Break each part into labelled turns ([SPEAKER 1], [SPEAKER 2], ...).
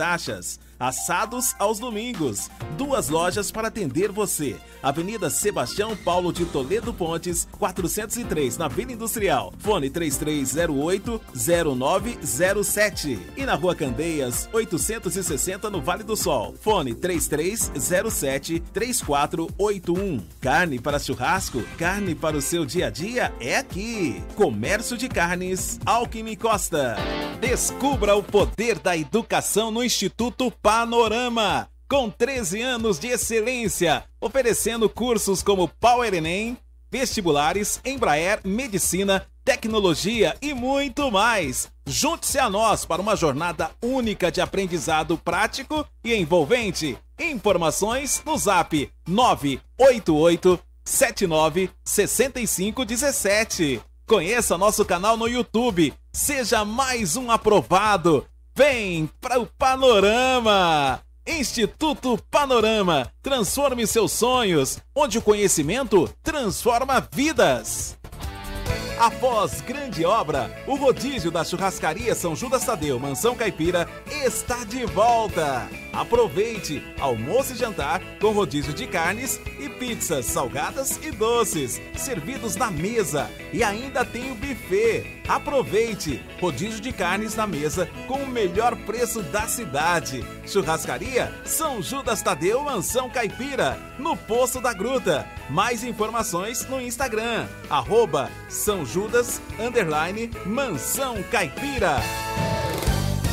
[SPEAKER 1] taxas. Assados aos domingos. Duas lojas para atender você. Avenida Sebastião Paulo de Toledo Pontes, 403, na Vila Industrial. Fone 3308-0907. E na Rua Candeias, 860, no Vale do Sol. Fone 3307-3481. Carne para churrasco, carne para o seu dia a dia é aqui. Comércio de Carnes, Alckmin Costa. Descubra o poder da educação no Instituto Pá Panorama, com 13 anos de excelência, oferecendo cursos como Power Enem, vestibulares, Embraer, medicina, tecnologia e muito mais. Junte-se a nós para uma jornada única de aprendizado prático e envolvente. Informações no Zap 988 79 65 17. Conheça nosso canal no YouTube. Seja mais um aprovado. Vem para o Panorama! Instituto Panorama. Transforme seus sonhos, onde o conhecimento transforma vidas. Após grande obra, o rodízio da churrascaria São Judas Tadeu Mansão Caipira está de volta. Aproveite almoço e jantar com rodízio de carnes e pizzas salgadas e doces, servidos na mesa. E ainda tem o buffet. Aproveite rodízio de carnes na mesa com o melhor preço da cidade. Churrascaria São Judas Tadeu Mansão Caipira, no Poço da Gruta. Mais informações no Instagram, arroba são Judas, underline, Mansão Caipira.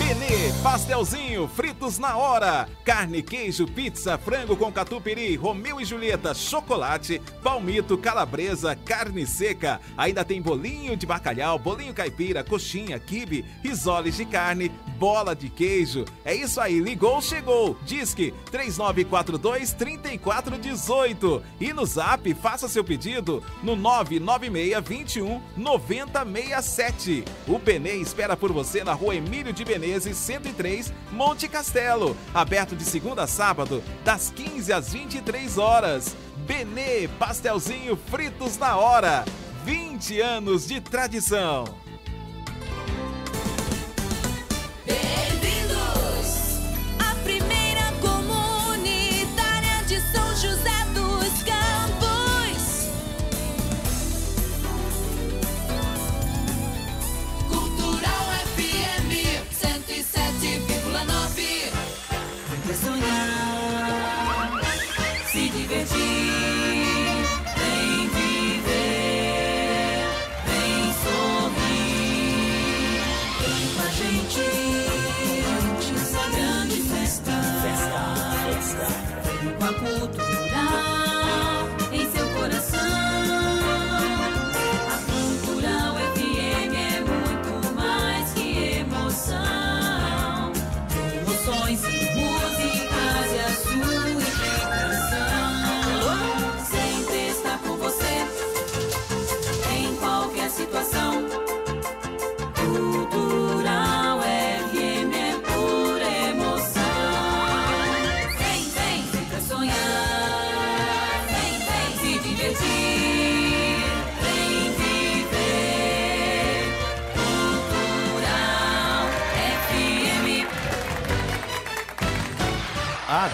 [SPEAKER 1] Nenê, pastelzinho, fritos na hora, carne, queijo, pizza, frango com catupiry, Romeu e Julieta, chocolate, palmito, calabresa, carne seca, ainda tem bolinho de bacalhau, bolinho caipira, coxinha, quibe, risoles de carne, bola de queijo. É isso aí, ligou, chegou. Disque 3942 3418 e no Zap faça seu pedido no 996 21 9067. O Benê espera por você na Rua Emílio de Benê Catanhense 103, Monte Castelo, aberto de segunda a sábado, das 15 às 23 horas. Benê, pastelzinho fritos na hora. 20 anos de tradição.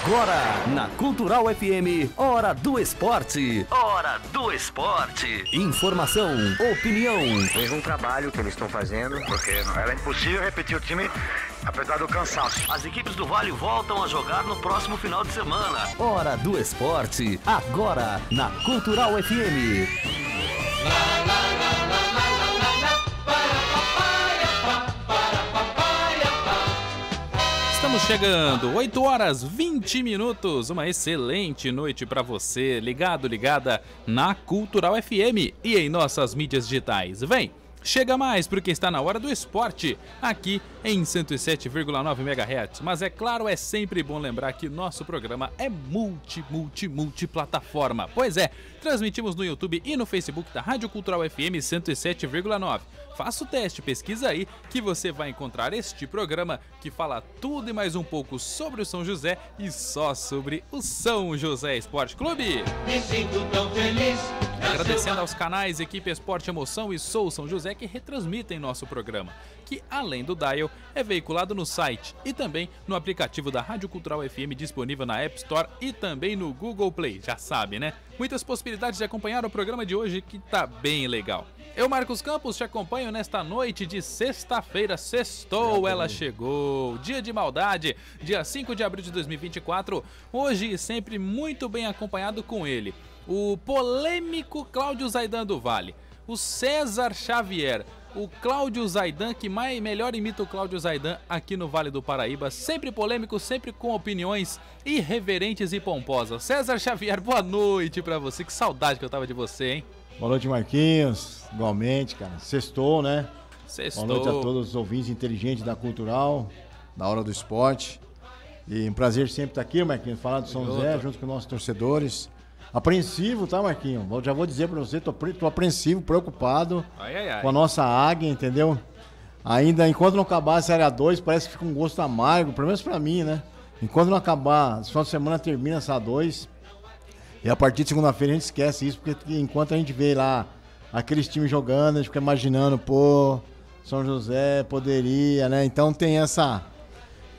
[SPEAKER 1] Agora, na Cultural FM, Hora do Esporte. Hora do Esporte. Informação, opinião. Mais um trabalho que eles estão fazendo,
[SPEAKER 2] porque era impossível repetir o time apesar do cansaço. As equipes
[SPEAKER 3] do Vale voltam a jogar no próximo final de semana.
[SPEAKER 1] Hora do Esporte, agora, na Cultural FM. Estamos
[SPEAKER 4] chegando, 8 horas 20 minutos. Uma excelente noite para você, ligado, ligada na Cultural FM e em nossas mídias digitais. Vem, chega mais porque está na hora do esporte aqui em 107,9 MHz. Mas é claro, é sempre bom lembrar que nosso programa é multi, multi, multi plataforma. Pois é, transmitimos no YouTube e no Facebook da Rádio Cultural FM 107,9 Faça o teste, pesquisa aí, que você vai encontrar este programa que fala tudo e mais um pouco sobre o São José e só sobre o São José Esporte Clube. Me sinto tão feliz. Agradecendo aos canais Equipe Esporte Emoção e Sou São José que retransmitem nosso programa, que além do Dial é veiculado no site e também no aplicativo da Rádio Cultural FM disponível na App Store e também no Google Play, já sabe, né? Muitas possibilidades de acompanhar o programa de hoje que tá bem legal. Eu, Marcos Campos, te acompanho nesta noite de sexta-feira. Sextou, ela chegou. Dia de maldade, dia 5 de abril de 2024. Hoje, sempre muito bem acompanhado com ele, o polêmico Cláudio Zaidan do Vale, o César Xavier, o Cláudio Zaidan, que mais, melhor imita o Cláudio Zaidan aqui no Vale do Paraíba, sempre polêmico, sempre com opiniões irreverentes e pomposas. César Xavier, boa noite para você. Que saudade que eu tava de você, hein?
[SPEAKER 2] Boa noite, Marquinhos. Igualmente, cara. Sextou, né? Sextou. Boa noite a todos os ouvintes inteligentes da Cultural, da Hora do Esporte. E um prazer sempre estar aqui, Marquinhos, falar do São José, junto com nossos torcedores. Apreensivo, tá, Marquinhos? Eu já vou dizer para você, tô, tô apreensivo, preocupado ai, ai, ai. com a nossa águia, entendeu? Ainda, enquanto não acabar a Série A2, parece que fica um gosto amargo, pelo menos para mim, né? Enquanto não acabar, de semana termina essa A2, e a partir de segunda-feira a gente esquece isso, porque enquanto a gente vê lá aqueles times jogando, a gente fica imaginando, pô, São José poderia, né? Então tem essa.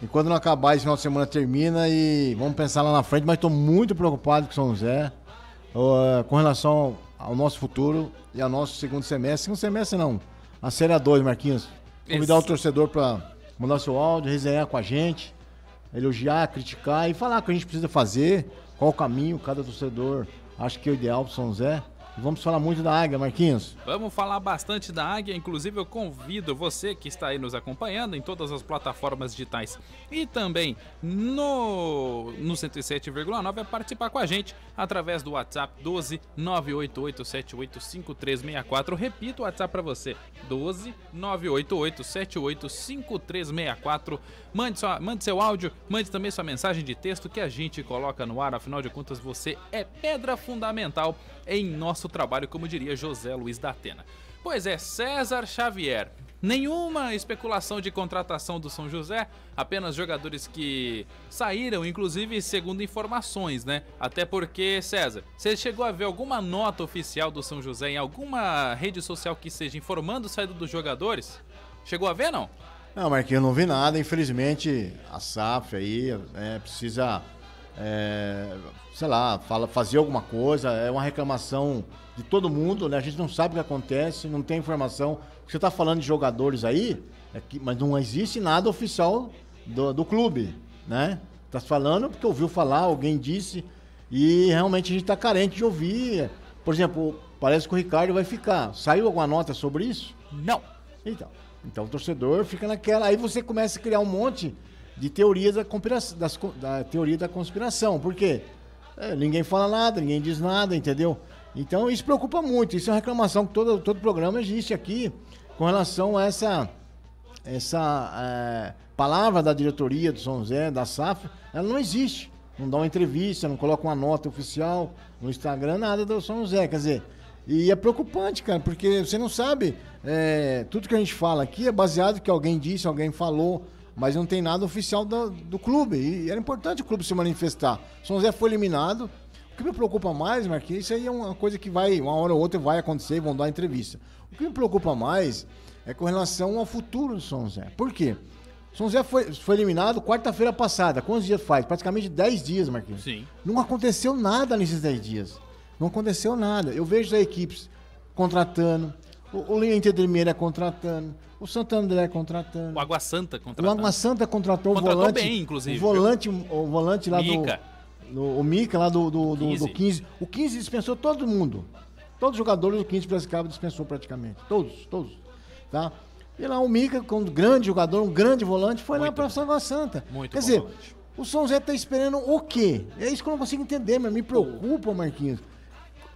[SPEAKER 2] Enquanto não acabar, esse final de semana termina e vamos pensar lá na frente, mas estou muito preocupado com São José uh, com relação ao nosso futuro e ao nosso segundo semestre. Segundo semestre não, a Série 2, Marquinhos. Convidar Esse... o torcedor para mandar seu áudio, resenhar com a gente, elogiar, criticar e falar o que a gente precisa fazer qual o caminho cada torcedor acha que é o ideal para São Zé Vamos falar muito da Águia, Marquinhos.
[SPEAKER 4] Vamos falar bastante da Águia. Inclusive, eu convido você que está aí nos acompanhando em todas as plataformas digitais e também no, no 107,9 a participar com a gente através do WhatsApp 12 Repito o WhatsApp para você: 12 Mande, sua, mande seu áudio, mande também sua mensagem de texto que a gente coloca no ar. Afinal de contas, você é pedra fundamental em nosso nosso trabalho, como diria José Luiz da Atena. Pois é, César Xavier. Nenhuma especulação de contratação do São José, apenas jogadores que saíram, inclusive segundo informações, né? Até porque, César, você chegou a ver alguma nota oficial do São José em alguma rede social que seja informando a saída dos jogadores? Chegou a ver, não?
[SPEAKER 2] Não, Marquinhos, eu não vi nada. Infelizmente, a SAF aí é, precisa é, sei lá, fala, fazer alguma coisa, é uma reclamação de todo mundo, né? A gente não sabe o que acontece, não tem informação. Você está falando de jogadores aí, é que, mas não existe nada oficial do, do clube, né? Tá falando porque ouviu falar, alguém disse, e realmente a gente está carente de ouvir. Por exemplo, parece que o Ricardo vai ficar. Saiu alguma nota sobre isso? Não. Então, então o torcedor fica naquela. Aí você começa a criar um monte de teorias da, das, da teoria da conspiração. Por quê? É, ninguém fala nada, ninguém diz nada, entendeu? Então isso preocupa muito. Isso é uma reclamação que todo, todo programa existe aqui com relação a essa, essa é, palavra da diretoria do São José, da SAF. Ela não existe. Não dá uma entrevista, não coloca uma nota oficial no Instagram, nada do São José. Quer dizer, e é preocupante, cara, porque você não sabe. É, tudo que a gente fala aqui é baseado no que alguém disse, alguém falou, mas não tem nada oficial do, do clube. E era importante o clube se manifestar. São José foi eliminado. O que me preocupa mais, Marquinhos, isso aí é uma coisa que vai, uma hora ou outra, vai acontecer e vão dar entrevista. O que me preocupa mais é com relação ao futuro do São José. Por quê? São José foi, foi eliminado quarta-feira passada. Quantos dias faz? Praticamente 10 dias, Marquinhos. Sim. Não aconteceu nada nesses 10 dias. Não aconteceu nada. Eu vejo as equipes contratando, o, o Linha Delmira contratando. O Santo André contratando.
[SPEAKER 4] O Água Santa contratando. O
[SPEAKER 2] Água Santa contratou, contratou o volante. bem, inclusive. O volante, o volante lá Mica. do. O, o Mica lá do, do, do, 15. do 15. O 15 dispensou todo mundo. Todos os jogadores do 15 de Piracicaba dispensou praticamente. Todos, todos. Tá? E lá o Mica, com um grande jogador, um grande volante, foi Muito lá para São Água Santa. Muito Quer dizer, volante. o São Zé está esperando o quê? É isso que eu não consigo entender, mas me preocupa, Marquinhos.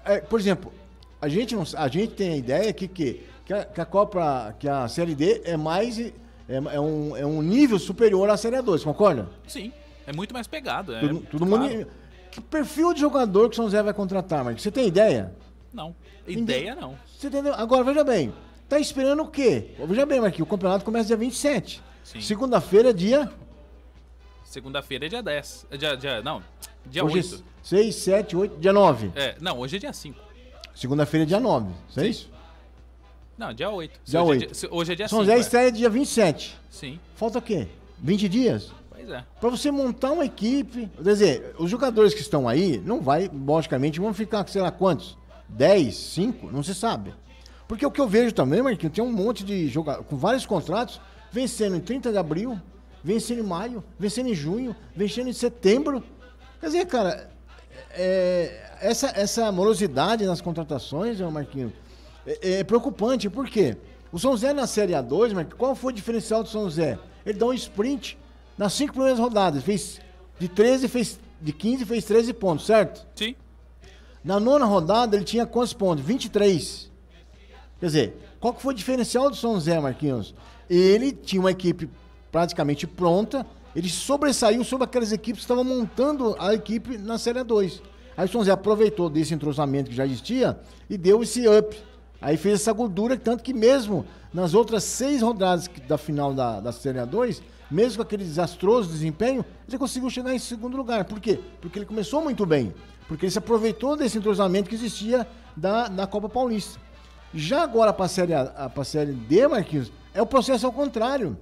[SPEAKER 2] É, por exemplo, a gente, não, a gente tem a ideia que, que, que, a, que a Copa, que a Série D é mais. É, é, um, é um nível superior à Série A2, concorda?
[SPEAKER 4] Sim. É muito mais pegado. É, todo, todo claro. mundo.
[SPEAKER 2] Que perfil de jogador que o São Zé vai contratar, Marcos? Você tem ideia?
[SPEAKER 4] Não. Ideia não.
[SPEAKER 2] Você entendeu? Agora, veja bem. Tá esperando o quê? Veja bem, Marquinhos, o campeonato começa dia 27. Segunda-feira, é dia.
[SPEAKER 4] Segunda-feira é dia 10. É dia, dia, não, dia hoje 8.
[SPEAKER 2] 6, 7, 8, dia 9.
[SPEAKER 4] É, não, hoje é dia 5.
[SPEAKER 2] Segunda-feira, é dia 9, isso é Sim. isso?
[SPEAKER 4] Não, dia 8. Dia hoje 8. É dia, hoje é dia São 5. São José estreia
[SPEAKER 2] dia 27. Sim. Falta o quê? 20 dias?
[SPEAKER 4] Pois é. Pra
[SPEAKER 2] você montar uma equipe. Quer dizer, os jogadores que estão aí, não vai, logicamente, vão ficar, sei lá quantos? 10, 5? Não se sabe. Porque o que eu vejo também, Marquinhos, tem um monte de jogadores com vários contratos, vencendo em 30 de abril, vencendo em maio, vencendo em junho, vencendo em setembro. Quer dizer, cara, é, essa, essa morosidade nas contratações, Marquinhos, é, é preocupante. Por quê? O São Zé na Série A2, mas qual foi o diferencial do São Zé? Ele dá um sprint nas cinco primeiras rodadas. Fez de 13, fez de 15, fez 13 pontos, certo? Sim. Na nona rodada ele tinha quantos pontos? 23. Quer dizer, qual que foi o diferencial do São Zé, Marquinhos? Ele tinha uma equipe praticamente pronta, ele sobressaiu sobre aquelas equipes que estavam montando a equipe na Série 2. Aí o São aproveitou desse entrosamento que já existia e deu esse up. Aí fez essa gordura, tanto que mesmo nas outras seis rodadas da final da, da Série 2, mesmo com aquele desastroso desempenho, ele conseguiu chegar em segundo lugar. Por quê? Porque ele começou muito bem. Porque ele se aproveitou desse entrosamento que existia da, da Copa Paulista. Já agora para a série, a, série D, Marquinhos, é o processo ao contrário.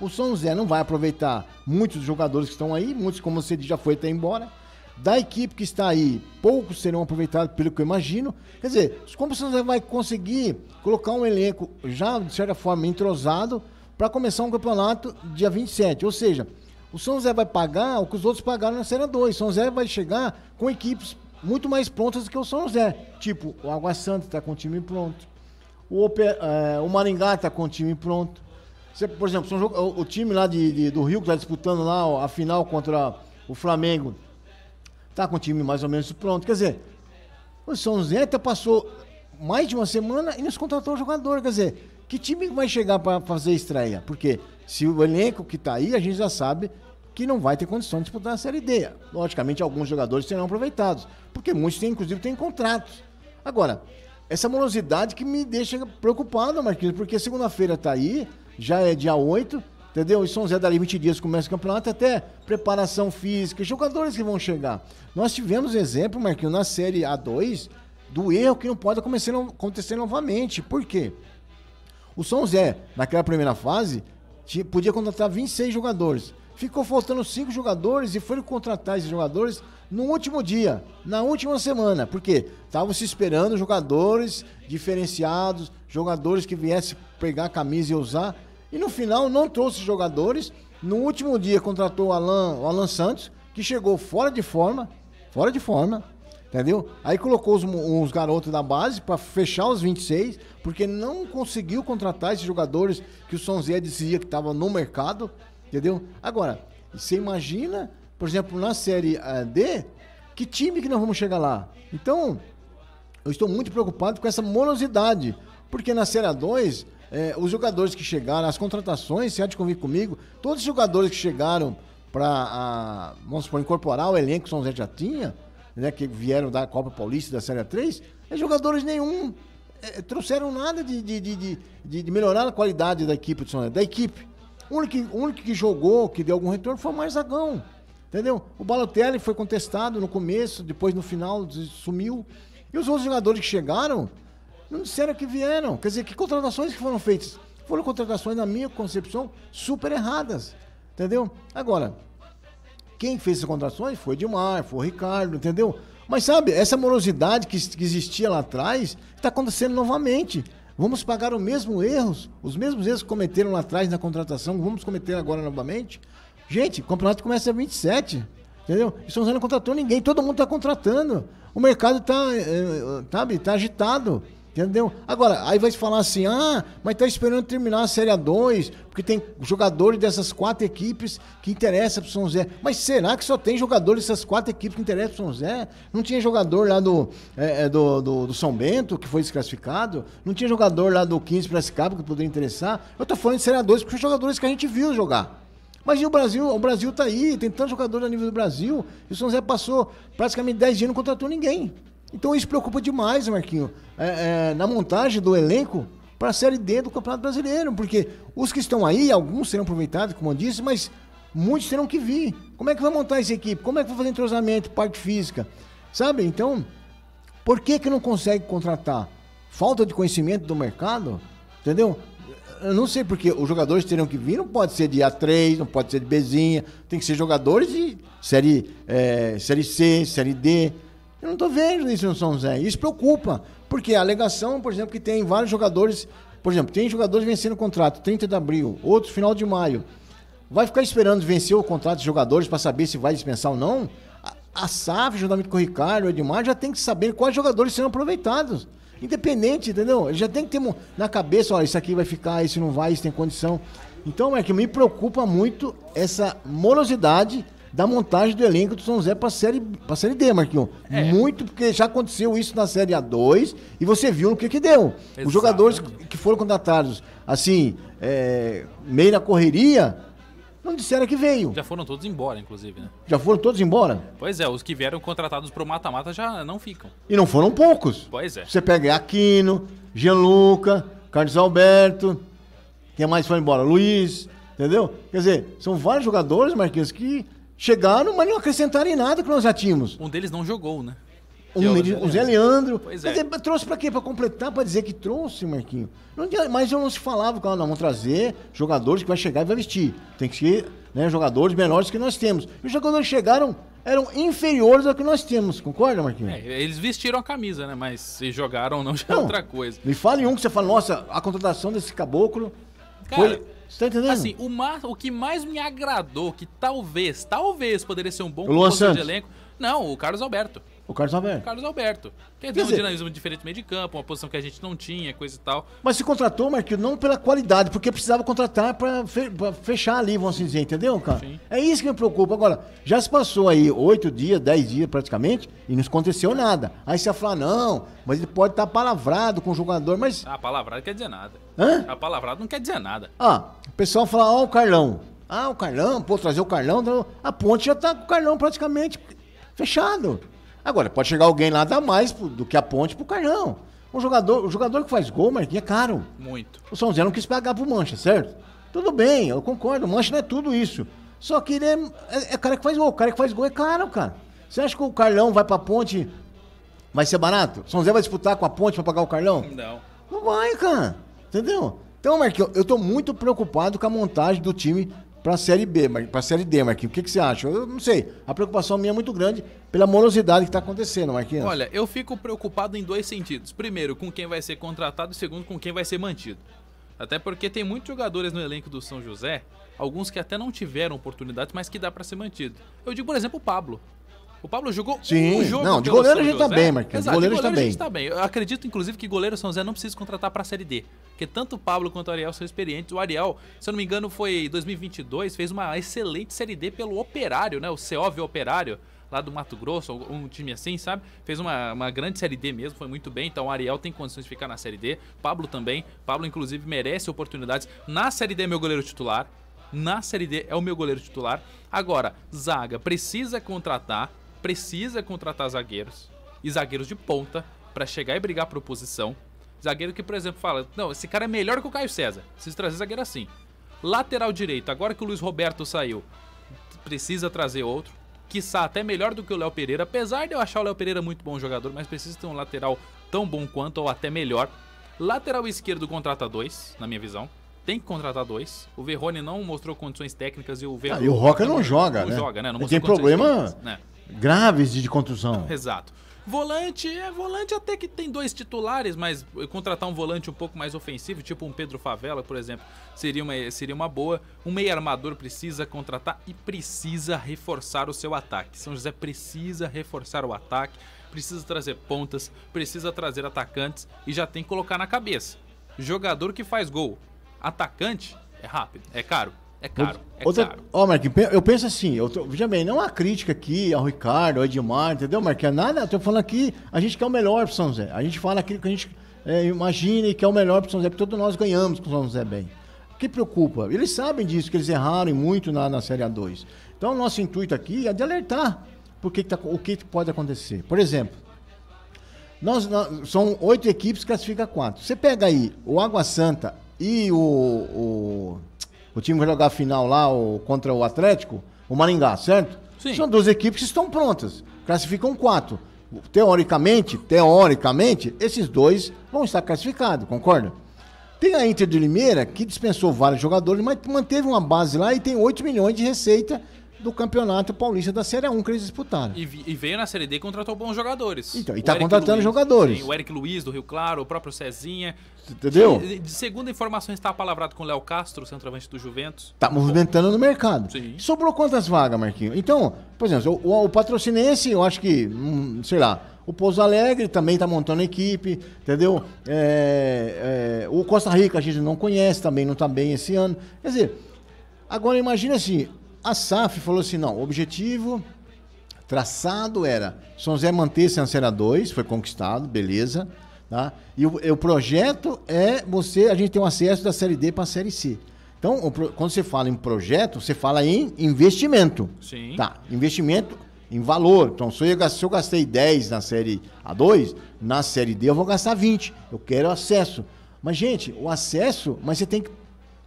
[SPEAKER 2] O São José não vai aproveitar muitos jogadores que estão aí, muitos, como você já foi até tá embora. Da equipe que está aí, poucos serão aproveitados, pelo que eu imagino. Quer dizer, como o São José vai conseguir colocar um elenco já, de certa forma, entrosado para começar um campeonato dia 27? Ou seja, o São José vai pagar o que os outros pagaram na Série 2. O São José vai chegar com equipes muito mais prontas do que o São José. Tipo, o Água Santa está com o time pronto. O, é, o Maringá está com o time pronto. Você, por exemplo, o, o, time lá de, de, do Rio que está disputando lá a final contra o Flamengo, está com o time mais ou menos pronto. Quer dizer, o São até passou mais de uma semana e nos contratou o jogador. Quer dizer, que time vai chegar para fazer estreia? Porque se o elenco que está aí, a gente já sabe que não vai ter condição de disputar a Série D. Logicamente, alguns jogadores serão aproveitados, porque muitos, têm, inclusive, têm contratos. Agora, essa morosidade que me deixa preocupado, Marquinhos, porque segunda-feira está aí, já é dia 8, entendeu? E São José dali 20 dias começa o campeonato, até preparação física, jogadores que vão chegar. Nós tivemos exemplo, Marquinhos, na Série A2, do erro que não pode acontecer, acontecer novamente. Por quê? O São José, naquela primeira fase, tinha, podia contratar 26 jogadores. Ficou faltando cinco jogadores e foram contratar esses jogadores no último dia, na última semana, porque estavam se esperando jogadores diferenciados, jogadores que viessem pegar a camisa e usar. E no final não trouxe jogadores. No último dia contratou o Alan, o Alan Santos, que chegou fora de forma, fora de forma, entendeu? Aí colocou os, os garotos da base para fechar os 26, porque não conseguiu contratar esses jogadores que o São dizia que estava no mercado, entendeu? Agora, você imagina, por exemplo, na Série eh, D, que time que nós vamos chegar lá? Então, eu estou muito preocupado com essa morosidade, porque na Série A2 é, os jogadores que chegaram, as contratações, se há de convir comigo, todos os jogadores que chegaram para, vamos supor, incorporar o elenco que o São José já tinha, né, que vieram da Copa Paulista da Série 3, é jogadores nenhum é, trouxeram nada de, de, de, de, de melhorar a qualidade da equipe do São José, da equipe. O único, o único que jogou, que deu algum retorno, foi o Marzagão. Entendeu? O Balotelli foi contestado no começo, depois no final sumiu. E os outros jogadores que chegaram, não disseram que vieram. Quer dizer, que contratações que foram feitas? Foram contratações, na minha concepção, super erradas. Entendeu? Agora, quem fez as contratações foi Dilmar, foi Ricardo, entendeu? Mas sabe, essa morosidade que, que existia lá atrás está acontecendo novamente. Vamos pagar os mesmos erros, os mesmos erros que cometeram lá atrás na contratação, vamos cometer agora novamente. Gente, o campeonato começa a 27, entendeu? E São José não contratou ninguém, todo mundo está contratando. O mercado está, eh, eh, sabe, está agitado. Entendeu? Agora, aí vai se falar assim: ah, mas tá esperando terminar a Série A2, porque tem jogadores dessas quatro equipes que interessam pro São José. Mas será que só tem jogadores dessas quatro equipes que interessam pro São José? Não tinha jogador lá do, é, é do, do, do, São Bento, que foi desclassificado? Não tinha jogador lá do 15 Piracicaba que poderia interessar? Eu tô falando de Série A2 porque são jogadores que a gente viu jogar. Mas e o Brasil? O Brasil tá aí, tem tantos jogadores a nível do Brasil, e o São José passou praticamente 10 dias e não contratou ninguém. Então isso preocupa demais, Marquinho, é, é, na montagem do elenco para a Série D do Campeonato Brasileiro, porque os que estão aí, alguns serão aproveitados, como eu disse, mas muitos terão que vir. Como é que vai montar essa equipe? Como é que vai fazer entrosamento, parte física? Sabe? Então, por que que não consegue contratar? Falta de conhecimento do mercado? Entendeu? Eu não sei porque os jogadores terão que vir, não pode ser de A3, não pode ser de Bezinha, tem que ser jogadores de série, é, série C, série D, eu não estou vendo isso no São José. Isso preocupa, porque a alegação, por exemplo, que tem vários jogadores, por exemplo, tem jogadores vencendo o contrato 30 de abril, outro final de maio. Vai ficar esperando vencer o contrato dos jogadores para saber se vai dispensar ou não? A, a SAF, juntamente com o Ricardo, o Edmar, já tem que saber quais jogadores serão aproveitados. Independente, entendeu? Ele já tem que ter na cabeça, olha, isso aqui vai ficar, isso não vai, isso tem condição. Então, é que me preocupa muito essa morosidade da montagem do elenco do São José para série, a Série D, Marquinhos. É. Muito, porque já aconteceu isso na Série A2 e você viu no que que deu. Exatamente. Os jogadores que foram contratados, assim, é, meio na correria, não disseram que veio.
[SPEAKER 4] Já foram todos embora, inclusive, né?
[SPEAKER 2] Já foram todos embora?
[SPEAKER 4] Pois é, os que vieram contratados o mata-mata já não ficam.
[SPEAKER 2] E não foram poucos. Pois é. Você pega Aquino, Gianluca, Carlos Alberto, quem mais foi embora? Luiz, entendeu? Quer dizer, são vários jogadores, Marquinhos, que Chegaram, mas não acrescentaram em nada que nós já tínhamos.
[SPEAKER 4] Um deles não jogou, né? Um, né? o Zé
[SPEAKER 2] Leandro. Pois é. Mas trouxe para quê? Para completar, para dizer que trouxe, Marquinho. Não, mas eu não se falava, cara, não, vamos trazer jogadores que vai chegar e vai vestir. Tem que ser né, jogadores menores que nós temos. E os jogadores chegaram eram inferiores ao que nós temos, concorda, Marquinhos?
[SPEAKER 4] É, eles vestiram a camisa, né? Mas se jogaram ou não já é outra coisa.
[SPEAKER 2] Me fale um que você fala, nossa, a contratação desse caboclo
[SPEAKER 4] Cara, foi você tá entendendo? Assim, o, o que mais me agradou, que talvez, talvez poderia ser um bom de elenco. Não, o Carlos Alberto. O Carlos Alberto. O Carlos Alberto. Quer, dizer um dinamismo diferente no meio de campo, uma posição que a gente não tinha, coisa e tal.
[SPEAKER 2] Mas se contratou, Marquinhos, não pela qualidade, porque precisava contratar para fechar ali, vamos assim dizer, entendeu, cara? Sim. É isso que me preocupa. Agora, já se passou aí oito dias, dez dias praticamente, e não aconteceu nada. Aí você fala, não, mas ele pode estar tá palavrado com o jogador, mas. Ah,
[SPEAKER 4] palavrado não quer dizer nada. Hã? Ah, palavrado não quer dizer nada.
[SPEAKER 2] Ah, o pessoal fala, ó, oh, o Carlão. Ah, o Carlão, pô, trazer o Carlão. A ponte já tá com o Carlão praticamente fechado. Agora, pode chegar alguém lá dar mais pro, do que a ponte pro Carlão. Um jogador, o jogador que faz gol, Marquinhos, é caro. Muito. O São Zé não quis pagar pro Mancha, certo? Tudo bem, eu concordo. O Mancha não é tudo isso. Só que ele é, é, é cara que faz gol. O cara que faz gol é caro, cara. Você acha que o Carlão vai pra ponte, vai ser barato? São Zé vai disputar com a ponte pra pagar o Carlão? Não. Não vai, cara. Entendeu? Então, Marquinhos, eu tô muito preocupado com a montagem do time para a Série B, para a Série D, Marquinhos. O que, que você acha? Eu não sei. A preocupação minha é muito grande pela morosidade que está acontecendo, Marquinhos.
[SPEAKER 4] Olha, eu fico preocupado em dois sentidos. Primeiro, com quem vai ser contratado e segundo, com quem vai ser mantido. Até porque tem muitos jogadores no elenco do São José, alguns que até não tiveram oportunidade, mas que dá para ser mantido. Eu digo, por exemplo, o Pablo. O Pablo jogou Sim. um jogo. Não, de goleiro São tá a gente tá bem, Marquinhos. de goleiro, de a gente tá bem. Eu acredito, inclusive, que goleiro São José não precisa contratar pra Série D. Porque tanto o Pablo quanto o Ariel são experientes. O Ariel, se eu não me engano, foi 2022, fez uma excelente Série D pelo Operário, né? O COV Operário lá do Mato Grosso, um time assim, sabe? Fez uma, uma grande Série D mesmo, foi muito bem. Então o Ariel tem condições de ficar na Série D. Pablo também. Pablo, inclusive, merece oportunidades. Na Série D é meu goleiro titular. Na Série D é o meu goleiro titular. Agora, Zaga precisa contratar precisa contratar zagueiros e zagueiros de ponta para chegar e brigar por posição. Zagueiro que, por exemplo, fala: Não, esse cara é melhor que o Caio César. Se trazer zagueiro assim. Lateral direito, agora que o Luiz Roberto saiu, precisa trazer outro. Quiçá até melhor do que o Léo Pereira. Apesar de eu achar o Léo Pereira muito bom jogador, mas precisa ter um lateral tão bom quanto ou até melhor. Lateral esquerdo contrata dois, na minha visão. Tem que contratar dois. O Verrone não mostrou condições técnicas e o ah, Verrone. Ah, e o Roca não, joga,
[SPEAKER 2] não né? Joga, né? Não tem problema. Técnicas, né? graves de contusão.
[SPEAKER 4] Exato. Volante, é volante até que tem dois titulares, mas contratar um volante um pouco mais ofensivo, tipo um Pedro Favela, por exemplo, seria uma, seria uma boa. Um meio armador precisa contratar e precisa reforçar o seu ataque. São José precisa reforçar o ataque, precisa trazer pontas, precisa trazer atacantes e já tem que colocar na cabeça. Jogador que faz gol, atacante é rápido, é caro. É caro, é Outra... caro.
[SPEAKER 2] Ó, Marquinhos, eu penso assim, eu tô... veja bem, não há crítica aqui ao Ricardo, ao Edmar, entendeu, Marquinhos? Nada, eu tô falando aqui, a gente quer o melhor pro São José. A gente fala aquilo que a gente é, imagina e quer é o melhor pro São José, porque todos nós ganhamos com o São José bem. O que preocupa? Eles sabem disso, que eles erraram muito na, na Série A2. Então, nosso intuito aqui é de alertar porque que tá, o que pode acontecer. Por exemplo, nós, nós são oito equipes que classificam quatro. Você pega aí o Água Santa e o, o o time vai jogar a final lá o, contra o Atlético, o Maringá, certo? Sim. São duas equipes que estão prontas. Classificam quatro. Teoricamente, teoricamente, esses dois vão estar classificados, concorda? Tem a Inter de Limeira, que dispensou vários jogadores, mas manteve uma base lá e tem 8 milhões de receita do Campeonato Paulista da Série 1 que eles disputaram.
[SPEAKER 4] E, e veio na Série D e contratou bons jogadores. Então, e está contratando Luiz, jogadores. Sim, o Eric Luiz do Rio Claro, o próprio Cezinha, Entendeu? De, segunda informação está palavrado com o Léo Castro, centroavante do Juventus.
[SPEAKER 2] Tá movimentando no mercado. Sim. Sobrou quantas vagas, Marquinhos? Então, por exemplo, o, o patrocinense, é eu acho que, hum, sei lá, o Pouso Alegre também está montando equipe, entendeu? É, é, o Costa Rica a gente não conhece também, não está bem esse ano. Quer dizer, agora imagina assim, a SAF falou assim, não, o objetivo traçado era São José manter-se na Série 2, foi conquistado, beleza. Tá? E o, o, projeto é você, a gente tem um acesso da série D para a série C. Então, o, quando você fala em projeto, você fala em investimento. Sim. Tá, investimento em valor. Então, se eu, se eu gastei 10 na série A2, na série D eu vou gastar 20. Eu quero acesso. Mas, gente, o acesso, mas você tem que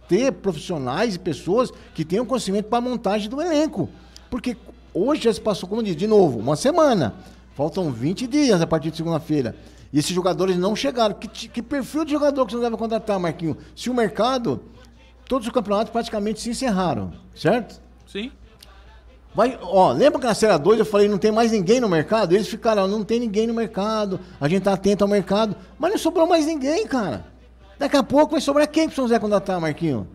[SPEAKER 2] ter profissionais e pessoas que tenham conhecimento para a montagem do elenco. Porque hoje já se passou, como disse, de novo, uma semana. Faltam 20 dias a partir de segunda-feira. E esses jogadores não chegaram. Que, que perfil de jogador que você deve contratar, Marquinho? Se o mercado, todos os campeonatos praticamente se encerraram, certo? Sim. Vai, ó, lembra que na Série 2 eu falei não tem mais ninguém no mercado? Eles ficaram, não tem ninguém no mercado, a gente tá atento ao mercado, mas não sobrou mais ninguém, cara. Daqui a pouco vai sobrar quem pro São deve contratar, Marquinho?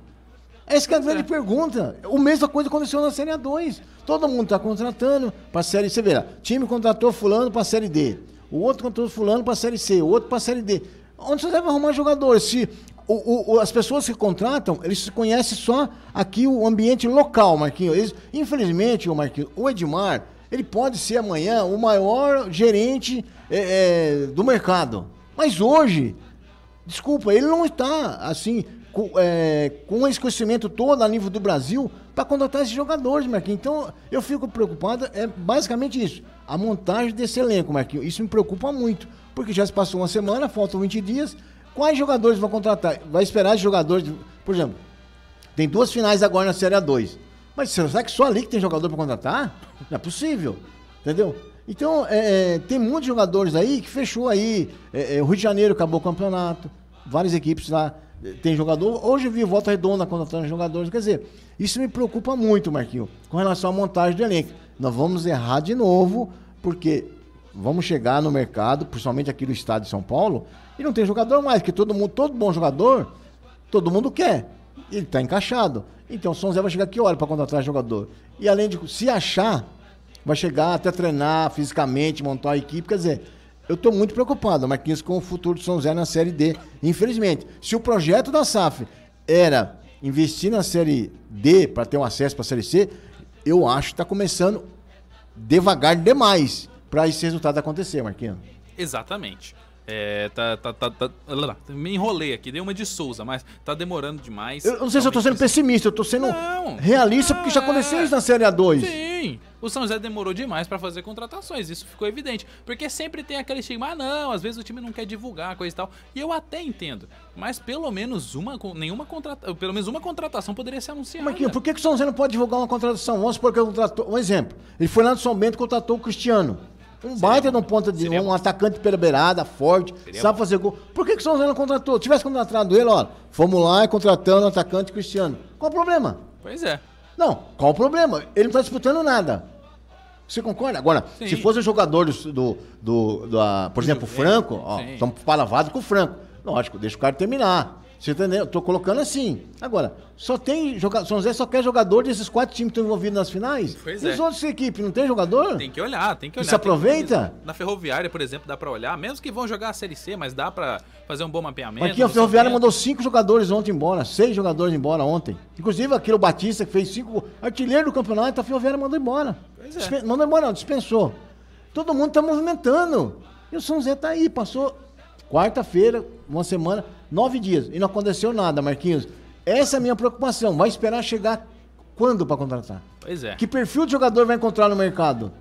[SPEAKER 2] Essa é, é a grande é. pergunta. O mesma coisa aconteceu na Série 2. Todo mundo tá contratando pra Série, você vê, time contratou fulano pra Série D o outro contratou fulano para a Série C, o outro para a Série D. Onde você deve arrumar jogadores? Se o, o, as pessoas que contratam, eles conhecem só aqui o ambiente local, Marquinhos. Eles, infelizmente, o Marquinhos, o Edmar, ele pode ser amanhã o maior gerente é, é, do mercado. Mas hoje, desculpa, ele não está assim com, é, com esse conhecimento todo a nível do Brasil para contratar esses jogadores, Marquinhos. Então, eu fico preocupado, é basicamente isso a montagem desse elenco, Marquinhos. Isso me preocupa muito, porque já se passou uma semana, faltam 20 dias. Quais jogadores vão contratar? Vai esperar os jogadores. Por exemplo, tem duas finais agora na Série A2. Mas será que só ali que tem jogador para contratar? Não é possível. Entendeu? Então, é, é, tem muitos jogadores aí que fechou aí. É, é, o Rio de Janeiro acabou o campeonato. Várias equipes lá é, tem jogador. Hoje eu vi Volta Redonda contratando jogadores. Quer dizer, isso me preocupa muito, Marquinhos, com relação à montagem do elenco nós vamos errar de novo, porque vamos chegar no mercado, principalmente aqui no estado de São Paulo, e não tem jogador mais, que todo mundo, todo bom jogador, todo mundo quer. Ele está encaixado. Então o São José vai chegar aqui, hora para contratar jogador. E além de se achar, vai chegar até treinar fisicamente, montar a equipe, quer dizer, eu estou muito preocupado, Marquinhos, com o futuro do São José na Série D. Infelizmente, se o projeto da SAF era investir na Série D para ter um acesso para a Série C, eu acho que está começando devagar demais para esse resultado acontecer, Marquinhos.
[SPEAKER 4] Exatamente. É, tá, tá, tá, tá lá, me enrolei aqui, dei uma de Souza, mas tá demorando demais. Eu não sei se eu tô
[SPEAKER 2] sendo pessimista, eu tô sendo não, realista não, porque já aconteceu ah, isso na Série A2.
[SPEAKER 4] Sim, o São José demorou demais para fazer contratações, isso ficou evidente. Porque sempre tem aquele estigma, ah não, às vezes o time não quer divulgar, coisa e tal. E eu até entendo, mas pelo menos uma, nenhuma contrata, pelo menos uma contratação poderia ser anunciada. Marquinhos, por
[SPEAKER 2] que, que o São José não pode divulgar uma contratação? Vamos supor que contratou, um exemplo, ele foi lá no São Bento e contratou o Cristiano. Um seria baita bom. no ponta de seria um atacante pela beirada, forte, seria sabe fazer gol. Por que, que o São José não contratou? Se tivesse contratado ele, ó, fomos lá e contratando o atacante Cristiano. Qual o problema? Pois é. Não, qual o problema? Ele não está disputando nada. Você concorda? Agora, sim. se fosse um jogador do, do, do da, por exemplo, o Franco, ó, estamos palavrados com o Franco. Lógico, deixa o cara terminar. Você entendeu? Estou colocando assim. Agora, só tem jogador. São José só quer jogador desses quatro times que estão envolvidos nas finais? Pois e é. os outros equipes, não tem jogador? Tem
[SPEAKER 4] que olhar, tem que olhar. Isso aproveita? Que, na Ferroviária, por exemplo, dá para olhar. Mesmo que vão jogar a Série C, mas dá para fazer um bom mapeamento. Aqui a Ferroviária mandou
[SPEAKER 2] cinco jogadores ontem embora, seis jogadores embora ontem. Inclusive aquele Batista que fez cinco. Artilheiro do campeonato, a Ferroviária mandou embora. Pois é. mandou embora, não, dispensou. Todo mundo está movimentando. E o São José está aí, passou quarta-feira, uma semana nove dias e não aconteceu nada, Marquinhos. Essa é a minha preocupação. Vai esperar chegar quando para contratar? Pois é. Que perfil de jogador vai encontrar no mercado?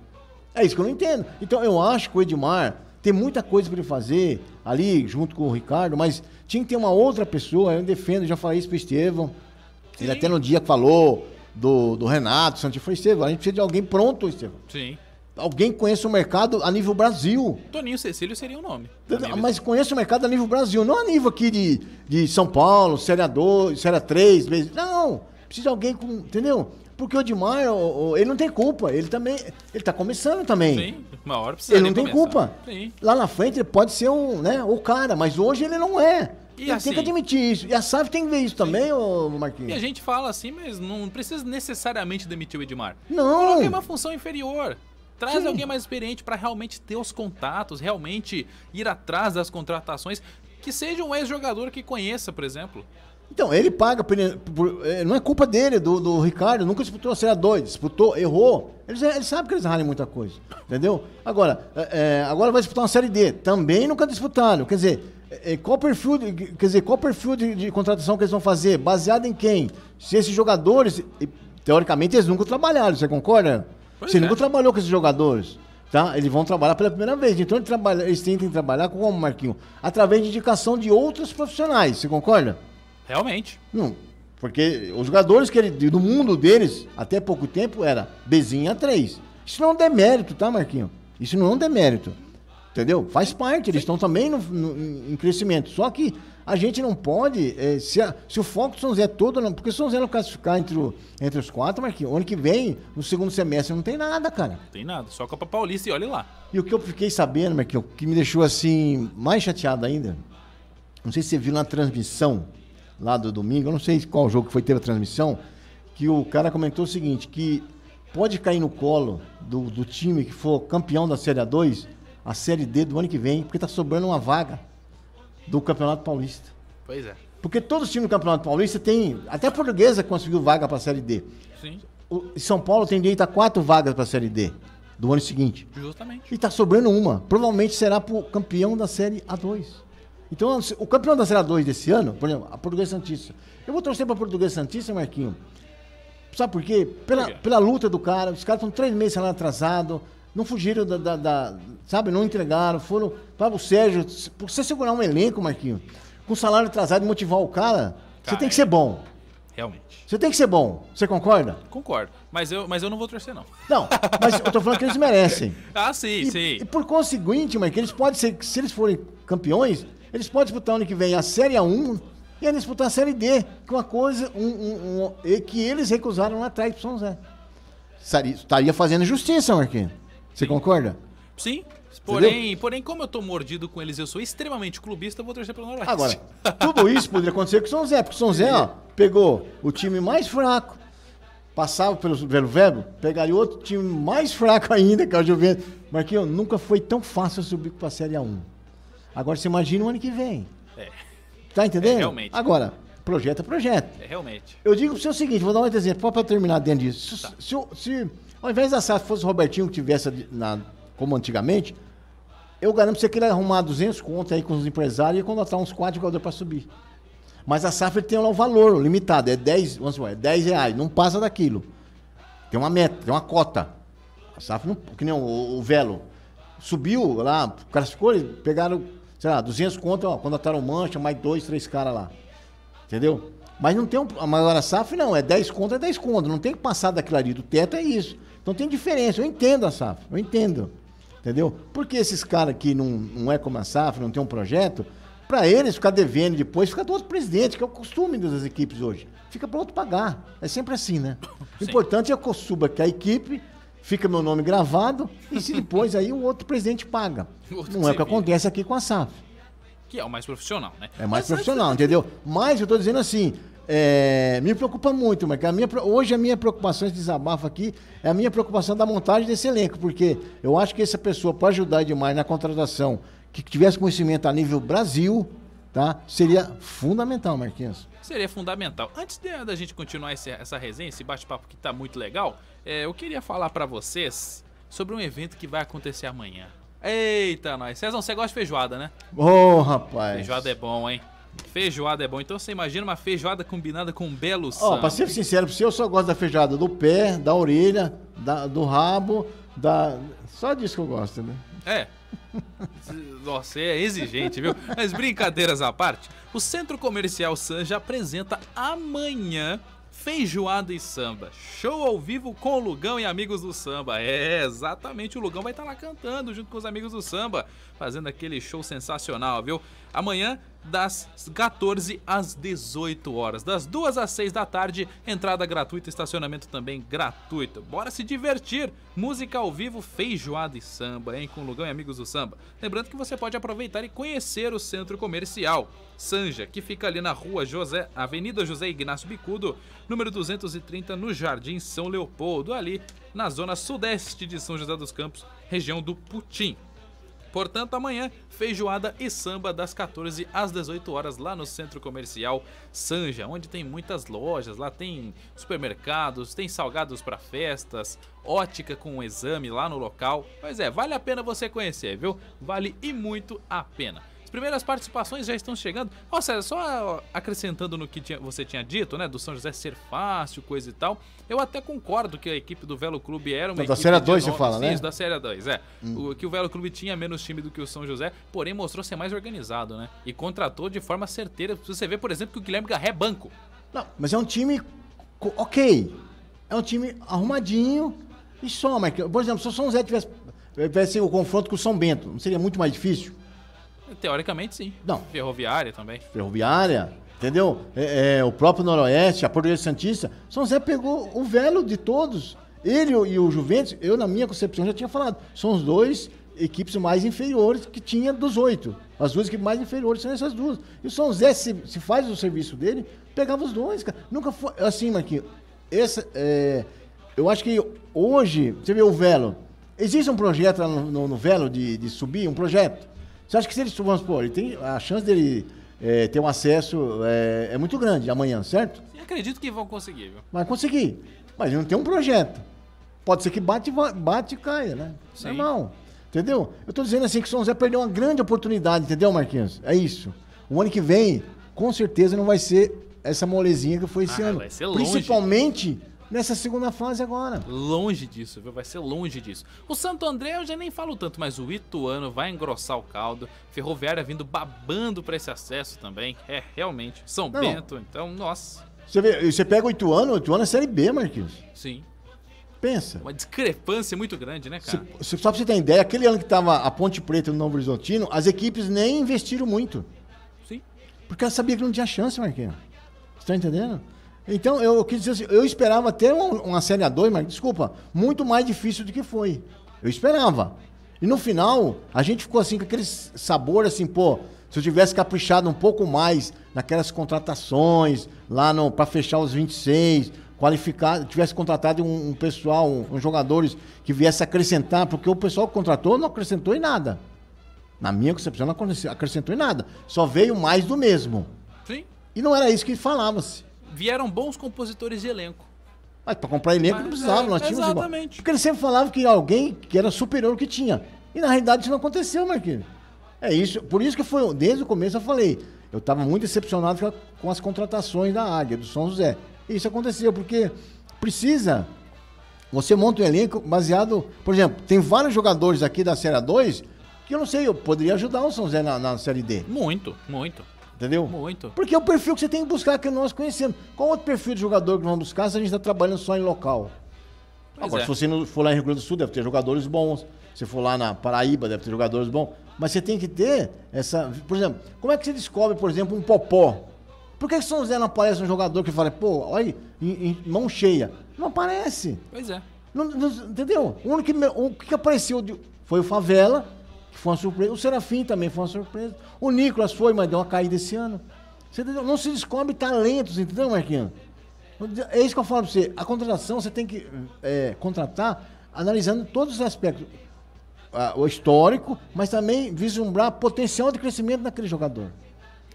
[SPEAKER 2] É isso que eu não entendo. Então eu acho que o Edmar tem muita coisa para ele fazer ali junto com o Ricardo, mas tinha que ter uma outra pessoa. Eu defendo, já falei isso pro Estevão. Sim. Ele até no dia que falou do, do Renato, Santos, foi Estevão. A gente precisa de alguém pronto, Estevão. Sim alguém conheça o mercado a nível Brasil.
[SPEAKER 4] Toninho Cecílio seria o um nome.
[SPEAKER 2] Mas conheça o mercado a nível Brasil, não a nível aqui de, de São Paulo, Série 2, Série 3. Não, precisa de alguém com. Entendeu? Porque o Edmar, ele não tem culpa. Ele também. Ele tá começando também. Sim,
[SPEAKER 4] uma hora precisa. Ele não tem começar. culpa. Sim.
[SPEAKER 2] Lá na frente ele pode ser um, né, o cara, mas hoje ele não é. E ele assim, tem que assim, admitir isso. E a SAF tem que ver isso sim. também, ô Marquinhos. E a
[SPEAKER 4] gente fala assim, mas não precisa necessariamente demitir o Edmar. Não. Coloquei uma função inferior. Traz Sim. alguém mais experiente para realmente ter os contatos, realmente ir atrás das contratações, que seja um ex-jogador que conheça, por exemplo.
[SPEAKER 2] Então, ele paga, por, por, eh, não é culpa dele, do, do Ricardo, nunca disputou a Série 2, disputou, errou. Ele, ele sabe que eles ralham muita coisa, entendeu? Agora, é, agora vai disputar uma Série D, também nunca disputaram. Quer dizer, é, qual perfil, quer dizer, qual perfil de, de, contratação que eles vão fazer? Baseado em quem? Se esses jogadores, teoricamente, eles nunca trabalharam, você concorda? Pois Você é. nunca trabalhou com esses jogadores. Tá? Eles vão trabalhar pela primeira vez. Então eles, trabalham, eles trabalhar com como, Marquinho? Através de indicação de outros profissionais. Você concorda? Realmente. Não. Porque os jogadores que ele, do mundo deles, até pouco tempo, era Bezinha 3. Isso não é um demérito, tá, Marquinho? Isso não é um demérito. Entendeu? Faz parte, eles estão também no, no, em crescimento. Só que a gente não pode, é, se, a, se, o foco do São José todo, não, porque São José não classificar entre, o, entre os quatro, mas que ano que vem, no segundo semestre, não tem nada, cara. Não
[SPEAKER 4] tem nada, só Copa Paulista e olha lá.
[SPEAKER 2] E o que eu fiquei sabendo, Marquinhos, que me deixou assim, mais chateado ainda, não sei se você viu na transmissão lá do domingo, eu não sei qual jogo que foi, teve a transmissão, que o cara comentou o seguinte, que pode cair no colo do, do time que for campeão da Série A2, a Série D do ano que vem, porque tá sobrando uma vaga do Campeonato Paulista. Pois é. Porque todos os times do Campeonato Paulista tem. Até a portuguesa conseguiu vaga para a Série D. Sim. O São Paulo tem direito a quatro vagas para a Série D do ano seguinte. Justamente. E está sobrando uma. Provavelmente será para então, assim, o campeão da Série A2. Então, o campeão da Série A2 desse ano, por exemplo, a Portuguesa Santista. Eu vou torcer para a Portuguesa Santista, Marquinho. Sabe por quê? Pela, por quê? pela luta do cara. Os caras estão três meses lá atrasado não fugiram da, da, da sabe, não entregaram, foram para o Sérgio, por você segurar um elenco, Marquinhos, com salário atrasado e motivar o cara, você tem que ser bom. Realmente. Você tem que ser bom. Você concorda?
[SPEAKER 4] Concordo. Mas eu, mas eu não vou torcer, não.
[SPEAKER 2] Não, mas eu tô falando que eles merecem.
[SPEAKER 4] ah, sim, e, sim.
[SPEAKER 2] E por conseguinte, Marquinhos, eles podem ser, se eles forem campeões, eles podem disputar ano que vem a Série A1 e ainda disputar a Série D, que é uma coisa um, um, um, que eles recusaram lá atrás pro São Zé. Estaria fazendo justiça, Marquinhos. Você Sim. concorda?
[SPEAKER 4] Sim. Porém, porém, como eu tô mordido com eles, eu sou extremamente clubista, vou torcer pelo Noroeste. Agora,
[SPEAKER 2] tudo isso poderia acontecer com o São Zé, porque o São Zé, ó, pegou o time mais fraco, passava pelo Velo Verbo, pegaria outro time mais fraco ainda, que é o Juventus. Marquinhos, nunca foi tão fácil subir pra Série A1. Agora você imagina o ano que vem. É. Tá entendendo? É, realmente. Agora, projeto é projeto. É, realmente. Eu digo o senhor o seguinte, vou dar um exemplo, só pra terminar dentro disso. Tá. se, se ao invés da SAF fosse o Robertinho que tivesse na, como antigamente, eu garanto você que ele é arrumar 200 contas aí com os empresários e contratar uns 4 jogadores para subir. Mas a SAF tem lá um valor limitado, é 10, vamos supor, é 10 reais, não passa daquilo. Tem uma meta, tem uma cota. A SAF não, que nem o, o Velo. Subiu lá, cara ficou, pegaram, sei lá, 200 contas, ó, contrataram mancha, mais dois, três caras lá. Entendeu? Mas não tem um, a maior SAF não, é 10 contas, é 10 contas, não tem que passar daquilo ali, do teto é isso. Então tem diferença. Eu entendo a SAF, eu entendo. Entendeu? Porque esses caras que não, não é como a SAF, não tem um projeto, para eles ficar devendo depois, fica do outro presidente, que é o costume das equipes hoje. Fica para outro pagar. É sempre assim, né? O importante é que eu suba que a equipe fica meu nome gravado e se depois aí o outro presidente paga. Outro não é o que acontece aqui com a SAF.
[SPEAKER 4] Que é o mais profissional, né? É mais
[SPEAKER 2] Mas profissional, entendeu? Mas eu estou dizendo assim, é, me preocupa muito, mas a minha, hoje a minha preocupação, esse desabafo aqui, é a minha preocupação da montagem desse elenco, porque eu acho que essa pessoa, para ajudar demais na contratação, que tivesse conhecimento a nível Brasil, tá? seria fundamental, Marquinhos.
[SPEAKER 4] Seria fundamental. Antes da gente continuar esse, essa resenha, esse bate-papo que está muito legal, é, eu queria falar para vocês sobre um evento que vai acontecer amanhã. Eita, nós. César, você gosta de feijoada, né? Ô, oh, rapaz. Feijoada é bom, hein? Feijoada é bom. Então você imagina uma feijoada combinada com um belo Ó, oh, pra ser
[SPEAKER 2] sincero se eu só gosto da feijoada do pé, da orelha, da, do rabo, da... Só disso que eu gosto, né?
[SPEAKER 4] É. Você é exigente, viu? Mas brincadeiras à parte, o Centro Comercial Sanja apresenta amanhã Feijoada e Samba. Show ao vivo com o Lugão e amigos do samba. É, exatamente, o Lugão vai estar lá cantando junto com os amigos do samba, fazendo aquele show sensacional, viu? Amanhã, das 14 às 18 horas, das 2 às 6 da tarde, entrada gratuita, estacionamento também gratuito. Bora se divertir! Música ao vivo, feijoada e samba, hein? Com Lugão e amigos do samba. Lembrando que você pode aproveitar e conhecer o centro comercial Sanja, que fica ali na rua José, Avenida José Ignácio Bicudo, número 230, no Jardim São Leopoldo, ali na zona sudeste de São José dos Campos, região do Putim. Portanto, amanhã, feijoada e samba das 14 às 18 horas lá no Centro Comercial Sanja, onde tem muitas lojas, lá tem supermercados, tem salgados para festas, ótica com um exame lá no local. Pois é, vale a pena você conhecer, viu? Vale e muito a pena. As primeiras participações já estão chegando. Ó, César, só acrescentando no que tinha, você tinha dito, né? Do São José ser fácil, coisa e tal. Eu até concordo que a equipe do Velo Clube era uma. Não, né? da Série 2 você fala, né? da Série 2, é. Hum. O, que o Velo Clube tinha menos time do que o São José, porém mostrou ser mais organizado, né? E contratou de forma certeira. Você vê, por exemplo, que o Guilherme Garré é banco. Não,
[SPEAKER 2] mas é um time ok. É um time arrumadinho e soma. Por exemplo, se o São José tivesse, tivesse o confronto com o São Bento, não seria muito mais difícil?
[SPEAKER 4] Teoricamente, sim. Não. Ferroviária também.
[SPEAKER 2] Ferroviária, entendeu? É, é, o próprio Noroeste, a Portuguesa Santista. São José pegou o velo de todos. Ele e o Juventus, eu, na minha concepção, já tinha falado, são os dois equipes mais inferiores que tinha dos oito. As duas equipes mais inferiores são essas duas. E o São José, se, se faz o serviço dele, pegava os dois, cara. Nunca foi. Assim, Marquinhos, essa, é, eu acho que hoje, você vê o Velo. Existe um projeto lá no, no, no Velo de, de subir, um projeto você acha que se ele, vamos supor, ele tem a chance dele é, ter um acesso é, é, muito grande amanhã, certo?
[SPEAKER 4] Eu acredito que vão conseguir. Viu?
[SPEAKER 2] Vai conseguir. Mas ele não tem um projeto. Pode ser que bate, bate e caia, né? Sim. Normal. Entendeu? Eu estou dizendo assim que o São José perdeu uma grande oportunidade, entendeu, Marquinhos? É isso. O ano que vem, com certeza, não vai ser essa molezinha que foi esse ah, ano. Vai ser longe. Principalmente nessa segunda fase agora.
[SPEAKER 4] Longe disso, viu? Vai ser longe disso. O Santo André eu já nem falo tanto, mas o Ituano vai engrossar o caldo. Ferroviária vindo babando para esse acesso também. É, realmente. São Não. Bento, então, nossa.
[SPEAKER 2] Você, vê, você pega o Ituano, o Ituano é Série B, Marquinhos. Sim. Pensa.
[SPEAKER 4] Uma discrepância muito grande, né, cara?
[SPEAKER 2] só pra você ter ideia, aquele ano que tava a Ponte Preta no Novo Horizontino, as equipes nem investiram muito. Sim. Porque elas sabiam que não tinha chance, Marquinhos. Você tá entendendo? Então, eu, quis dizer assim, eu esperava ter uma, uma Série A2, mas desculpa, muito mais difícil do que foi. Eu esperava. E no final, a gente ficou assim com aquele sabor assim, pô, se eu tivesse caprichado um pouco mais naquelas contratações, lá no para fechar os 26, qualificado, tivesse contratado um, um pessoal, uns um, um jogadores que viesse acrescentar, porque o pessoal que contratou não acrescentou em nada. Na minha concepção, não acrescentou em nada. Só veio mais do mesmo. Sim. E não era isso que falava-se
[SPEAKER 4] vieram bons compositores de elenco.
[SPEAKER 2] Mas ah, pra comprar elenco não precisava, é, nós tínhamos. Exatamente.
[SPEAKER 4] Igual. Porque eles sempre falavam
[SPEAKER 2] que alguém que era superior ao que tinha. E na realidade isso não aconteceu, Marquinhos. É isso. Por isso que foi, desde o começo eu falei, eu estava muito decepcionado com as contratações da Águia, do São José. E isso aconteceu, porque precisa. Você monta um elenco baseado. Por exemplo, tem vários jogadores aqui da Série 2 que eu não sei, eu poderia ajudar o São José na, na Série D. Muito, muito. Entendeu? Muito. Porque é o perfil que você tem que buscar, que nós conhecemos. Qual outro perfil de jogador que nós vamos buscar se a gente está trabalhando só em local? Pois Agora, é. se você for lá em Rio Grande do Sul, deve ter jogadores bons. Se for lá na Paraíba, deve ter jogadores bons. Mas você tem que ter essa. Por exemplo, como é que você descobre, por exemplo, um popó? Por que São José não aparece um jogador que fala, pô, olha, em, em mão cheia? Não aparece. Pois é. Não, não, entendeu? O único que, o que apareceu de, foi o Favela, foi uma surpresa. O Serafim também foi uma surpresa. O Nicolas foi, mas deu uma caída esse ano. Você entendeu? Não se descobre talentos, entendeu, Marquinhos? É isso que eu falo pra você. A contratação você tem que é, contratar analisando todos os aspectos. O histórico, mas também vislumbrar potencial de crescimento naquele jogador.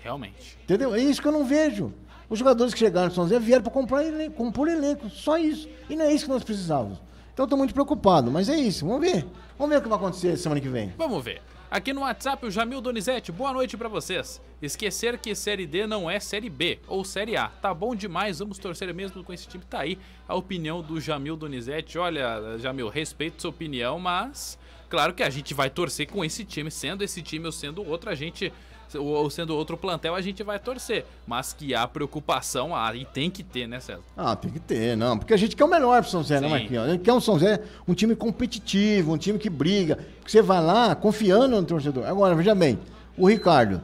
[SPEAKER 2] Realmente. Entendeu? É isso que eu não vejo. Os jogadores que chegaram no São José vieram para comprar elenco, compor elenco, só isso. E não é isso que nós precisávamos. Então eu tô muito preocupado, mas é isso, vamos ver. Vamos ver o que vai acontecer semana que vem.
[SPEAKER 4] Vamos ver. Aqui no WhatsApp, o Jamil Donizete, boa noite para vocês. Esquecer que Série D não é Série B ou Série A. Tá bom demais, vamos torcer mesmo com esse time. Tá aí a opinião do Jamil Donizete. Olha, Jamil, respeito sua opinião, mas claro que a gente vai torcer com esse time, sendo esse time ou sendo outro, a gente ou sendo outro plantel, a gente vai torcer. Mas que há preocupação, e tem
[SPEAKER 5] que ter, né, César?
[SPEAKER 2] Ah, tem que ter, não. Porque a gente quer o melhor pro São Zé, Sim. né, Marquinhos? A gente quer um São Zé, um time competitivo, um time que briga. Porque você vai lá confiando no torcedor. Agora, veja bem, o Ricardo,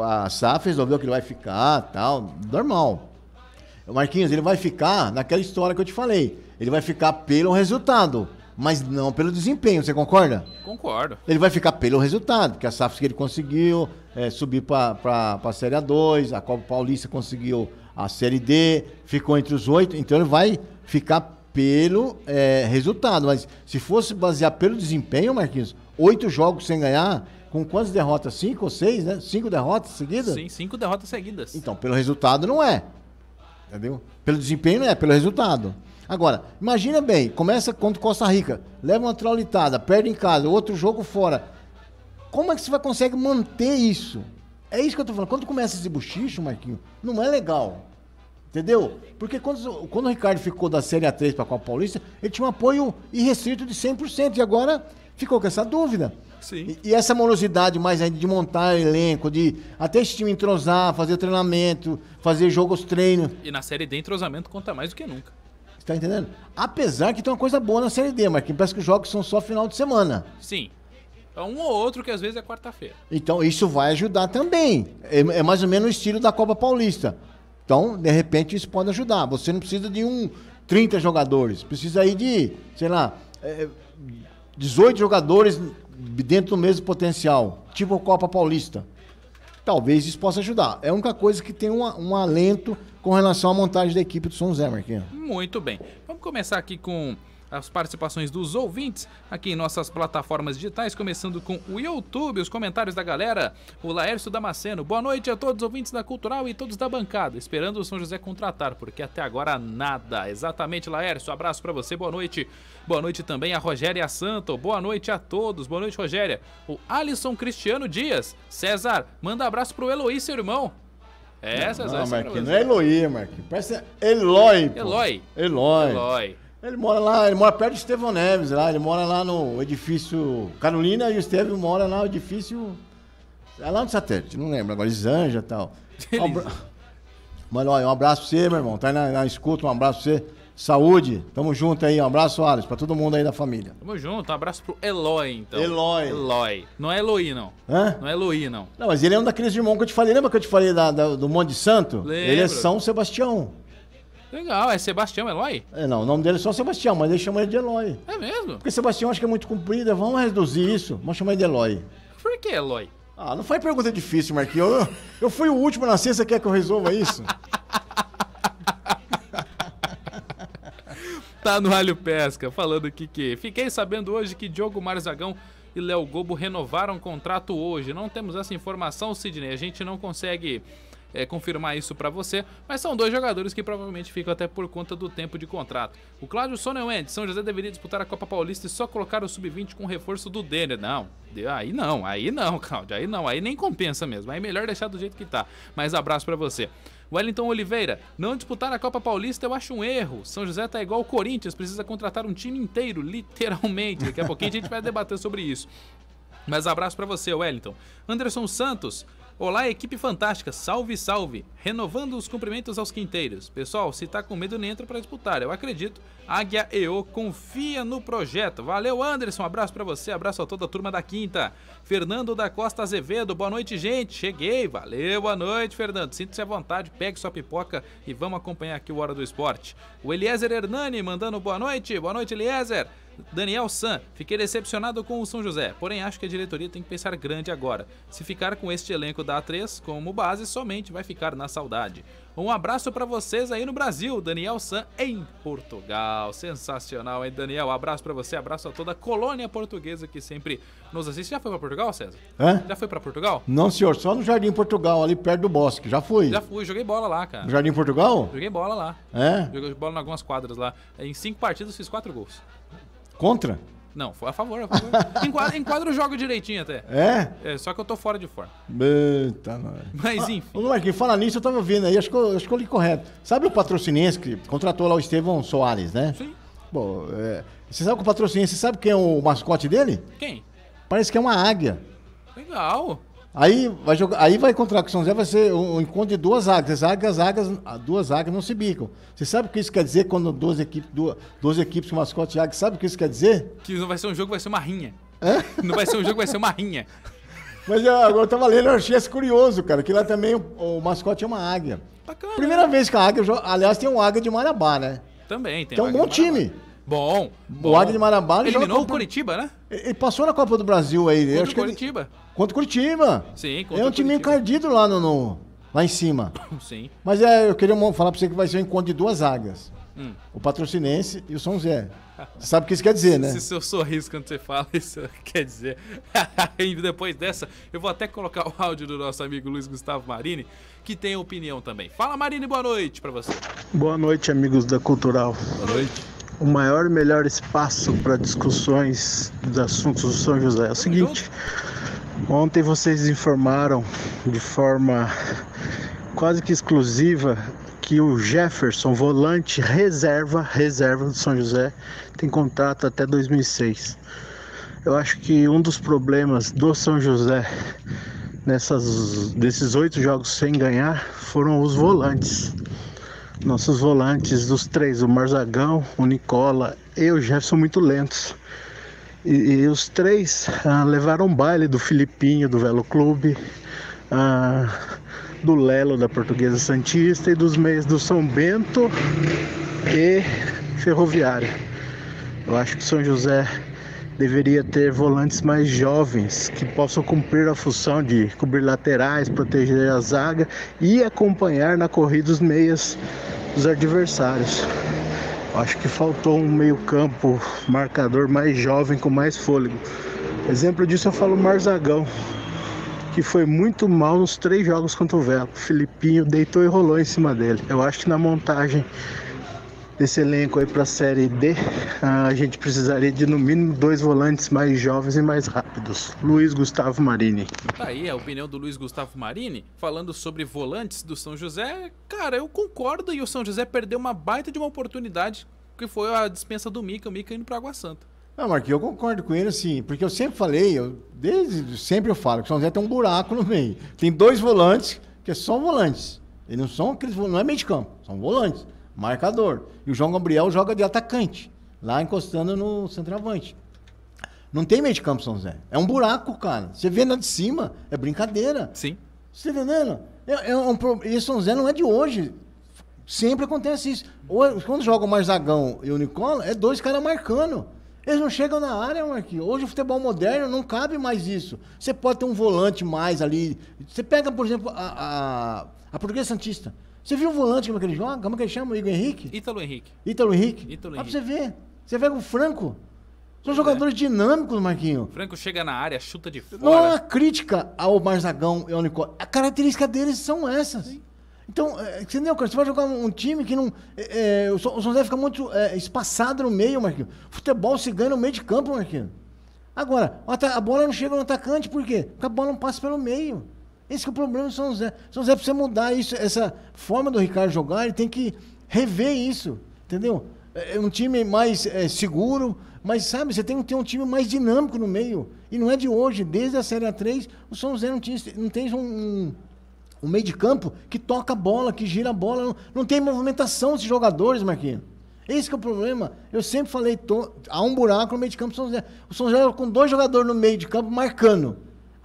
[SPEAKER 2] a, a SAF resolveu que ele vai ficar tal, normal. O Marquinhos, ele vai ficar naquela história que eu te falei. Ele vai ficar pelo resultado mas não pelo desempenho, você concorda? Concordo. Ele vai ficar pelo resultado, porque a SAF que ele conseguiu é, subir para a Série A2, a Copa Paulista conseguiu a Série D, ficou entre os oito, então ele vai ficar pelo é, resultado. Mas se fosse basear pelo desempenho, Marquinhos, oito jogos sem ganhar, com quantas derrotas? Cinco ou seis, né? Cinco derrotas seguidas?
[SPEAKER 4] Sim, cinco derrotas seguidas. Então,
[SPEAKER 2] pelo resultado não é. Entendeu? Pelo desempenho não é, pelo resultado. Agora, imagina bem, começa contra Costa Rica, leva uma trolitada, perde em casa, outro jogo fora. Como é que você vai conseguir manter isso? É isso que eu tô falando. Quando começa esse bochicho, Marquinho, não é legal. Entendeu? Porque quando, quando o Ricardo ficou da Série A3 para a Copa Paulista, ele tinha um apoio irrestrito de 100%. E agora ficou com essa dúvida. Sim. E, e essa morosidade mais ainda de montar elenco, de até esse time entrosar, fazer treinamento, fazer jogos, treino.
[SPEAKER 4] E na Série D, entrosamento conta mais do que nunca.
[SPEAKER 2] Tá entendendo? Apesar que tem uma coisa boa na Série D, mas que parece que os jogos são só final de semana.
[SPEAKER 4] Sim. É um ou outro que às vezes é quarta-feira.
[SPEAKER 2] Então isso vai ajudar também. É, é, mais ou menos o estilo da Copa Paulista. Então, de repente, isso pode ajudar. Você não precisa de um 30 jogadores. Precisa aí de, sei lá, é, 18 jogadores dentro do mesmo potencial. Tipo a Copa Paulista talvez isso possa ajudar. É a única coisa que tem um, um alento com relação à montagem da equipe do Son Zé Marquinhos
[SPEAKER 4] Muito bem. Vamos começar aqui com as participações dos ouvintes aqui em nossas plataformas digitais, começando com o YouTube, os comentários da galera. O Laércio Damasceno, boa noite a todos os ouvintes da Cultural e todos da bancada, esperando o São José contratar, porque até agora nada. Exatamente, Laércio, abraço para você, boa noite. Boa noite também a Rogéria Santo, boa noite a todos, boa noite, Rogéria. O Alisson Cristiano Dias, César, manda abraço pro Eloy, seu irmão. É, não, César. Não, Marquinhos, não é
[SPEAKER 2] Eloí, Marquinhos. Parece Eloy. Eloy. Eloy. Eloy. Ele mora lá, ele mora perto de Estevão Neves, lá, ele mora lá no edifício Carolina e o Estevão mora lá no edifício. É lá no satélite, não lembro, agora Isanja e tal. mano, olha, um abraço pra você, meu irmão. Tá aí na, na escuta, um abraço pra você. Saúde, tamo junto aí, um abraço, Alex, pra todo mundo aí da família.
[SPEAKER 4] Tamo junto, um abraço pro Eloy, então. Eloy. Eloy. Não é Eloy, não. Hã? Não é Eloy, não. Não,
[SPEAKER 2] mas ele é um daqueles irmãos que eu te falei. Lembra que eu te falei da, da, do Monte Santo? Lembro. Ele é São Sebastião.
[SPEAKER 4] Legal, é Sebastião Eloy?
[SPEAKER 2] É, não, o nome dele é só Sebastião, mas eles chamam ele de Eloy.
[SPEAKER 4] É mesmo? Porque
[SPEAKER 2] Sebastião acho que é muito comprido, é, vamos reduzir isso, vamos chamar ele de Eloy.
[SPEAKER 4] Por que Eloy?
[SPEAKER 2] Ah, não faz pergunta difícil, Marquinhos. Eu, eu fui o último na ciência, quer que eu resolva isso?
[SPEAKER 4] tá no Alho Pesca, falando aqui que fiquei sabendo hoje que Diogo Marzagão e Léo Gobo renovaram o contrato hoje. Não temos essa informação, Sidney. A gente não consegue é, confirmar isso para você, mas são dois jogadores que provavelmente ficam até por conta do tempo de contrato. O Cláudio Sonelwend, é São José deveria disputar a Copa Paulista e só colocar o sub-20 com reforço do Denner. Não, aí não, aí não, Cláudio, aí não, aí nem compensa mesmo, aí é melhor deixar do jeito que tá. Mas abraço para você. Wellington Oliveira, não disputar a Copa Paulista eu acho um erro. São José tá igual o Corinthians, precisa contratar um time inteiro, literalmente. Daqui a pouquinho a gente vai debater sobre isso. Mas abraço para você, Wellington. Anderson Santos, Olá, equipe fantástica, salve, salve! Renovando os cumprimentos aos quinteiros. Pessoal, se tá com medo, nem entra pra disputar, eu acredito. Águia EO confia no projeto. Valeu, Anderson, abraço para você, abraço a toda a turma da quinta. Fernando da Costa Azevedo, boa noite, gente, cheguei, valeu, boa noite, Fernando. Sinta-se à vontade, pegue sua pipoca e vamos acompanhar aqui o Hora do Esporte. O Eliezer Hernani mandando boa noite, boa noite, Eliezer. Daniel San, fiquei decepcionado com o São José, porém acho que a diretoria tem que pensar grande agora. Se ficar com este elenco da A3 como base, somente vai ficar na saudade. Um abraço para vocês aí no Brasil, Daniel San em Portugal. Sensacional, hein, Daniel? abraço para você, abraço a toda a colônia portuguesa que sempre nos assiste. Já foi para Portugal, César? Hã? Já foi para Portugal? Não,
[SPEAKER 2] senhor, só no Jardim Portugal, ali perto do bosque. Já fui. Já fui,
[SPEAKER 4] joguei bola lá, cara. No
[SPEAKER 2] Jardim Portugal?
[SPEAKER 4] Joguei bola lá. É? Joguei bola em algumas quadras lá. Em cinco partidas fiz quatro gols. Contra? Não, foi a favor, a favor. enquadro, o jogo direitinho até. É? é? Só que eu tô fora de forma.
[SPEAKER 2] Eita, nós. É. Mas ah, enfim. Ô, Marquinhos, fala nisso, eu tava vendo aí, acho que eu, acho que eu li correto. Sabe o patrocinense que contratou lá o Estevão Soares, né? Sim. Bom, é, você sabe que o patrocinense, você sabe quem é o mascote dele? Quem? Parece que é uma águia.
[SPEAKER 4] Legal.
[SPEAKER 2] Aí vai, jogar, aí vai encontrar com o São José, vai ser um, encontro de duas águias, Zagas, águias duas zagas não se bicam. Você sabe o que isso quer dizer quando duas equipes, duas, duas equipes com mascote águia? Sabe o que isso quer
[SPEAKER 4] dizer? Que não vai ser um jogo, vai ser uma rinha. É? Não vai ser um jogo, vai ser uma rinha.
[SPEAKER 2] Mas eu, é, agora eu tava lendo, eu achei isso curioso, cara, que lá também o, o mascote é uma águia. Bacana. Primeira né? vez que a águia, aliás, tem um águia de Marabá, né?
[SPEAKER 4] Também, tem. Tem é um bom time. Bom. bom. O Adriano Marabá eliminou o Curitiba, né?
[SPEAKER 2] Ele passou na Copa do Brasil aí. Contra acho Curitiba. Que ele... Contra Curitiba. Sim, contra É um time encardido lá no, no, lá em cima. Sim. Mas é, eu queria falar pra você que vai ser um encontro de duas águas, Hum. O Patrocinense e o São Zé. Você sabe o que isso quer dizer,
[SPEAKER 4] né? Esse seu sorriso quando você fala, isso quer dizer. e depois dessa, eu vou até colocar o áudio do nosso amigo Luiz Gustavo Marini, que tem opinião também. Fala, Marini, boa noite para
[SPEAKER 5] você. Boa noite, amigos da Cultural. Boa noite o maior e melhor espaço para discussões dos assuntos do São José. É o seguinte: ontem vocês informaram de forma quase que exclusiva que o Jefferson, volante reserva, reserva do São José, tem contrato até 2006. Eu acho que um dos problemas do São José nessas desses oito jogos sem ganhar foram os volantes. Nossos volantes, os três, o Marzagão, o Nicola e o Jefferson, muito lentos. E, e os três ah, levaram baile do Filipinho, do Velo Clube, ah, do Lelo, da Portuguesa Santista e dos meios do São Bento e Ferroviária. Eu acho que São José deveria ter volantes mais jovens que possam cumprir a função de cobrir laterais, proteger a zaga e acompanhar na corrida os meias dos adversários. Acho que faltou um meio-campo marcador mais jovem com mais fôlego. Exemplo disso eu falo Marzagão, que foi muito mal nos três jogos contra o Velo. O Filipinho deitou e rolou em cima dele. Eu acho que na montagem desse elenco aí para a Série D, ah, a gente precisaria de no mínimo dois volantes mais jovens e mais rápidos. Luiz Gustavo Marini. Tá aí
[SPEAKER 4] é a opinião do Luiz Gustavo Marini falando sobre volantes do São José. Cara, eu concordo e o São José perdeu uma baita de uma oportunidade que foi a dispensa do Mica, o Mica indo para Água Santa.
[SPEAKER 2] Não, Marquinhos, eu concordo com ele, assim, porque eu sempre falei, eu, desde sempre eu falo, que o São José tem um buraco no meio. Tem dois volantes, que são volantes. Eles não são aqueles não é meio de campo, são volantes marcador. E o João Gabriel joga de atacante, lá encostando no centroavante. Não tem meio de campo, São Zé. É um buraco, cara. Você vê lá de cima, é brincadeira. Sim. Você tá entendendo? Né? É, é um, e São Zé não é de hoje. Sempre acontece isso. quando jogam o Marzagão e o Nicola, é dois caras marcando. Eles não chegam na área, Marquinhos. Hoje o futebol moderno não cabe mais isso. Você pode ter um volante mais ali. Você pega, por exemplo, a, a, a Portuguesa Santista. Você viu o volante como é que ele joga? Como é que ele chama? Igor Henrique?
[SPEAKER 4] Ítalo Henrique. Ítalo Henrique? Ítalo Henrique. Ah, pra
[SPEAKER 2] você ver. Você pega o Franco. São é. jogadores dinâmicos, Marquinho.
[SPEAKER 4] Franco chega na área, chuta de fora. Não é uma
[SPEAKER 2] crítica ao Marzagão e ao Nicole. A característica deles são essas. Sim. Então, é, você entendeu, cara? Você vai jogar um time que não. É, é o São José fica muito é, espaçado no meio, Marquinho. Futebol se ganha no meio de campo, Marquinho. Agora, a bola não chega no atacante, por quê? Porque a bola não passa pelo meio. Esse que é o problema do São José. São José precisa mudar isso, essa forma do Ricardo jogar, ele tem que rever isso, entendeu? É, é um time mais é, seguro, mas sabe, você tem que ter um time mais dinâmico no meio. E não é de hoje, desde a Série A3, o São José não, tinha, não tem um, um, meio de campo que toca a bola, que gira a bola, não, não tem movimentação desses jogadores, Marquinhos. Esse é o problema. Eu sempre falei, tô, há um buraco no meio de campo do São José. O São José com dois jogadores no meio de campo marcando.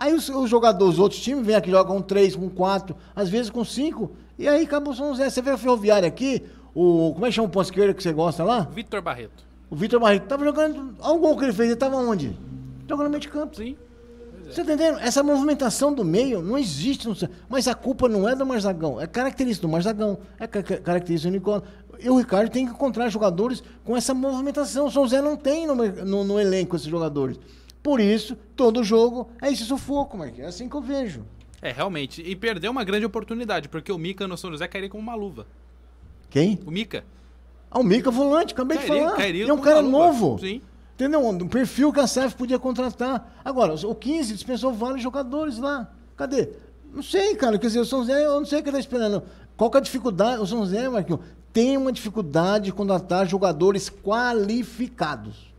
[SPEAKER 2] Aí os, os jogadores dos outros times vêm aqui, jogam três, com quatro, às vezes com cinco, e aí o são José Você vê o Ferroviário aqui, o. Como é que chama o ponto esquerdo que você gosta lá?
[SPEAKER 4] Vitor Barreto.
[SPEAKER 2] O Vitor Barreto tava jogando. Olha o gol que ele fez, ele tava onde? Jogando no meio de campo. Sim. É. Você tá entendendo? Essa movimentação do meio não existe. Não mas a culpa não é do Marzagão. É característica do Marzagão. É característica do Nicola. E o Ricardo tem que encontrar jogadores com essa movimentação. O São Zé não tem no, no, no elenco esses jogadores. Por isso, todo jogo é esse sufoco, Mark. É assim que eu vejo.
[SPEAKER 4] É, realmente. E perdeu uma grande oportunidade, porque o Mika no São José cairia como uma luva. Quem? O Mika.
[SPEAKER 2] Ah, o Mika volante, acabei cairia, de falar. Cairia é um cara novo. Sim. Entendeu? Um perfil que a SAF podia contratar. Agora, o 15 dispensou vários jogadores lá. Cadê? Não sei, cara. Quer dizer, o São José, eu não sei o que ele tá esperando. Qual que é a dificuldade? O São José, Marquinhos, tem uma dificuldade de contratar jogadores qualificados.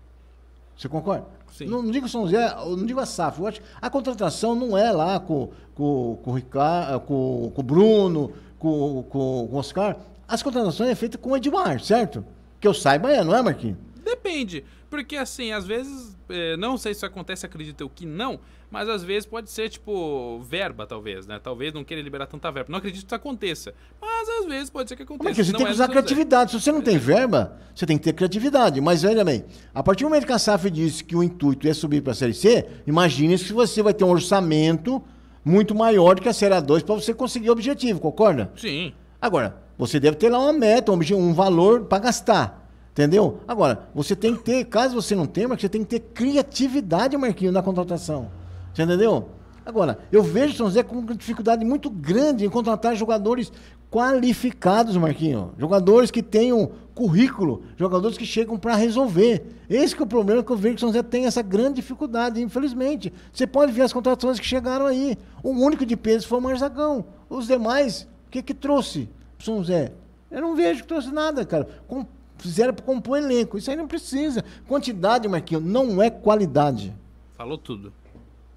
[SPEAKER 2] Você concorda? Sim. Não, digo São José, não digo a SAF. Eu acho a contratação não é lá com, com, com o Ricardo, eh, com, com Bruno, com, com, com o Oscar. As contratações é feita com o Edmar, certo? Que eu saiba é, não é, Marquinhos?
[SPEAKER 4] Depende. Porque, assim, às vezes, eh, não sei se acontece, acredito eu que não, mas às vezes pode ser, tipo, verba, talvez, né? Talvez não queira liberar tanta verba. Não acredito que isso aconteça, mas às vezes pode ser que aconteça. Mas é que você não tem é que usar criatividade.
[SPEAKER 2] Se você não tem é. verba, você tem que ter criatividade. Mas veja bem, a partir do momento que a SAF disse que o intuito é subir para a Série C, imagine se você vai ter um orçamento muito maior do que a Série A2 para você conseguir o objetivo, concorda? Sim. Agora, você deve ter lá uma meta, um valor para gastar. Entendeu? Agora, você tem que ter, caso você não tenha, você tem que ter criatividade, Marquinhos, na contratação. Você entendeu? Agora, eu vejo o São José com uma dificuldade muito grande em contratar jogadores qualificados, Marquinho. Jogadores que tenham currículo, jogadores que chegam para resolver. Esse é o problema que eu vejo que o São José tem essa grande dificuldade, infelizmente. Você pode ver as contratações que chegaram aí. O único de peso foi o Marzagão. Os demais, o que que trouxe o São José? Eu não vejo que trouxe nada, cara. Com, fizeram para compor elenco. Isso aí não precisa. Quantidade, Marquinho, não é qualidade.
[SPEAKER 4] Falou tudo.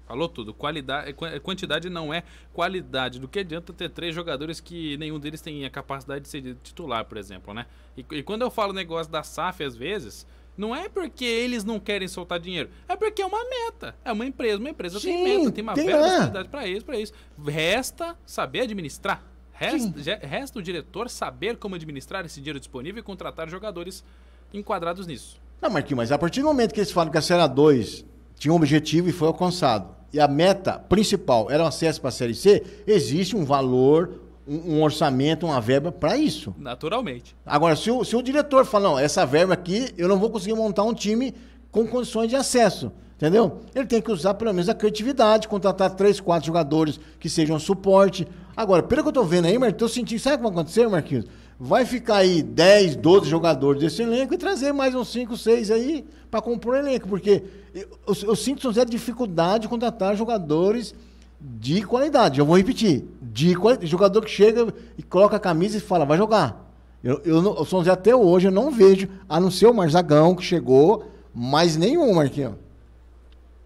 [SPEAKER 4] Falou tudo. Qualidade, é, é, quantidade não é qualidade. Do que adianta ter três jogadores que nenhum deles tem a capacidade de ser titular, por exemplo, né? E, e quando eu falo negócio da SAF, às vezes, não é porque eles não querem soltar dinheiro, é porque é uma meta. É uma empresa, uma empresa Sim, tem meta, tem uma tem responsabilidade para isso, para isso. Resta saber administrar. Resta, resta o diretor saber como administrar esse dinheiro disponível e contratar jogadores enquadrados nisso.
[SPEAKER 2] Não, Marquinhos, mas a partir do momento que eles falam que a Série 2 tinha um objetivo e foi alcançado, e a meta principal era o acesso para a Série C, existe um valor, um, um orçamento, uma verba para isso.
[SPEAKER 4] Naturalmente.
[SPEAKER 2] Agora, se o, se o diretor fala, não, essa verba aqui eu não vou conseguir montar um time com condições de acesso. Entendeu? Ele tem que usar pelo menos a criatividade, contratar três, quatro jogadores que sejam suporte. Agora, pelo que eu estou vendo aí, Marquinhos, eu sentindo, sabe o que vai acontecer, Marquinhos? vai ficar aí 10, 12 jogadores desse elenco e trazer mais uns 5, 6 aí para compor o elenco, porque eu, eu sinto São José dificuldade de contratar jogadores de qualidade. Eu vou repetir, de qualidade. jogador que chega e coloca a camisa e fala, vai jogar. Eu, eu, o São Zé até hoje eu não vejo, a não ser o Marzagão que chegou, mais nenhum, Marquinhos.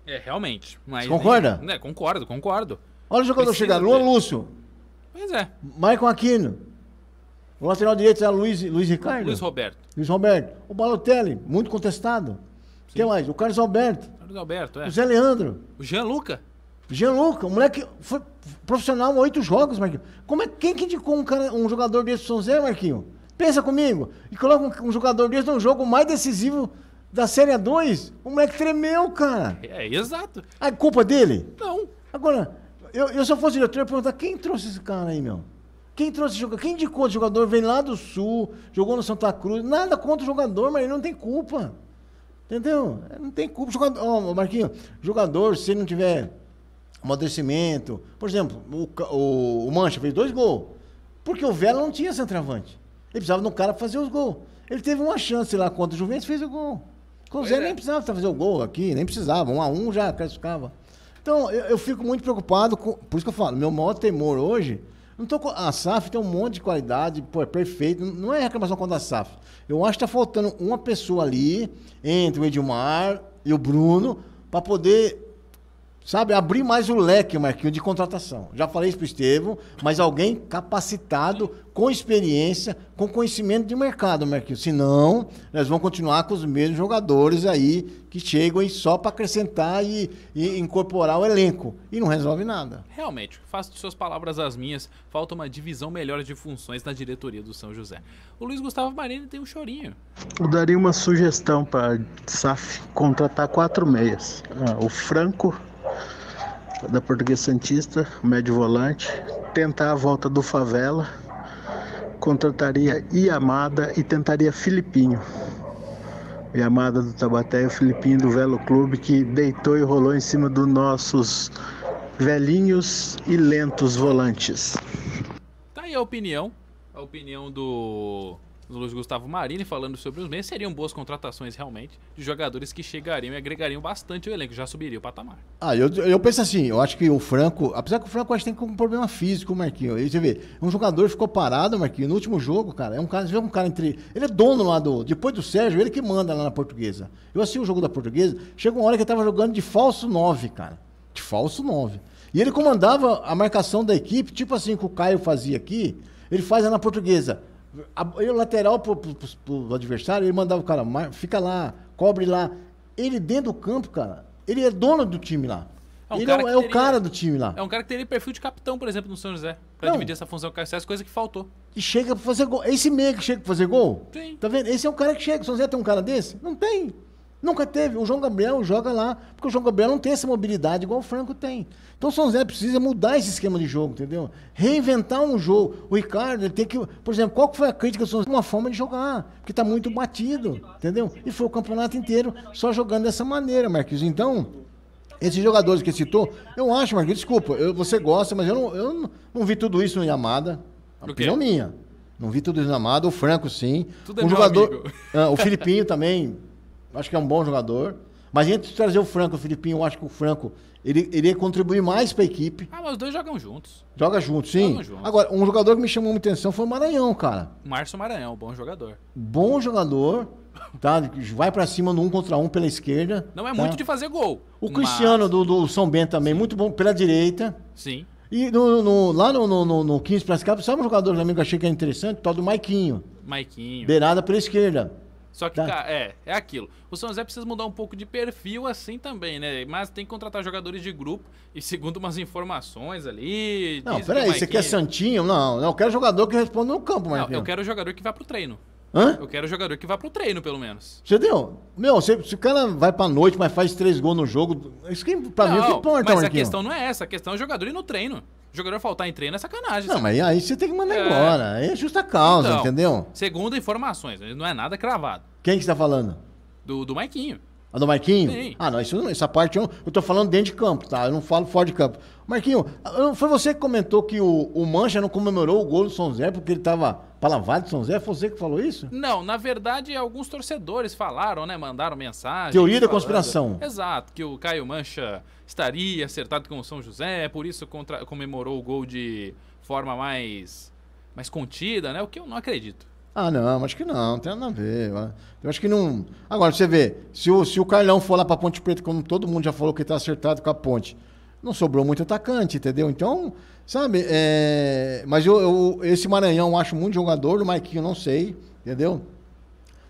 [SPEAKER 4] É, realmente. Mas concorda? Nem, né, concordo, concordo. Olha o jogador Precisa chegar, Luan Lúcio. Pois é.
[SPEAKER 2] Maicon Aquino. O lateral direito era Luiz, Luiz Ricardo? Luiz Roberto. Luiz Roberto. O Balotelli, muito contestado. O que mais? O Carlos Alberto.
[SPEAKER 4] Carlos Alberto, é. O Zé Leandro. O Jean Luca.
[SPEAKER 2] Jean Luca, o moleque foi profissional oito jogos, Marquinhos. Como é, quem que indicou um, cara, um jogador desse São Zé, Marquinhos? Pensa comigo. E coloca um, um jogador desse num jogo mais decisivo da Série 2. O moleque tremeu, cara.
[SPEAKER 4] É, ah, é exato.
[SPEAKER 2] A culpa dele? Não. Agora, eu, eu se eu fosse diretor, eu ia perguntar quem trouxe esse cara aí, meu? Quem trouxe jogador, quem indicou o jogador vem lá do Sul, jogou no Santa Cruz, nada contra o jogador, mas ele não tem culpa. Entendeu? Não tem culpa. Jogador, oh, Marquinhos, jogador, se não tiver amadurecimento. Por exemplo, o, o, o, Mancha fez dois gols. Porque o Vela não tinha centroavante. Ele precisava de um cara pra fazer os gols. Ele teve uma chance lá contra o Juventus fez o gol. Com o Zé é. nem precisava fazer o gol aqui, nem precisava. Um a um já classificava. Então, eu, eu fico muito preocupado com. Por isso que eu falo, meu maior temor hoje não tô, a SAF tem um monte de qualidade, pô, é perfeito. Não é reclamação contra a SAF. Eu acho que tá faltando uma pessoa ali, entre o Edmar e o Bruno, para poder Sabe, abrir mais o leque, Marquinhos, de contratação. Já falei isso para o Estevam, mas alguém capacitado, com experiência, com conhecimento de mercado, Marquinhos. Senão, nós vamos continuar com os mesmos jogadores aí que chegam aí só para acrescentar e, e, incorporar o elenco. E não resolve nada.
[SPEAKER 4] Realmente, faço de suas palavras as minhas. Falta uma divisão melhor de funções na diretoria do São José. O Luiz Gustavo Marini tem um chorinho.
[SPEAKER 5] Eu daria uma sugestão para SAF contratar quatro meias. Ah, o Franco da Português Santista, médio volante, tentar a volta do Favela, contrataria Iamada e tentaria Filipinho. Iamada do Tabaté e o Filipinho do Velo Clube que deitou e rolou em cima dos nossos velhinhos e lentos volantes.
[SPEAKER 4] Tá aí a opinião, a opinião do do Luiz Gustavo Marini falando sobre os meses, seriam boas contratações realmente de jogadores que chegariam e agregariam bastante o elenco, já subiria o patamar.
[SPEAKER 2] Ah, eu, eu penso assim, eu acho que o Franco, apesar que o Franco acho que tem um problema físico, Marquinho. aí você vê, um jogador ficou parado, Marquinho, no último jogo, cara, é um cara, você vê um cara entre. Ele é dono lá do. Depois do Sérgio, ele que manda lá na portuguesa. Eu assisti o jogo da portuguesa, chegou uma hora que ele tava jogando de falso 9, cara. De falso 9. E ele comandava a marcação da equipe, tipo assim que o Caio fazia aqui, ele faz na portuguesa. Eu lateral pro, pro, pro, adversário, ele mandava o cara, fica lá, cobre lá. Ele dentro do campo, cara, ele é dono do time lá. É um ele é, teria, o cara do time lá. É
[SPEAKER 4] um cara que teria perfil de capitão, por exemplo, no São José. Pra Não. dividir essa função com o coisa que faltou.
[SPEAKER 2] E chega pra fazer gol. Esse meio que chega pra fazer gol? Tem. Tá vendo? Esse é um cara que chega. O São José tem um cara desse? Não tem. Nunca teve. O João Gabriel joga lá, porque o João Gabriel não tem essa mobilidade igual o Franco tem. Então o São José precisa mudar esse esquema de jogo, entendeu? Reinventar um jogo. O Ricardo, ele tem que. Por exemplo, qual foi a crítica do São José? Uma forma de jogar, porque está muito batido, entendeu? E foi o campeonato inteiro só jogando dessa maneira, Marquinhos. Então, esses jogadores que citou, eu acho, Marquinhos, desculpa, eu, você gosta, mas eu não, eu não, vi tudo isso no Yamada. A opinião minha. Não vi tudo isso no Yamada. O Franco, sim. Tudo o é jogador. Ah, o Filipinho também. Acho que é um bom jogador. Mas antes de trazer o Franco o Filipinho, eu acho que o Franco ele, ele ia contribuir mais para a equipe.
[SPEAKER 4] Ah, mas os dois jogam juntos.
[SPEAKER 2] Joga juntos, sim. Jogam juntos. Agora, um jogador que me chamou muita atenção foi o Maranhão, cara.
[SPEAKER 4] Márcio Maranhão, bom jogador.
[SPEAKER 2] Bom jogador, tá? Vai para cima no um contra um pela esquerda.
[SPEAKER 4] Não é tá? muito de fazer gol. O Cristiano
[SPEAKER 2] mas... do, do, São Bento também, sim. muito bom pela direita. Sim. E no, no, lá no, no, no 15 para as sabe um jogador também que eu achei que é interessante? O tal do Maiquinho.
[SPEAKER 4] Maiquinho.
[SPEAKER 2] Beirada pela esquerda.
[SPEAKER 4] Só que, tá. cara, é, é aquilo. O São José precisa mudar um pouco de perfil assim também, né? Mas tem que contratar jogadores de grupo e segundo umas informações ali. Não, peraí, você quer
[SPEAKER 2] Santinho? Não, não, eu quero jogador que responda no campo, mas. Não, eu
[SPEAKER 4] quero jogador que vá pro treino. Hã? Eu quero jogador que vá pro treino, pelo menos.
[SPEAKER 2] Entendeu? Meu, se, se o cara vai pra noite, mas faz três gols no jogo, isso que, pra não, mim é que importa, Mas a questão
[SPEAKER 4] não é essa, a questão é o jogador ir no treino. O jogador faltar em treino é sacanagem. Não, sabe? mas
[SPEAKER 2] aí você tem que mandar é... embora. Aí é justa causa, então, entendeu?
[SPEAKER 4] Segundo informações, né? não é nada cravado.
[SPEAKER 2] Quem que você tá falando?
[SPEAKER 4] Do, do Maiquinho.
[SPEAKER 2] A ah, do Marquinho? Sim. Ah, não, isso, essa parte eu, eu tô falando dentro de campo, tá? Eu não falo fora de campo. Marquinho, foi você que comentou que o, o Mancha não comemorou o gol do São Zé porque ele tava palavado de São Zé? Foi você que falou isso?
[SPEAKER 4] Não, na verdade, alguns torcedores falaram, né? Mandaram mensagem. Teoria da conspiração. Exato, que o Caio Mancha estaria acertado com o São José, por isso contra, comemorou o gol de forma mais, mais contida, né? O que eu não acredito.
[SPEAKER 2] Ah, não, acho que não, não tem nada a ver. Eu acho que não. Agora, você vê, se o, se o Carlão for lá pra Ponte Preta, como todo mundo já falou que tá acertado com a ponte, não sobrou muito atacante, entendeu? Então, sabe, é... mas eu, eu, esse Maranhão eu acho muito jogador, do Marquinho não sei, entendeu?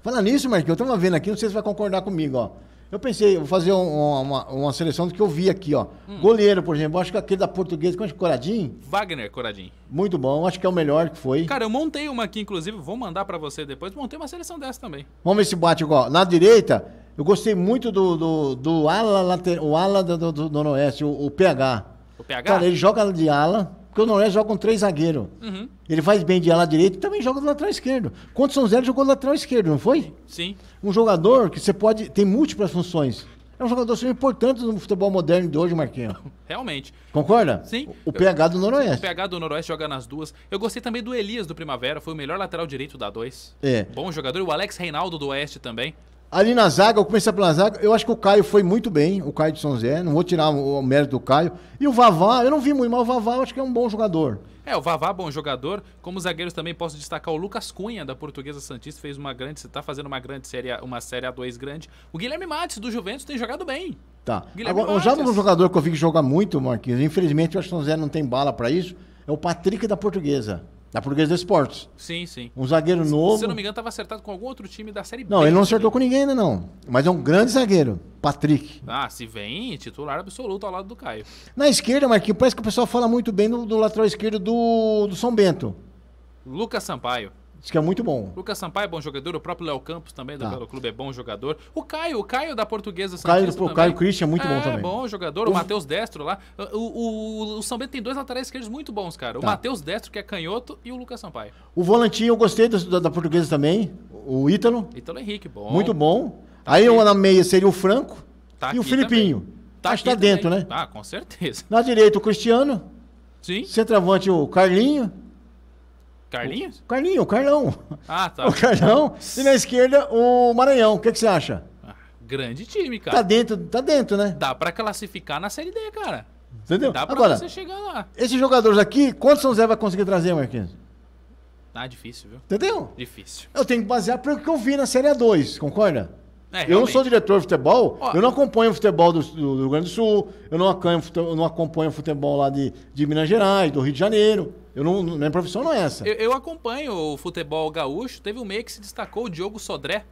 [SPEAKER 2] Falando nisso, Marquinho, eu tava vendo aqui, não sei se você vai concordar comigo, ó. Eu pensei, vou fazer um, uma, uma seleção do que eu vi aqui, ó. Hum. Goleiro, por exemplo, acho que aquele da portuguesa, como é Coradinho?
[SPEAKER 4] Wagner Coradinho.
[SPEAKER 2] Muito bom, acho que é o melhor que foi.
[SPEAKER 4] Cara, eu montei uma aqui, inclusive, vou mandar para você depois. Montei uma seleção dessa também.
[SPEAKER 2] Vamos ver se bate igual. Na direita, eu gostei muito do, do, do ala, later, o ala do, do, do Noroeste, o, o PH.
[SPEAKER 4] O PH?
[SPEAKER 5] Cara, ele
[SPEAKER 2] joga de ala. Porque o Noronha joga com três zagueiros. Uhum. Ele faz bem de ala direito e também joga do lateral esquerdo. Contra São Zero ele jogou do lateral esquerdo, não foi? Sim. Um jogador que você pode. tem múltiplas funções. É um jogador super importante no futebol moderno de hoje, Marquinhos. Realmente. Concorda?
[SPEAKER 4] Sim. O PH do Noroeste. O PH do Noroeste joga nas duas. Eu gostei também do Elias do Primavera, foi o melhor lateral direito da 2. É. Bom jogador. E o Alex Reinaldo do Oeste também.
[SPEAKER 2] Ali na zaga, eu comecei pela zaga, eu acho que o Caio foi muito bem, o Caio de São Zé, não vou tirar o, mérito do Caio. E o Vavá, eu não vi muito, mas o Vavá eu acho que é um bom jogador.
[SPEAKER 4] É, o Vavá bom jogador. Como zagueiros também posso destacar o Lucas Cunha, da Portuguesa Santista, fez uma grande, está fazendo uma grande série, uma série A2 grande. O Guilherme Matos do Juventus, tem jogado bem.
[SPEAKER 2] Tá. Guilherme Agora, já é um jogador que eu vi que joga muito, Marquinhos, infelizmente o São Zé não tem bala para isso, é o Patrick da Portuguesa. Da Portuguesa dos Esportes.
[SPEAKER 4] Sim, sim. Um
[SPEAKER 2] zagueiro se, novo. Se não me
[SPEAKER 4] engano, estava acertado com algum outro time da Série B. Não, ele não
[SPEAKER 2] acertou com ninguém ainda, não. Mas é um grande zagueiro.
[SPEAKER 4] Patrick. Ah, se vem, titular absoluto ao lado do Caio.
[SPEAKER 2] Na esquerda, Marquinhos, parece que o pessoal fala muito bem do, do lateral esquerdo do, do São Bento.
[SPEAKER 4] Lucas Sampaio.
[SPEAKER 2] Diz que é muito bom.
[SPEAKER 4] Lucas Sampaio é bom jogador, o próprio Léo Campos também do tá. Clube é bom jogador. O Caio, o Caio da Portuguesa o Caio, o Caio Christian é muito é, bom também. É bom jogador, o, o Matheus Destro lá. Ah, o, o, o, São Bento tem dois laterais esquerdos muito bons, cara. O tá. Matheus Destro, que é canhoto, e o Lucas Sampaio.
[SPEAKER 2] O Volantinho, eu gostei da, da, Portuguesa também. O Ítalo.
[SPEAKER 4] Ítalo Henrique, bom. Muito
[SPEAKER 2] bom. Tá Aí na meia seria o Franco tá e o Filipinho. Tá Acho que tá dentro, também. né?
[SPEAKER 4] Tá, com certeza.
[SPEAKER 2] Na direita, o Cristiano. Sim. Centroavante, o Carlinho. Carlinhos? O Carlinho, o Carlão.
[SPEAKER 4] Ah, tá. O Carlão.
[SPEAKER 2] E na esquerda, o Maranhão. O que, que você acha? Ah,
[SPEAKER 4] grande time, cara. Tá
[SPEAKER 2] dentro, tá dentro, né?
[SPEAKER 4] Dá pra classificar na Série D, cara.
[SPEAKER 2] Entendeu? Dá pra Agora, você
[SPEAKER 4] chegar lá. Esses jogadores aqui,
[SPEAKER 2] quantos São Zé vai conseguir trazer, Marquinhos?
[SPEAKER 4] Ah, difícil, viu? Entendeu? Difícil.
[SPEAKER 2] Eu tenho que basear pelo que eu vi na Série A2, concorda? É, eu não sou diretor de futebol, Ó, eu não acompanho o futebol do, do, Rio Grande do Sul, eu não acompanho, eu não acompanho o futebol lá de, de Minas Gerais, do Rio de Janeiro. Eu não, minha profissão não é essa. Eu,
[SPEAKER 4] eu acompanho o futebol gaúcho. Teve um meio que se destacou, o Diogo Sodré,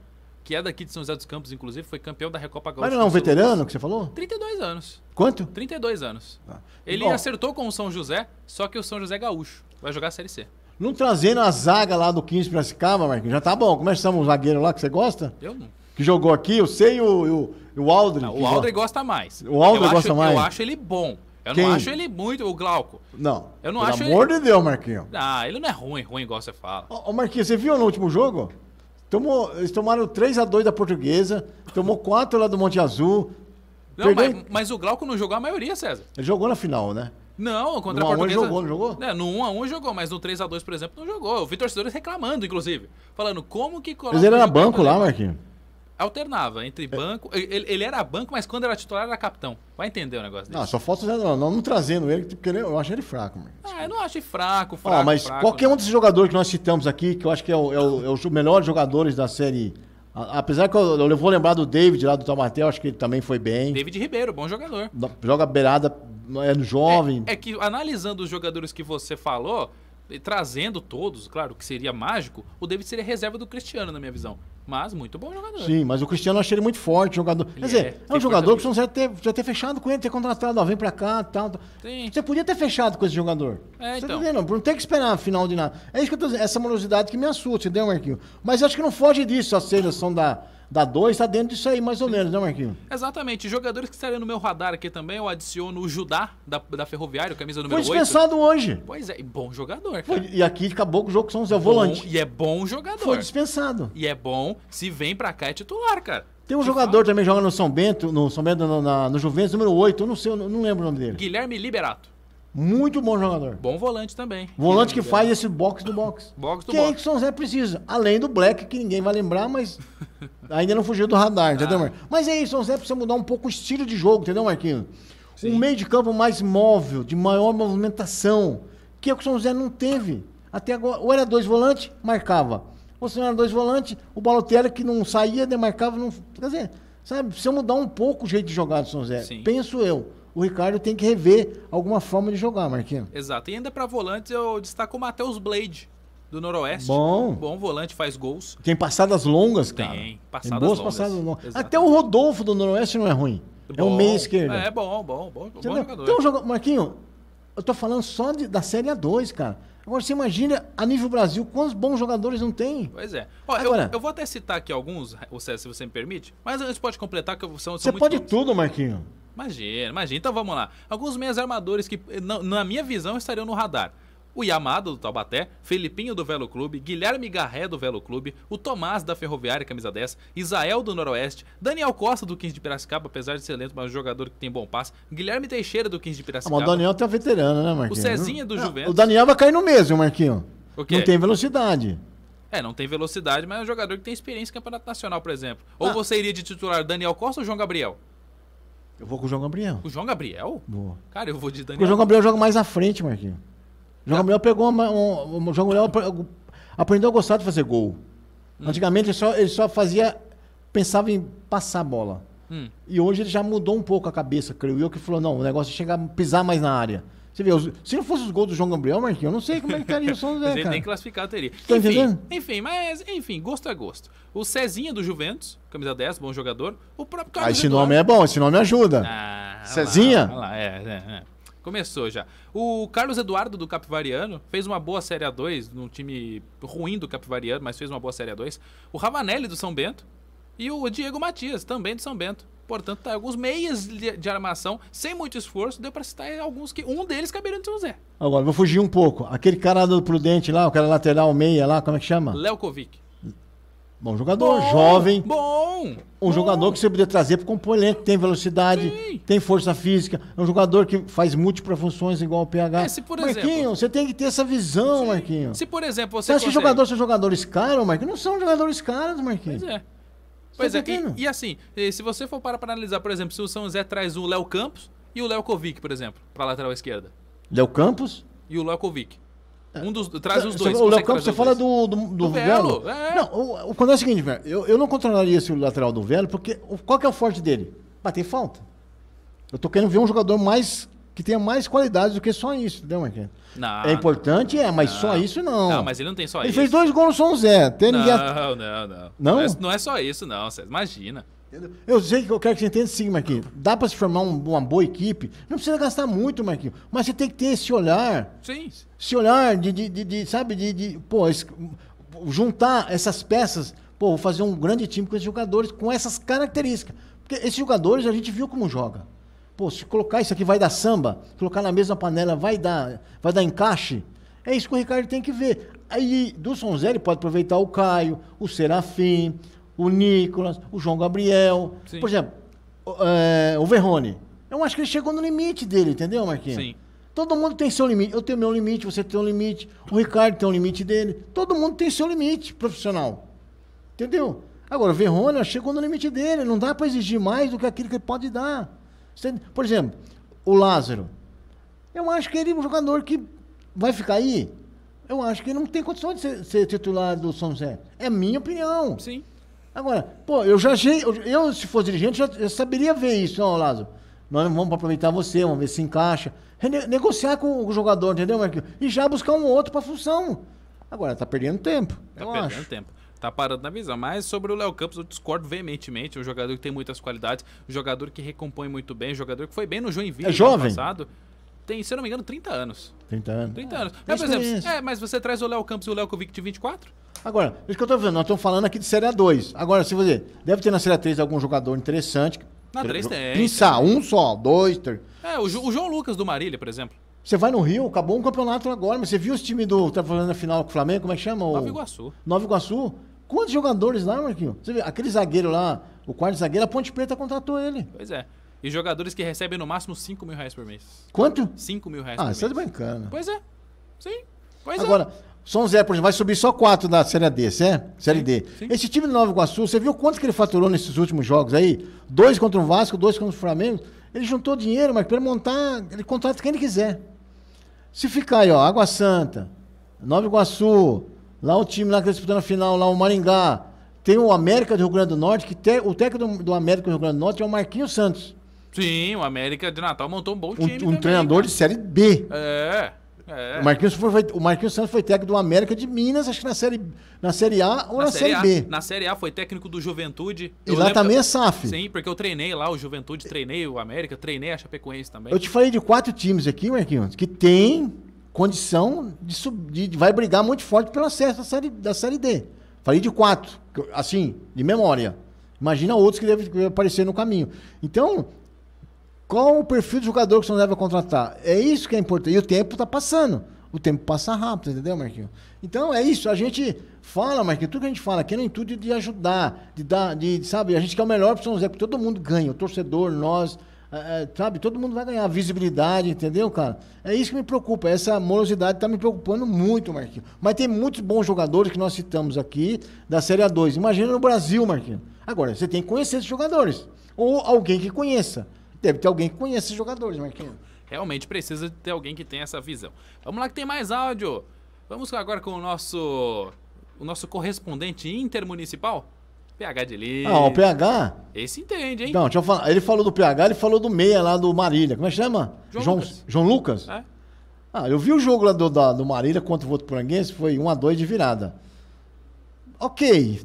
[SPEAKER 4] que é daqui de São José dos Campos, inclusive, foi campeão da Recopa Gaúcha. Mas não é um veterano Lucas. que você falou? 32 anos. Quanto? 32 anos. Ah. Ele Bom, acertou com o São José, só que o São José é gaúcho. Vai jogar a Série C.
[SPEAKER 2] Não trazendo a zaga lá do 15 Piracicaba, Marquinhos, já tá bom. Começamos é o zagueiro lá que você gosta? Eu não. Que jogou aqui, eu sei, o, o, o Aldrin. Não, o Aldrin
[SPEAKER 4] gosta mais. O Aldrin gosta acho, mais. Eu acho ele bom. Eu Quem? não acho ele muito, o Glauco. Não. Eu não Pelo acho amor ele... de Deus, Marquinhos. Ah, ele não é ruim, ruim igual você fala. Ô,
[SPEAKER 2] ô Marquinhos, você viu no último jogo? Tomou, eles tomaram 3x2 da portuguesa, tomou 4 lá do Monte Azul.
[SPEAKER 4] Não, perdeu... mas, mas, o Glauco não jogou a maioria, César.
[SPEAKER 2] Ele jogou na final, né?
[SPEAKER 4] Não, contra no a portuguesa. No 1x1 jogou, não jogou? É, no 1x1 jogou, mas no 3x2, por exemplo, não jogou. Eu vi torcedores reclamando, inclusive. Falando como que... Mas ele era banco lá, Marquinhos. Alternava entre é. banco. Ele, ele, era banco, mas quando era titular era capitão. Vai entender o negócio dele. Não, só
[SPEAKER 2] falta não, não trazendo ele, porque eu acho ele fraco. mano
[SPEAKER 4] Ah, eu não acho ele fraco, fraco. Ah, mas fraco, qualquer
[SPEAKER 2] né? um desses jogadores que nós citamos aqui, que eu acho que é o, é o, é o melhor jogadores da série. apesar que eu, eu, vou lembrar do David lá do Tomatel, acho que ele também foi bem. David
[SPEAKER 4] Ribeiro, bom jogador.
[SPEAKER 2] Joga beirada, é no jovem. É,
[SPEAKER 4] é que analisando os jogadores que você falou, trazendo todos, claro, que seria mágico, o David seria reserva do Cristiano, na minha visão. Mas muito bom jogador.
[SPEAKER 2] Sim, mas o Cristiano achei ele muito forte, jogador. Ele Quer dizer, é, é um jogador que você já ter, já ter fechado com ele, ter contratado, ó, vem pra cá tal. tal. Você podia ter fechado com esse jogador. É, você então. tá entendendo? Não tem que esperar a final de nada. É isso que eu tô dizendo, essa morosidade que me assusta, entendeu, Marquinhos? Mas acho que não foge disso a seleção da da 2 está dentro disso aí, mais ou menos, né, Marquinhos?
[SPEAKER 4] Exatamente. Jogadores que estariam no meu radar aqui também, eu adiciono o Judá, da, da Ferroviária, camisa número 8. Foi dispensado hoje. Pois é, bom jogador, Foi,
[SPEAKER 2] e aqui acabou com o jogo, são Zé é Volante.
[SPEAKER 4] E é bom jogador. Foi dispensado. E é bom, se vem pra cá é titular, cara.
[SPEAKER 2] Tem um que jogador fala? também jogando no São Bento, no São Bento, no, na, no Juventus, número 8, eu não sei, eu não lembro o nome dele.
[SPEAKER 4] Guilherme Liberato.
[SPEAKER 2] Muito bom jogador. Bom
[SPEAKER 4] volante também. Volante que faz esse
[SPEAKER 2] box do box. box do é que box. é que São Zé precisa. Além do Black, que ninguém vai lembrar, mas ainda não fugiu do radar, entendeu, ah. Mas é isso, São Zé precisa mudar um pouco o estilo de jogo, entendeu, Marquinhos? Sim. Um meio de campo mais móvel, de maior movimentação, que é o que o São Zé não teve. Até agora, ou era dois volantes, marcava. Ou se não era dois volantes, o Balotelli que não saía, demarcava, não. Quer dizer, sabe, precisa mudar um pouco o jeito de jogar do São Zé. Sim. Penso eu o Ricardo tem que rever alguma forma de jogar, Marquinhos.
[SPEAKER 4] Exato. E ainda para volantes, eu destaco o Matheus Blade, do Noroeste. Bom. Bom volante, faz gols.
[SPEAKER 2] Tem passadas longas, cara. Tem,
[SPEAKER 4] passadas tem boas longas. passadas longas.
[SPEAKER 2] Exato. Até o Rodolfo do Noroeste não é ruim. Bom, é um meia que É, é
[SPEAKER 4] bom, bom, bom, Entendeu? bom jogador. Então,
[SPEAKER 2] Marquinho, eu tô falando só de, da Série A2, cara. Agora você imagina, a nível Brasil, quantos bons jogadores não tem? Pois
[SPEAKER 4] é. Ó, Agora, eu, eu, vou até citar aqui alguns, ou seja, se você me permite, mas a gente pode completar que são, são Você pode
[SPEAKER 2] bons. tudo, Marquinho.
[SPEAKER 4] Imagina, imagina. Então vamos lá. Alguns meias armadores que, eh, na, na minha visão, estariam no radar o Yamado do Taubaté, Felipinho do Velo Clube, Guilherme Garré do Velo Clube, o Tomás da Ferroviária Camisa 10, Isael do Noroeste, Daniel Costa do 15 de Piracicaba, apesar de ser lento, mas um jogador que tem bom passe, Guilherme Teixeira do 15 de Piracicaba. Ah, mas o Daniel
[SPEAKER 2] tá veterano, né, Marquinhos? O Cezinha do Juventus. O Daniel vai cair no mesmo, Marquinhos. Não tem velocidade.
[SPEAKER 4] É, não tem velocidade, mas é um jogador que tem experiência em campeonato nacional, por exemplo. Ah. Ou ah. você iria de titular Daniel Costa ou João Gabriel?
[SPEAKER 2] Eu vou com o João Gabriel.
[SPEAKER 4] O João Gabriel? Boa. Cara, eu vou de Daniel. o João Gabriel
[SPEAKER 2] joga mais à frente, Marquinhos. O João tá. Gabriel pegou uma, um, o João Gabriel aprendeu a gostar de fazer gol. Hum. Antigamente ele só, ele só fazia. pensava em passar a bola. Hum. E hoje ele já mudou um pouco a cabeça, creio eu, que falou: não, o negócio é chegar, pisar mais na área. Você vê, se não fosse os gols do João Gabriel, Marquinhos, eu não sei como é que estaria tá o São José, Ele nem
[SPEAKER 4] classificado teria. Tá enfim, entendendo? enfim, mas, enfim, gosto a é gosto. O Cezinha do Juventus, camisa 10, bom jogador. O próprio ah, Carlos Ah,
[SPEAKER 2] esse Eduardo. nome é bom, esse nome ajuda.
[SPEAKER 4] Ah, Cezinha? Lá, lá, é, é, é. Começou já. O Carlos Eduardo do Capivariano fez uma boa Série A2, num time ruim do Capivariano, mas fez uma boa Série A2. O Ravanelli do São Bento e o Diego Matias, também do São Bento. Portanto, tá alguns meias de armação, sem muito esforço, deu para citar alguns que um deles caberia é no São José.
[SPEAKER 2] Agora, vou fugir um pouco. Aquele cara do Prudente lá, o cara lateral meia lá, como é que chama?
[SPEAKER 4] Leokovic.
[SPEAKER 2] Bom jogador, bom, jovem.
[SPEAKER 4] Bom! Um
[SPEAKER 2] bom. jogador que você poderia trazer para compor elenco, tem velocidade, Sim. tem força física, é um jogador que faz múltiplas funções igual o PH. É, se por Marquinho, exemplo, você tem que ter essa visão, Sim. Marquinho. Se
[SPEAKER 4] por exemplo, você. Você acha consegue... que jogadores
[SPEAKER 2] são jogadores caros, Marquinhos Não são jogadores caros, Marquinhos. Pois
[SPEAKER 4] é. Pois é, e, e, assim, se você for para analisar, por exemplo, se o São José traz o Léo Campos e o Léo Kovic, por exemplo, para lateral esquerda.
[SPEAKER 2] Léo Campos?
[SPEAKER 4] E o Léo Kovic. É. Um dos, traz os dois. O Léo Campos, você fala do,
[SPEAKER 5] do, do, Velo? Velo. É.
[SPEAKER 4] Não, o,
[SPEAKER 2] o, quando é o seguinte, velho, eu, eu não controlaria esse lateral do Velo, porque qual que é o forte dele? Bater falta. Eu tô querendo ver um jogador mais que tenha mais qualidades do que só isso, entendeu, Marquinhos? Não, é importante, é, mas não. só isso não. Não, mas ele não tem só ele isso. Ele fez dois gols no São Zé. Tem não, ninguém... não,
[SPEAKER 4] não, não. É, não? é, só isso, não, César. Imagina.
[SPEAKER 2] Eu sei que eu quero que você entenda sim, Marquinhos. Dá para se formar um, uma boa equipe. Não precisa gastar muito, Marquinhos. Mas você tem que ter esse olhar. Sim. Esse olhar de, de, de, de sabe, de, de pô, esse, juntar essas peças. Pô, vou fazer um grande time com esses jogadores, com essas características. Porque esses jogadores a gente viu como joga. Pô, se colocar isso aqui vai dar samba, colocar na mesma panela vai dar, vai dar encaixe. É isso que o Ricardo tem que ver. Aí do Sonzé ele pode aproveitar o Caio, o Serafim, o Nicolas, o João Gabriel. Sim. Por exemplo, é, o Verrone. Eu acho que ele chegou no limite dele, entendeu, Marquinhos? Sim. Todo mundo tem seu limite. Eu tenho meu limite, você tem um limite, o Ricardo tem um limite dele. Todo mundo tem seu limite profissional. Entendeu? Agora, o Verrone chegou no limite dele. Não dá para exigir mais do que aquilo que ele pode dar. Por exemplo, o Lázaro. Eu acho que ele é um jogador que vai ficar aí. Eu acho que ele não tem condição de ser, ser titular do São José. É minha opinião. Sim. Agora, pô, eu já achei, eu, eu se fosse dirigente, já, já saberia ver isso, não, Lázaro. Nós vamos aproveitar você, vamos ver se encaixa. Rene negociar com o jogador, entendeu, Marquinhos? E já buscar um outro para função. Agora, tá perdendo tempo.
[SPEAKER 4] Tá eu perdendo acho. tempo tá parando na visão. Mas sobre o Léo Campos, eu discordo veementemente. É um jogador que tem muitas qualidades, um jogador que recompõe muito bem, um jogador que foi bem no Joinville é jovem. no passado. Tem, se eu não me engano, 30 anos. 30 anos. 30 é, anos. mas, por exemplo, é, mas você traz o Léo Campos e o Léo Kovic de 24?
[SPEAKER 5] Agora, isso que eu tô falando,
[SPEAKER 2] nós estamos falando aqui de Série A2. Agora, se você. Deve ter na Série A3 algum jogador interessante.
[SPEAKER 4] Na 3 tem. Pensar,
[SPEAKER 2] um só, dois, três.
[SPEAKER 4] É, o, o João Lucas do Marília, por exemplo.
[SPEAKER 2] Você vai no Rio, acabou um campeonato agora, mas você viu os times do. Tá falando na final com o Flamengo, como é que chama? Nova Iguaçu. Nova Iguaçu? Quantos jogadores lá, Marquinhos? Você vê, aquele zagueiro lá, o quarto zagueiro, a Ponte Preta contratou ele.
[SPEAKER 4] Pois é. E jogadores que recebem no máximo 5 mil reais por mês. Quanto? 5 mil reais ah, por mês. Ah, você tá brincando. Pois é. Sim.
[SPEAKER 2] Pois Agora, é. Agora, São Zé, por exemplo, vai subir só 4 da Série D, certo? É? Série D. Sim. Esse time do Nova Iguaçu, você viu quanto que ele faturou nesses últimos jogos aí? Dois contra o Vasco, dois contra o Flamengo. Ele juntou dinheiro, mas para ele montar, ele contrata quem ele quiser. Se ficar aí, ó, Água Santa, Nova Iguaçu, lá o time lá que está disputando a final, lá o Maringá, tem o América do Rio Grande do Norte, que te, o técnico do, do, América do Rio Grande do Norte é o Marquinhos Santos.
[SPEAKER 4] Sim, o América de Natal montou um bom time. Um, um também, treinador cara. de Série B. É. É. O, Marquinhos
[SPEAKER 2] foi, foi, o Marquinhos Santos foi técnico do América de Minas, acho que na Série, na série A ou na, na série, série, B. A,
[SPEAKER 4] na Série A foi técnico do Juventude. E lá também é SAF. Sim, porque eu treinei lá o Juventude, treinei o América, treinei a Chapecoense também. Eu te
[SPEAKER 2] falei de quatro times aqui, Marquinhos, que tem condição de subir, vai brigar muito forte pelo acesso da Série, da série D. Falei de quatro, assim, de memória. Imagina outros que devem aparecer no caminho. Então, qual o perfil de jogador que você deve contratar? É isso que é importante. E o tempo está passando. O tempo passa rápido, entendeu, Marquinhos? Então é isso. A gente fala, Marquinhos, tudo que a gente fala aqui é no intuito de ajudar, de dar, de, sabe, a gente quer o melhor para o São José, porque todo mundo ganha, o torcedor, nós, é, é sabe, todo mundo vai ganhar visibilidade, entendeu, cara? É isso que me preocupa. Essa morosidade está me preocupando muito, Marquinhos. Mas tem muitos bons jogadores que nós citamos aqui da Série A2. Imagina no Brasil, Marquinhos. Agora, você tem que conhecer esses jogadores. Ou alguém que conheça. Deve ter alguém que conheça esses jogadores, Marquinhos.
[SPEAKER 4] Realmente precisa ter alguém que tenha essa visão. Vamos lá que tem mais áudio. Vamos agora com o nosso o nosso correspondente intermunicipal, PH de Lima. Ah, o PH? Esse entende, hein? Não, deixa eu
[SPEAKER 2] falar. Ele falou do PH, ele falou do meia lá do Marília. Como é que chama? João, João Lucas. João Lucas? É. Ah, eu vi o jogo lá do, da, do Marília contra o Votuporanguense, foi 1x2 de virada. Ok.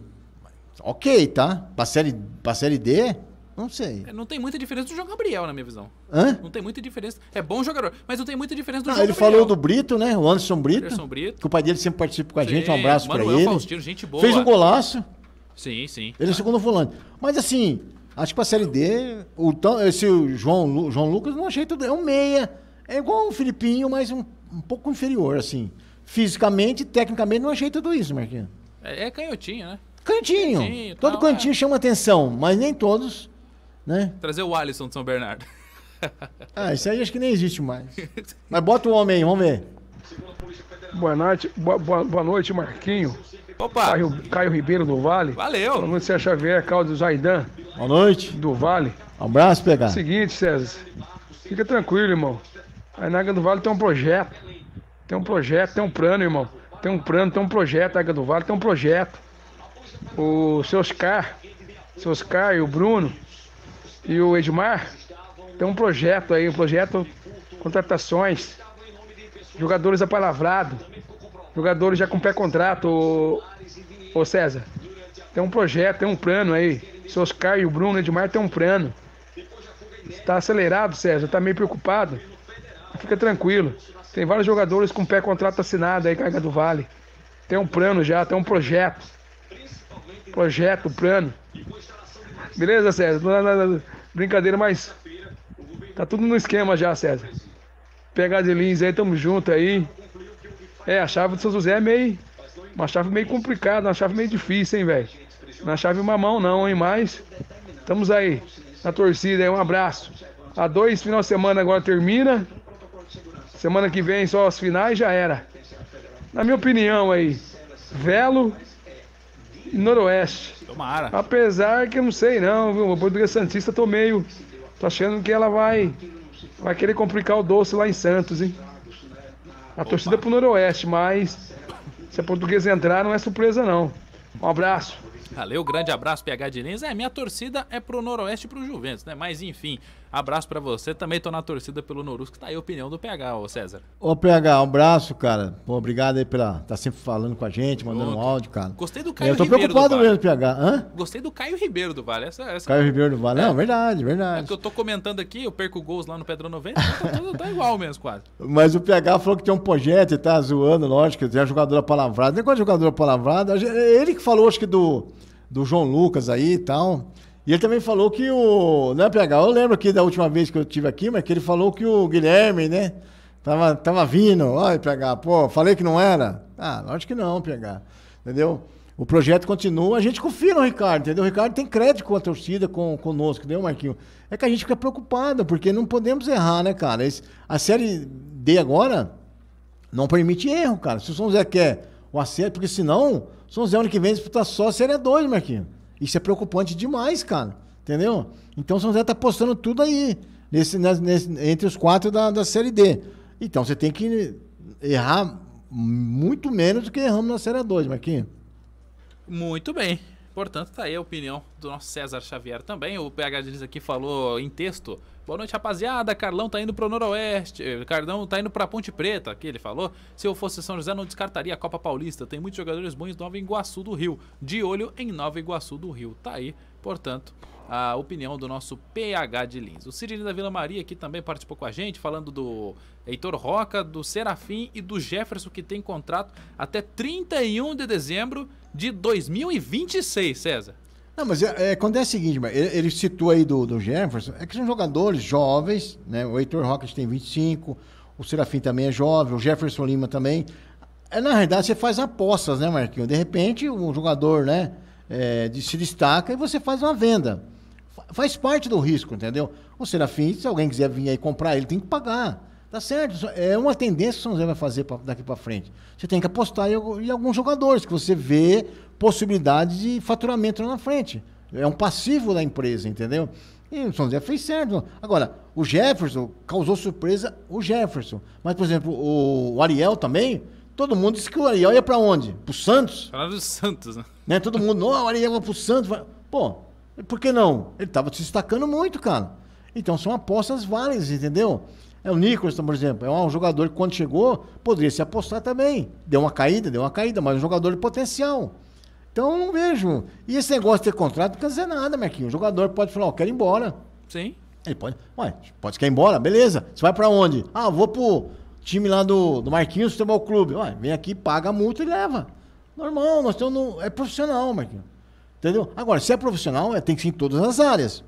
[SPEAKER 2] Ok, tá? Pra série, pra série D,
[SPEAKER 4] não sei. É, não tem muita diferença do João Gabriel, na minha visão. Hã? Não tem muita diferença. É bom jogador, mas não tem muita diferença do não, João ele Gabriel. Ele falou
[SPEAKER 2] do Brito, né? O Anderson Brito. Anderson Brito. Que o pai dele sempre participa com a sim, gente. Um abraço para pra ele. Faustino, gente boa. Fez um golaço. Sim, sim. Ele é segundo volante. Mas assim, acho que pra Série D, o, esse João, João Lucas não achei tudo. É um meia. É igual o Filipinho, mas um, um pouco inferior, assim. Fisicamente, tecnicamente, não achei tudo isso, Marquinhos.
[SPEAKER 4] É, é canhotinho, né?
[SPEAKER 2] Cantinho. cantinho Todo tal, cantinho é. chama atenção, mas nem todos né?
[SPEAKER 4] Trazer o Alisson de São Bernardo.
[SPEAKER 2] Ah, isso aí acho que nem existe mais. Mas bota o homem aí, vamos ver.
[SPEAKER 3] Boa noite, boa, boa noite Marquinho. Opa! Caio, Caio, Ribeiro do Vale. Valeu! Boa noite, César Xavier, Caldo Zaidan. Boa noite. Do Vale. Um abraço, pegar. É seguinte, César. Fica tranquilo, irmão. A Naga do Vale tem um projeto. Tem um projeto, tem um plano, irmão. Tem um plano, tem um projeto. A Naga do Vale tem um projeto. O seus Oscar, seus Oscar e o Bruno e o Edmar tem um projeto aí, um projeto contratações, jogadores apalavrado, jogadores já com pé contrato ô, ô, César. Tem um projeto, tem um plano aí. Se Oscar e o Bruno, Edmar tem um plano. Está acelerado, César, está meio preocupado. Fica tranquilo. Tem vários jogadores com pé contrato assinado aí, Carga do Vale. Tem um plano já, tem um projeto. Projeto, plano. Beleza, César? Não, não, não, brincadeira, mas tá tudo no esquema já, César. Pegar de lins aí, tamo junto aí. É, a chave do São José é meio. Uma chave meio complicada, uma chave meio difícil, hein, velho? Na é chave uma mão, não, hein? Mas estamos aí, na torcida aí. Um abraço. A dois, final de semana agora termina. Semana que vem só as finais já era. Na minha opinião aí, Velo e Noroeste. Tomara. Apesar que eu não sei não, viu? A Portuguesa Santista tô meio. tô achando que ela vai. Vai querer complicar o doce lá em Santos, hein? A torcida pro Noroeste, mas se a portuguesa entrar, não é surpresa não. Um abraço.
[SPEAKER 4] Valeu, grande abraço, PH Diniz. É, minha torcida é pro Noroeste e pro Juventus, né? Mas enfim, abraço para você. Também tô na torcida pelo Norusco. Tá aí a opinião do PH, ô César.
[SPEAKER 2] Ô, PH, um abraço, cara. bom obrigado aí pela. Tá sempre falando com a gente, mandando Junto. áudio, cara. Gostei do Caio Ribeiro. Eu tô Ribeiro preocupado vale. mesmo, PH. Hã?
[SPEAKER 4] Gostei do Caio Ribeiro do Vale. Essa, essa... Caio
[SPEAKER 2] Ribeiro do Vale. É. Não, verdade, verdade. É que eu
[SPEAKER 4] tô comentando aqui, eu perco gols lá no Pedro 90, então tá, tá igual mesmo, quase.
[SPEAKER 2] Mas o PH falou que tem um projeto e tá zoando, lógico, tem a é jogadora palavrada. tem de é jogadora palavrada, é ele que falou, acho que do do João Lucas aí e tal. E ele também falou que o. Né, PH? Eu lembro aqui da última vez que eu tive aqui, mas que ele falou que o Guilherme, né? Tava, tava vindo. Olha, PH, pô, falei que não era. Ah, lógico que não, PH. Entendeu? O projeto continua, a gente confia no Ricardo, entendeu? O Ricardo tem crédito com a torcida, com, conosco, entendeu, Marquinho? É que a gente fica preocupado, porque não podemos errar, né, cara? Esse, a Série D agora não permite erro, cara. Se o São José quer o acerto, porque senão, São José ano que vem disputa só a Série 2, Marquinhos. Isso é preocupante demais, cara. Entendeu? Então São José tá postando tudo aí, nesse, nesse, entre os quatro da, da Série D. Então você tem que errar muito menos do que erramos na Série 2, Marquinhos.
[SPEAKER 4] Muito bem. Portanto, tá aí a opinião do nosso César Xavier também. O PH Diniz aqui falou em texto. Boa noite, rapaziada. Carlão tá indo pro Noroeste. Eh, Carlão tá indo pra Ponte Preta, aqui ele falou. Se eu fosse São José, não descartaria a Copa Paulista. Tem muitos jogadores bons em Nova Iguaçu do Rio. De olho em Nova Iguaçu do Rio. Tá aí, portanto, a opinião do nosso PH de Lins. O Cirino da Vila Maria aqui também participou com a gente, falando do Heitor Roca, do Serafim e do Jefferson, que tem contrato até 31 de dezembro de 2026, César.
[SPEAKER 2] Não, mas é, é, quando é o seguinte, ele, ele citou aí do, do Jefferson, é que são jogadores jovens, né? O Heitor Rocket tem 25, o Serafim também é jovem, o Jefferson Lima também. É, na verdade, você faz apostas, né, Marquinhos? De repente, um jogador, né, é, de, se destaca e você faz uma venda. Faz parte do risco, entendeu? O Serafim, se alguém quiser vir aí comprar, ele tem que pagar. Tá certo, é uma tendência que o São José vai fazer pra, daqui para frente. Você tem que apostar em, em, alguns jogadores que você vê possibilidade de faturamento lá na frente. É um passivo da empresa, entendeu? E o São José fez certo. Agora, o Jefferson causou surpresa, o Jefferson. Mas, por exemplo, o, o Ariel também, todo mundo disse que o Ariel ia para onde? Pro Santos?
[SPEAKER 4] Falaram do Santos, né?
[SPEAKER 2] né? Todo mundo, não o Ariel vai pro Santos. Pô, por que não? Ele tava se destacando muito, cara. Então são apostas válidas, entendeu? É o Nicholson, por exemplo, é um jogador que quando chegou poderia se apostar também. Deu uma caída, deu uma caída, mas um jogador de potencial. Então não vejo. E esse negócio de ter contrato não quer dizer nada, Marquinhos. O jogador pode falar, ó, oh, quero ir embora. Sim. Ele pode. Ué, pode quer ir embora, beleza. Você vai para onde? Ah, vou pro time lá do, do Marquinhos Futebol Clube. Ué, vem aqui, paga a multa e leva. Normal, nós estamos no, É profissional, Marquinhos. Entendeu? Agora, se é profissional, é, tem que ser em todas as áreas.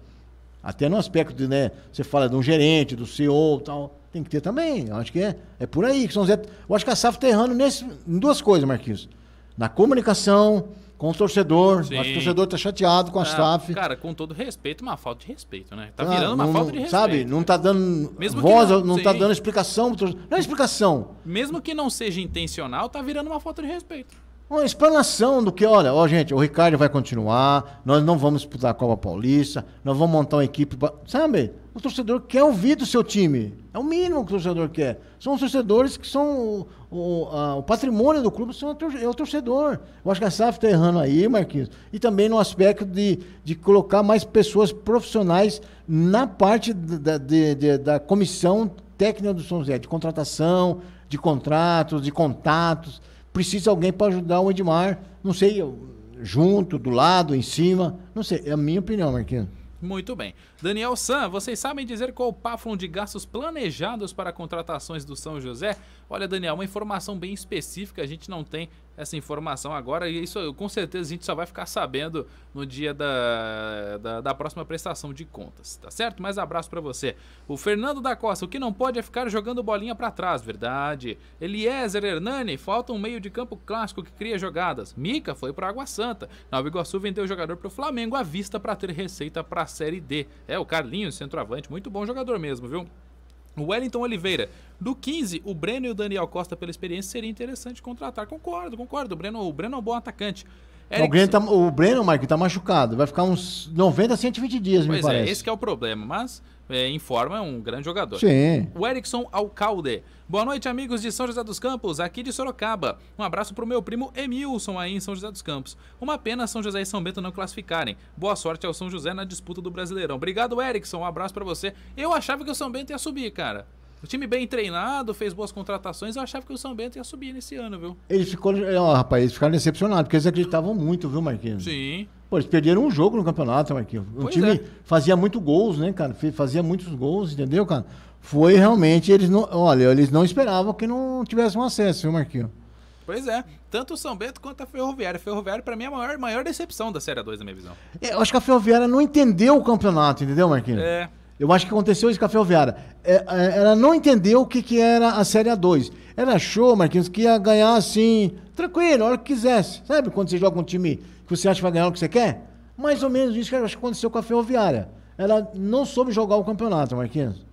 [SPEAKER 2] Até no aspecto de, né, você fala de um gerente, do CEO tal. Tem que ter também. Eu acho que é, é por aí. Que são Zé, eu acho que a SAF está errando nesse, em duas coisas, Marquinhos. Na comunicação com o torcedor. Sim. Acho que o torcedor está chateado com a ah, SAF.
[SPEAKER 4] Cara, com todo respeito, uma falta de respeito, né? Tá ah, virando uma não, falta de respeito. Sabe,
[SPEAKER 2] não tá dando Mesmo voz, não, não tá dando explicação. Não é explicação.
[SPEAKER 4] Mesmo que não seja intencional, tá virando uma falta de respeito
[SPEAKER 2] uma explanação do que, olha, ó, gente, o Ricardo vai continuar, nós não vamos disputar a Copa Paulista, nós vamos montar uma equipe. Pra... Sabe? O torcedor quer ouvir do seu time. É o mínimo que o torcedor quer. São os torcedores que são o, o, a, o patrimônio do clube, são é o torcedor. Eu acho que a SAF está errando aí, Marquinhos. E também no aspecto de, de colocar mais pessoas profissionais na parte da, de, de, da comissão técnica do São José, de contratação, de contratos, de contatos precisa alguém para ajudar o Edmar, não sei, junto, do lado, em cima, não sei, é a minha opinião, Marquinhos.
[SPEAKER 4] Muito bem. Daniel San, vocês sabem dizer qual o páfron de gastos planejados para contratações do São José? Olha, Daniel, uma informação bem específica a gente não tem essa informação agora e isso com certeza a gente só vai ficar sabendo no dia da, da, da próxima prestação de contas, tá certo? Mais abraço para você. O Fernando da Costa, o que não pode é ficar jogando bolinha para trás, verdade. Eliezer Hernani, falta um meio de campo clássico que cria jogadas. Mica foi para Água Santa. Nova Iguaçu vendeu o jogador pro Flamengo à vista para ter receita para a Série D. É o Carlinhos, centroavante, muito bom jogador mesmo, viu? Wellington Oliveira. Do 15, o Breno e o Daniel Costa, pela experiência, seria interessante contratar. Concordo, concordo. O Breno, o Breno é um bom atacante. O Breno, tá, o
[SPEAKER 2] Breno, Marco, tá machucado. Vai ficar uns 90, 120 dias, pois me é, parece. É, esse
[SPEAKER 4] é o problema, mas é, em forma é um grande jogador. Sim. O Erickson Alcalde. Boa noite, amigos de São José dos Campos, aqui de Sorocaba. Um abraço pro meu primo Emilson aí em São José dos Campos. Uma pena São José e São Bento não classificarem. Boa sorte ao São José na disputa do Brasileirão. Obrigado, Erickson. Um abraço para você. Eu achava que o São Bento ia subir, cara. O time bem treinado, fez boas contratações, eu achava que o São
[SPEAKER 5] Bento ia subir nesse ano, viu?
[SPEAKER 2] Eles ficaram, é, rapaz, eles ficaram decepcionados, porque eles acreditavam muito, viu, Marquinhos? Sim. Pô, eles perderam um jogo no campeonato, Marquinhos. O pois time é. fazia muito gols, né, cara? Fazia muitos gols, entendeu, cara? foi realmente, eles não. Olha, eles não esperavam que não tivesse um acesso, viu, Marquinhos?
[SPEAKER 4] Pois é, tanto o São Bento quanto a Ferroviária. A Ferroviária, para mim, é a maior, maior decepção da Série 2, na minha visão.
[SPEAKER 2] É, eu acho que a Ferroviária não entendeu o campeonato, entendeu, Marquinhos? É. Eu acho que aconteceu isso com a Ferroviária. É, é, ela não entendeu o que, que era a Série A2. Ela achou, Marquinhos, que ia ganhar assim, tranquilo, a hora que quisesse. Sabe quando você joga um time que você acha que vai ganhar o que você quer? Mais ou menos isso que eu acho que aconteceu com a Ferroviária. Ela não soube jogar o campeonato, Marquinhos.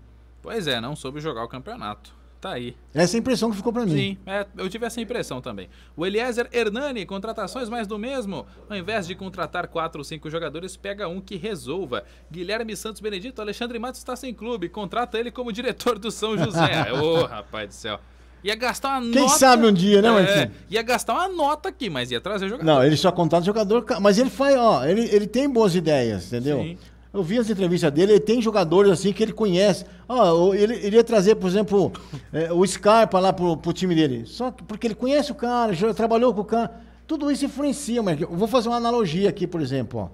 [SPEAKER 4] Pois é, não soube jogar o campeonato. Tá aí.
[SPEAKER 2] Essa é a impressão que ficou para mim. Sim,
[SPEAKER 4] é, eu tive essa impressão também. O Eliezer Hernani, contratações mais do mesmo. Ao invés de contratar quatro ou cinco jogadores, pega um que resolva. Guilherme Santos Benedito, Alexandre Matos está sem clube. Contrata ele como diretor do São José. Ô, oh, rapaz do céu. Ia gastar uma Quem nota. Quem sabe um dia, né, é, Marquinhos? É, ia gastar uma nota aqui, mas ia trazer jogador.
[SPEAKER 2] Não, ele só contrata jogador. Mas ele faz, ó, ele, ele tem boas ideias, entendeu? Sim. Eu vi as entrevistas dele, ele tem jogadores assim que ele conhece. Oh, ele, iria trazer, por exemplo, é, o Scarpa lá pro, pro time dele. Só que, porque ele conhece o cara, já trabalhou com o cara. Tudo isso influencia, mas eu vou fazer uma analogia aqui, por exemplo. Ó.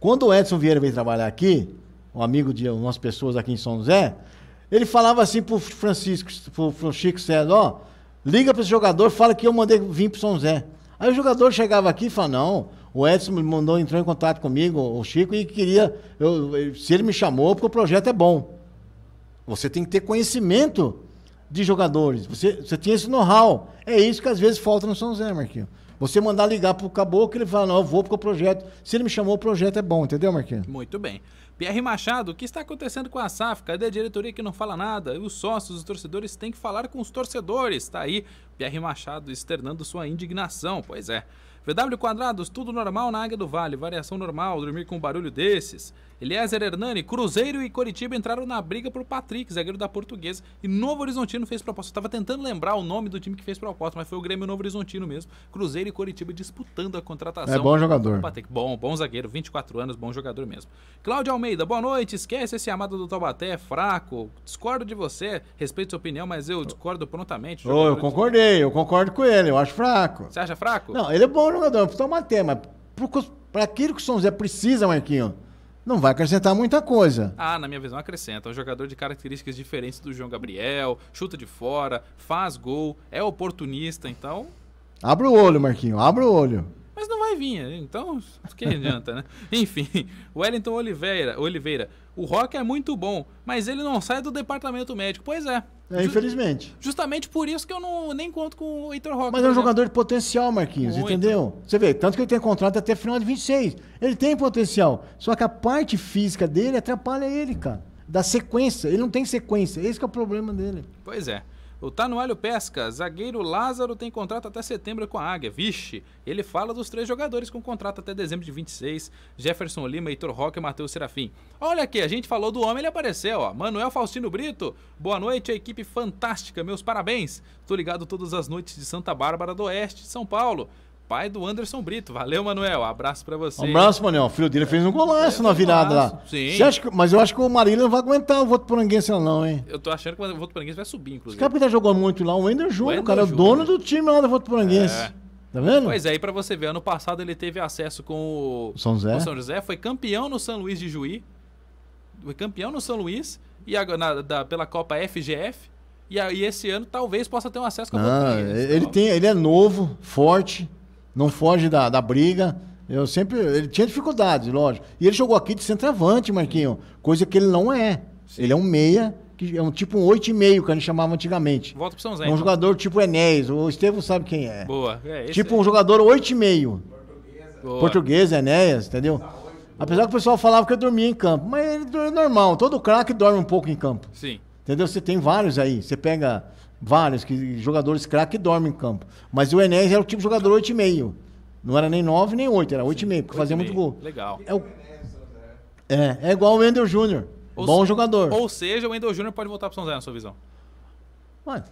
[SPEAKER 2] Quando o Edson Vieira veio trabalhar aqui, um amigo de umas pessoas aqui em São José, ele falava assim pro Francisco, pro, pro Chico César, ó, liga para esse jogador, fala que eu mandei vir pro São José. Aí o jogador chegava aqui e falava, não, o Edson me mandou, entrou em contato comigo, o Chico, e queria, eu, se ele me chamou, porque o projeto é bom. Você tem que ter conhecimento de jogadores, você, você tinha esse know-how. É isso que às vezes falta no São Zé, Marquinhos. Você mandar ligar pro caboclo, ele fala, não, eu vou porque o projeto, se ele me chamou, o projeto é bom, entendeu, Marquinhos?
[SPEAKER 4] Muito bem. Pierre Machado, o que está acontecendo com a SAF? Cadê a diretoria que não fala nada? E os sócios, os torcedores têm que falar com os torcedores. está aí Pierre Machado externando sua indignação, pois é. VW quadrados, tudo normal na Águia do Vale, variação normal, dormir com um barulho desses. Eliezer Hernani, Cruzeiro e Coritiba entraram na briga pro Patrick, zagueiro da Portuguesa, e Novo Horizontino fez proposta. Eu tava tentando lembrar o nome do time que fez proposta, mas foi o Grêmio Novo Horizontino mesmo. Cruzeiro e Coritiba disputando a contratação. É bom jogador. Patrick, bom, bom zagueiro, 24 anos, bom jogador mesmo. Cláudio Almeida, boa noite. Esquece esse amado do Taubaté, é fraco. Discordo de você, respeito sua opinião, mas eu discordo prontamente. Oh, eu
[SPEAKER 2] concordei, eu concordo com ele, eu acho fraco.
[SPEAKER 4] Você acha fraco? Não,
[SPEAKER 2] ele é bom jogador, é pro Taubaté, mas pro, pra aquilo que o São José precisa, Marquinhos não vai acrescentar muita coisa.
[SPEAKER 4] Ah, na minha visão acrescenta. É um jogador de características diferentes do João Gabriel, chuta de fora, faz gol, é oportunista, então...
[SPEAKER 2] Abra o olho, Marquinho, abra o olho.
[SPEAKER 4] Mas não vai vir, então que adianta, né? Enfim, Wellington Oliveira, Oliveira o Rock é muito bom, mas ele não sai do departamento médico. Pois é. É, infelizmente. Justamente por isso que eu não, nem conto com o Heitor Rock. Mas é um exemplo. jogador
[SPEAKER 2] de potencial, Marquinhos, muito. entendeu? Você vê, tanto que ele tem contrato até final de 26. Ele tem potencial. Só que a parte física dele atrapalha ele, cara. Da sequência. Ele não tem sequência. Esse é o problema dele.
[SPEAKER 4] Pois é. O Tá Alho Pesca, zagueiro Lázaro tem contrato até setembro com a Águia. Vixe, ele fala dos três jogadores com contrato até dezembro de 26, Jefferson Lima, Heitor Roque e Matheus Serafim. Olha aqui, a gente falou do homem, ele apareceu, ó. Manuel Faustino Brito, boa noite, a equipe fantástica, meus parabéns. Tô ligado todas as noites de Santa Bárbara do Oeste, São Paulo pai do Anderson Brito. Valeu, Manuel. Abraço para você. Um abraço,
[SPEAKER 2] Manuel. O filho dele fez um golaço é, na virada lá. Sim. Acha, mas eu acho que o Marília não vai aguentar o voto poranguense lá, não, hein?
[SPEAKER 4] Eu tô achando que o voto poranguense vai subir, inclusive. Esse cara tá jogou
[SPEAKER 2] muito lá, o Wender Júnior, o cara Júnior. é o dono do time lá do voto poranguense. É. Tá vendo? Pois
[SPEAKER 4] é, e pra você ver, ano passado ele teve acesso com o São José. O São José foi campeão no São Luís de Juí. Foi campeão no São Luís e agora, na, da, pela Copa FGF. E, aí esse ano talvez possa ter um acesso com
[SPEAKER 2] a Não, ah, ele, tá tem, ele é novo, forte, não foge da, da briga. Eu sempre. Ele tinha dificuldades, lógico. E ele jogou aqui de centroavante, Marquinho. Coisa que ele não é. Sim. Ele é um meia, que é um tipo um 8,5, que a gente chamava antigamente. Volta
[SPEAKER 4] pro São Zé. É
[SPEAKER 5] um então.
[SPEAKER 2] jogador tipo Enéas. O Estevão sabe quem é. Boa. É, tipo é. um jogador 8,5.
[SPEAKER 5] Portuguesa.
[SPEAKER 2] Portuguesa, Enéas, entendeu? Apesar que o pessoal falava que eu dormia em campo. Mas ele é normal. Todo craque dorme um pouco em campo. Sim. Entendeu? Você tem vários aí. Você pega Vários, que jogadores craque dormem em campo. Mas o Enéas era o tipo de jogador 8,5. Não era nem 9, nem 8, era 8,5, porque fazia muito gol. Legal. É, o... é, é igual o Wendel Júnior. Bom se... jogador. Ou
[SPEAKER 4] seja, o Wendel Júnior pode voltar para o São Zé, na sua visão.
[SPEAKER 2] Mas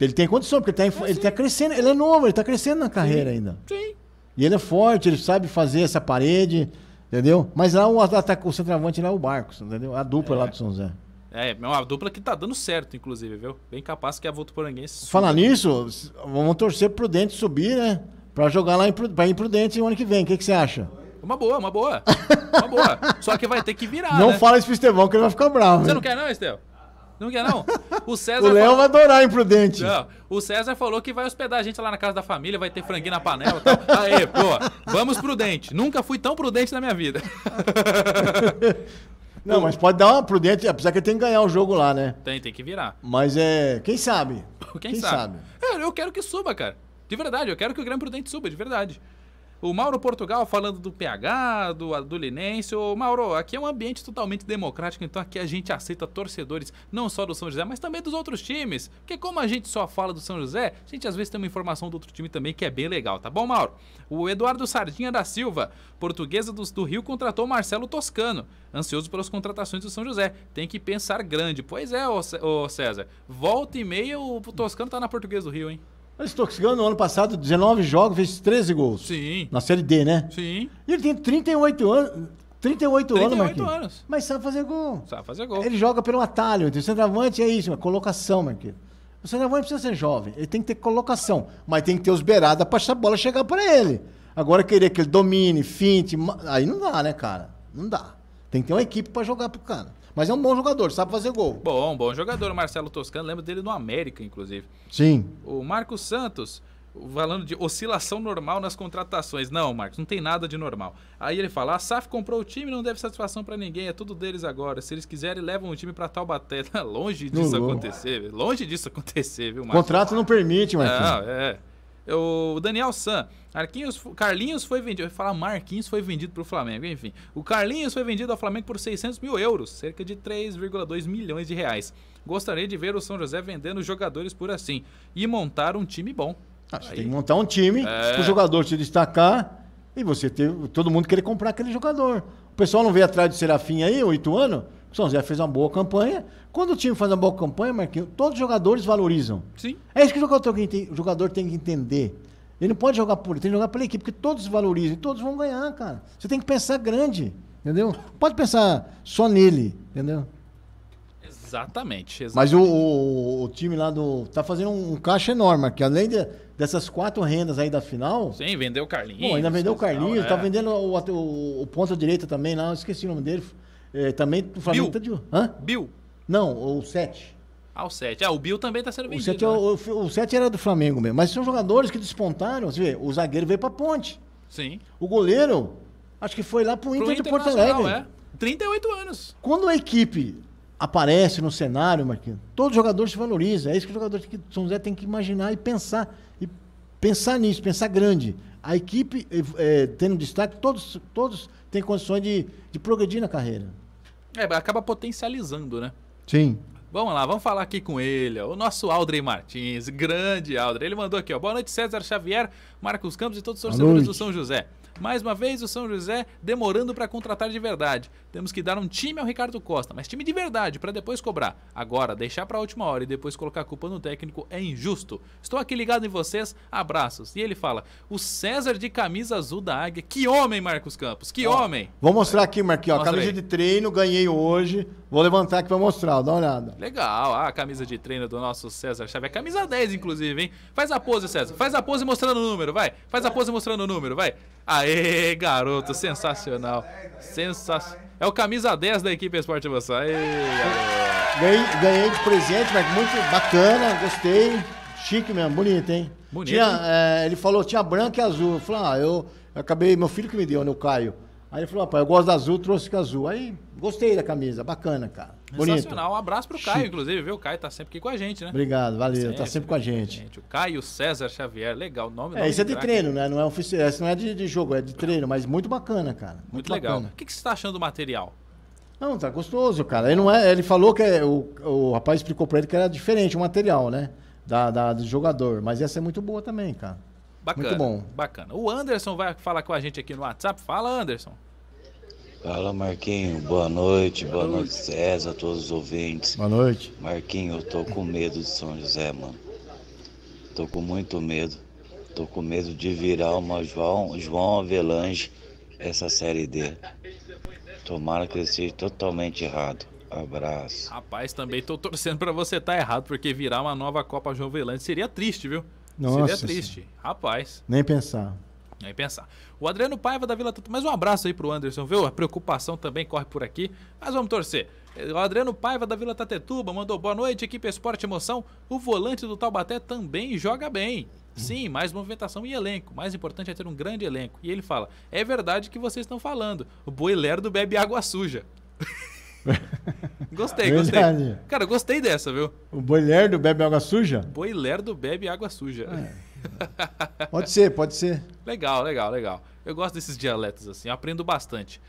[SPEAKER 2] ele tem condição, porque tá é, ele está é, tá crescendo, ele é novo, ele está crescendo na carreira sim. ainda. Sim. E ele é forte, ele sabe fazer essa parede, entendeu? Mas lá o, o centroavante lá é o Barcos, entendeu? A dupla é. lá do São Zé.
[SPEAKER 4] É, é uma dupla que tá dando certo, inclusive, viu? Bem capaz que a poranguense. Falar
[SPEAKER 2] nisso, vamos torcer pro Dente subir, né? Pra jogar lá em, pra ir pro Dente o ano que vem. O que, você acha?
[SPEAKER 4] Uma boa, uma boa. Uma boa. Só que vai ter que virar, Não né? fala
[SPEAKER 2] isso pro Estevão que ele vai ficar bravo. Você não
[SPEAKER 4] quer não, Estevão? Não quer, não? O César. O Léo falou... vai
[SPEAKER 2] adorar imprudente. Não,
[SPEAKER 4] o César falou que vai hospedar a gente lá na casa da família, vai ter franguinho na panela e tal. Aê, pô, vamos prudente. Nunca fui tão prudente na minha vida.
[SPEAKER 2] Não, mas pode dar uma prudente, apesar que ele tem que ganhar o jogo lá, né? Tem, tem que virar. Mas é. Quem sabe?
[SPEAKER 4] Quem, sabe? É, eu quero que suba, cara. De verdade, eu quero que o Grêmio Prudente suba, de verdade. O Mauro Portugal falando do PH, do Linense. Ô, Mauro, aqui é um ambiente totalmente democrático, então aqui a gente aceita torcedores, não só do São José, mas também dos outros times. Porque como a gente só fala do São José, a gente às vezes tem uma informação do outro time também que é bem legal, tá bom, Mauro? O Eduardo Sardinha da Silva, portuguesa do, do Rio, contratou Marcelo Toscano, ansioso pelas contratações do São José. Tem que pensar grande. Pois é, ô César, volta e meia o Toscano tá na portuguesa do Rio, hein?
[SPEAKER 2] Mas Toxicano, no ano passado, 19 jogos, fez 13 gols. Sim. Na Série D, né? Sim. E ele tem 38 anos. 38, 38 anos, Marquinhos. anos. Mas sabe fazer gol. Sabe fazer gol. Ele joga pelo atalho. O centroavante é isso, uma colocação, Marquinhos. O centroavante precisa ser jovem. Ele tem que ter colocação. Mas tem que ter os beiradas pra essa bola chegar pra ele. Agora querer que ele domine, finte. Aí não dá, né, cara? Não dá. Tem que ter uma equipe pra jogar pro cara. Mas é um bom
[SPEAKER 4] jogador, sabe fazer gol. Bom, bom jogador, Marcelo Toscano. Lembro dele no América, inclusive. Sim. O Marcos Santos, falando de oscilação normal nas contratações. Não, Marcos, não tem nada de normal. Aí ele fala: a SAF comprou o time, não deve satisfação para ninguém, é tudo deles agora. Se eles quiserem, levam o time para Taubaté. Longe disso não, acontecer, longe disso acontecer, viu, Marcos? O contrato não
[SPEAKER 2] permite, Marcos. Não,
[SPEAKER 4] é. É o Daniel San, Arquinhos, Carlinhos foi vendido. Eu ia falar Marquinhos foi vendido para o Flamengo, enfim. O Carlinhos foi vendido ao Flamengo por 600 mil euros, cerca de 3,2 milhões de reais. Gostaria de ver o São José vendendo jogadores por assim e montar um time bom. Ah, você tem que montar um time, é... o
[SPEAKER 2] jogador se destacar e você ter todo mundo querer comprar aquele jogador. O pessoal não veio atrás do Serafim aí, oito Ituano? O São José fez uma boa campanha. Quando o time faz uma boa campanha, Marquinhos, todos os jogadores valorizam. Sim. É isso que o jogador tem, o jogador tem que entender. Ele não pode jogar por ele, tem que jogar pela equipe, porque todos valorizam e todos vão ganhar, cara. Você tem que pensar grande, entendeu? Pode pensar só nele, entendeu?
[SPEAKER 4] Exatamente. exatamente. Mas o,
[SPEAKER 2] o, o, time lá do. tá fazendo um, um caixa enorme que Além de, dessas quatro rendas aí da final.
[SPEAKER 4] Sim, vendeu o Carlinhos. Bom, ainda vendeu o Carlinhos, não, tá é. tá
[SPEAKER 2] vendendo o, o, o ponta direita também lá, esqueci o nome dele. É, também o Flamengo Bill. tá de olho. Hã? Bill. Não, o 7.
[SPEAKER 4] Ah, o 7. Ah, o Bill também tá sendo vendido. É
[SPEAKER 2] o 7, né? o, o 7 era do Flamengo mesmo. Mas são jogadores que despontaram. Você vê, o zagueiro veio pra ponte. Sim. O goleiro,
[SPEAKER 5] acho que foi lá pro, pro Inter, de Porto Alegre. É.
[SPEAKER 2] 38 anos. Quando a equipe aparece no cenário, Marquinhos, todo jogador se valoriza. É isso que o jogador que São José tem que imaginar e pensar. E pensar nisso, pensar grande. A equipe é, tendo destaque, todos, todos tem condições de, de progredir na carreira.
[SPEAKER 4] É, acaba potencializando, né? Sim. Vamos lá, vamos falar aqui com ele, o nosso Aldrey Martins, grande Aldrey. Ele mandou aqui, ó. Boa noite, César Xavier, Marcos Campos e todos os torcedores do São José. Mais uma vez, o São José demorando para contratar de verdade. Temos que dar um time ao Ricardo Costa, mas time de verdade, para depois cobrar. Agora, deixar para a última hora e depois colocar a culpa no técnico é injusto. Estou aqui ligado em vocês, abraços. E ele fala: o César de camisa azul da Águia. Que homem, Marcos Campos, que Ó, homem.
[SPEAKER 2] Vou mostrar aqui, Marquinhos, ó, camisa aí. de treino, ganhei hoje. Vou levantar aqui para mostrar, dá uma olhada.
[SPEAKER 4] Legal, ah, a camisa de treino do nosso César Chave. É camisa 10, inclusive, hein? Faz a pose, César. Faz a pose mostrando o número, vai. Faz a pose mostrando o número, vai. Aê, garoto, sensacional. Sensacional. É o camisa 10 da equipe Esporte Sá. Ganhei,
[SPEAKER 2] ganhei de presente, mas muito bacana, gostei. Chique mesmo, bonito, hein? Bonito. Tinha, é, ele falou, tinha branco e azul. Eu falei, ah, eu, eu acabei, meu filho que me deu, né, o Caio. Aí ele falou, rapaz, ah, eu gosto da azul, trouxe com azul. Aí gostei da camisa, bacana, cara. Sensacional.
[SPEAKER 4] Um abraço pro Caio, Chico. inclusive, viu? O Caio tá sempre aqui com a gente, né? Obrigado,
[SPEAKER 2] valeu. Sempre, tá sempre com a gente. gente. O
[SPEAKER 4] Caio César Xavier, legal. O nome É, isso é de treino,
[SPEAKER 2] né? Não é oficial, é, isso não é de, de, jogo, é de treino, mas muito bacana, cara. Muito, muito legal. Bacana. O
[SPEAKER 4] que, que você tá achando do material?
[SPEAKER 2] Não, tá gostoso, cara. Ele, não é, ele falou que é, o, o rapaz explicou pra ele que era diferente o material, né? Da, da, do jogador. Mas essa é muito boa também, cara.
[SPEAKER 1] Bacana. Muito bom.
[SPEAKER 4] Bacana. O Anderson vai falar com a gente aqui no WhatsApp. Fala, Anderson.
[SPEAKER 1] Fala Marquinho, boa noite, boa, noite. César, todos os ouvintes. Boa noite. Marquinho, eu tô com medo de São José, mano. Tô com muito medo. Tô com medo de virar uma João, João Avelange
[SPEAKER 2] essa série D. Tomara que eu seja totalmente errado. Abraço.
[SPEAKER 4] Rapaz, também tô torcendo para você estar tá errado, porque virar uma nova Copa João Avelange seria triste, viu? Nossa, seria triste. Sim. Rapaz.
[SPEAKER 2] Nem pensar.
[SPEAKER 4] Nem pensar. O Adriano Paiva da Vila Tupi. Mais um abraço aí pro Anderson, viu? A preocupação também corre por aqui. Mas vamos torcer. O Adriano Paiva da Vila Tatetuba mandou boa noite, equipe Esporte Emoção. O volante do Taubaté também joga bem. Sim, mais movimentação e elenco. Mais importante é ter um grande elenco. E ele fala: é verdade que vocês estão falando. O boiler do bebe água suja. gostei, verdade. gostei. Cara, gostei dessa, viu?
[SPEAKER 2] O boiler do bebe água suja?
[SPEAKER 4] Boiler do bebe água suja. É.
[SPEAKER 2] Pode ser, pode ser.
[SPEAKER 4] Legal, legal, legal. Eu gosto desses dialetos assim, aprendo bastante.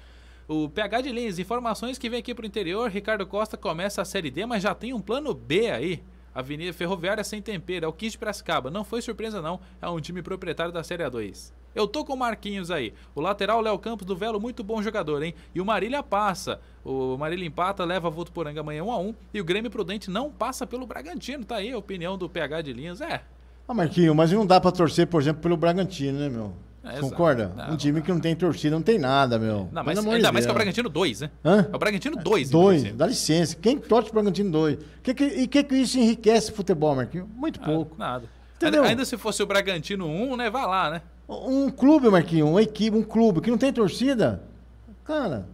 [SPEAKER 4] O PH de Lins, informações que vem aqui pro interior. Ricardo Costa começa a Série D, mas já tem um plano B aí. Avenida Ferroviária Sem tempera, é o 15 de Piracicaba. Não foi surpresa não, é um time proprietário da Série A2. Eu tô com o Marquinhos aí. O lateral Léo Campos do Velo, muito bom jogador, hein? E o Marília passa. O Marília empata, leva a Voto Poranga amanhã 1 a 1 E o Grêmio Prudente não passa pelo Bragantino. Tá aí a opinião do PH de Linhas. É.
[SPEAKER 2] Ah, Marquinhos, mas não dá para torcer, por exemplo, pelo Bragantino, né, meu?
[SPEAKER 4] É, Concorda?
[SPEAKER 2] Não, um time não, que não tem torcida, não tem nada, meu. Não, mas, ainda mais que é o Bragantino
[SPEAKER 4] 2, né? Hã? É o Bragantino 2. 2,
[SPEAKER 2] dá licença. Quem torce o Bragantino 2? Que, que, e o que, que isso enriquece o futebol, Marquinhos? Muito
[SPEAKER 4] ah, pouco. nada. Entendeu? Ainda, se fosse o Bragantino 1, um, né? Vai lá, né?
[SPEAKER 2] Um clube, Marquinhos, uma equipe, um clube que não tem torcida, cara,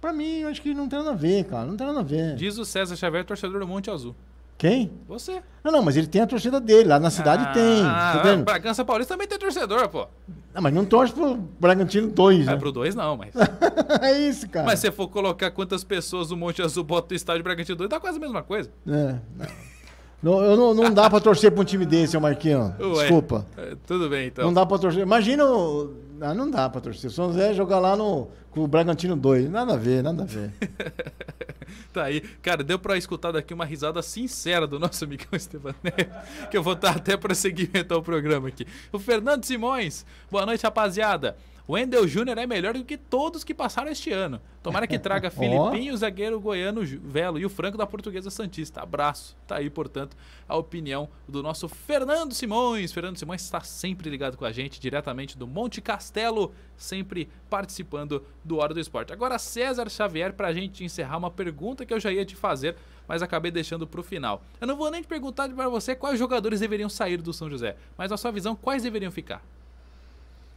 [SPEAKER 2] pra mim, eu acho que não tem nada a ver, cara. Não tem nada a ver. Diz
[SPEAKER 4] o César Xavier, torcedor do Monte Azul. Quem? Você.
[SPEAKER 2] Não, não, mas ele tem a torcida dele, lá na cidade ah, tem. Tá ah,
[SPEAKER 4] Bragança Paulista também tem torcedor, pô.
[SPEAKER 2] Não, mas não torce pro Bragantino 2, é, né? É
[SPEAKER 4] pro 2 não, mas... é isso, cara. Mas se for colocar quantas pessoas o Monte Azul bota no estádio Bragantino 2, dá quase a mesma coisa.
[SPEAKER 2] É, é, não, eu não, não dá pra torcer pra um time desse, Marquinhos. Desculpa.
[SPEAKER 4] Ué, tudo bem, então. Não dá
[SPEAKER 2] pra torcer. Imagina... O não ah, não dá pra torcer. O São José jogar lá no, com o Bragantino 2. Nada a ver, nada a ver.
[SPEAKER 4] tá aí. Cara, deu pra escutar daqui uma risada sincera do nosso amigão Estevan que eu vou estar até pra segmentar o programa aqui. O Fernando Simões. Boa noite, rapaziada. Wendel Júnior é melhor do que todos que passaram este ano. Tomara que traga Filipinho, oh. zagueiro goiano Velo e o Franco da Portuguesa Santista. Abraço. Tá aí, portanto, a opinião do nosso Fernando Simões. Fernando Simões está sempre ligado com a gente, diretamente do Monte Castelo, sempre participando do Hora do Esporte. Agora, César Xavier, para a gente encerrar, uma pergunta que eu já ia te fazer, mas acabei deixando para o final. Eu não vou nem te perguntar para você quais jogadores deveriam sair do São José, mas na sua visão, quais deveriam ficar?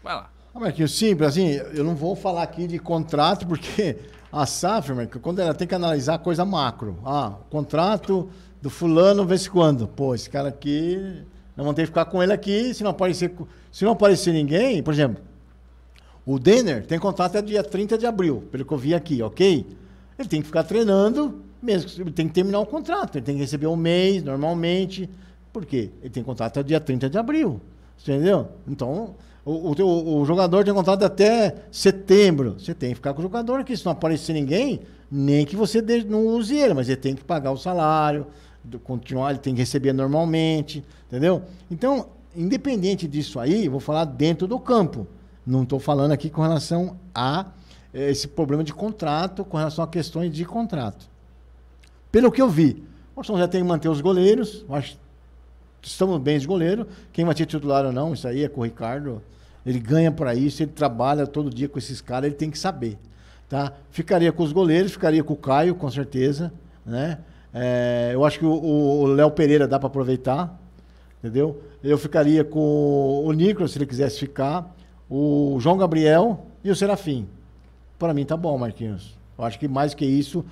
[SPEAKER 4] Vai lá.
[SPEAKER 2] Ah, Marquinhos, é é simples, assim, eu não vou falar aqui de contrato, porque a SAF, Marquinhos, quando ela tem que analisar coisa macro. Ah, contrato do fulano, vê se quando. Pô, esse cara aqui, não vou ter que ficar com ele aqui, se não aparecer, se não aparecer ninguém, por exemplo, o Denner tem contrato até dia 30 de abril, pelo que eu vi aqui, ok? Ele tem que ficar treinando, mesmo, ele tem que terminar o contrato, ele tem que receber um mês, normalmente, por quê? Ele tem contrato até dia 30 de abril, entendeu? Então, o, o, o, jogador tem contrato até setembro. Você tem que ficar com o jogador aqui. Se não aparecer ninguém, nem que você de, não use ele, mas ele tem que pagar o salário, continuar, ele tem que receber normalmente, entendeu? Então, independente disso aí, vou falar dentro do campo. Não estou falando aqui com relação a eh, esse problema de contrato, com relação a questões de contrato. Pelo que eu vi, o São José tem que manter os goleiros. Eu acho estamos bem de goleiro. Quem vai ser titular ou não, isso aí é com o Ricardo. Ele ganha para isso, ele trabalha todo dia com esses caras, ele tem que saber. Tá? Ficaria com os goleiros, ficaria com o Caio, com certeza. Né? É, eu acho que o Léo Pereira dá para aproveitar, entendeu? Eu ficaria com o Nicolas, se ele quisesse ficar, o João Gabriel e o Serafim. Para mim tá bom, Marquinhos. Eu acho que mais que isso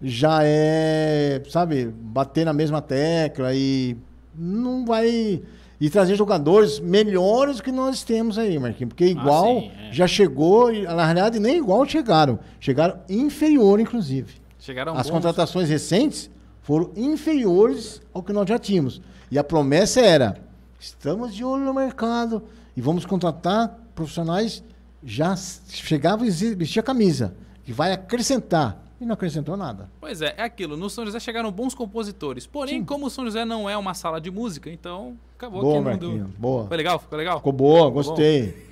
[SPEAKER 2] já é, sabe, bater na mesma tecla e não vai. E trazer jogadores melhores que nós temos aí, Marquinhos. Porque ah, igual ah, sim, é. já chegou, a na realidade nem igual chegaram. Chegaram inferior, inclusive. Chegaram As bons. contratações recentes foram inferiores ao que nós já tínhamos. E a promessa era: estamos de olho no mercado e vamos contratar profissionais já chegavam e vestia a camisa, que vai acrescentar e não acrescentou nada.
[SPEAKER 4] Pois é, é aquilo. No São José chegaram bons compositores. Porém, Sim. como o São José não é uma sala de música, então acabou boa, que não deu. Boa. Foi legal? Ficou legal? Ficou boa, Ficou gostei.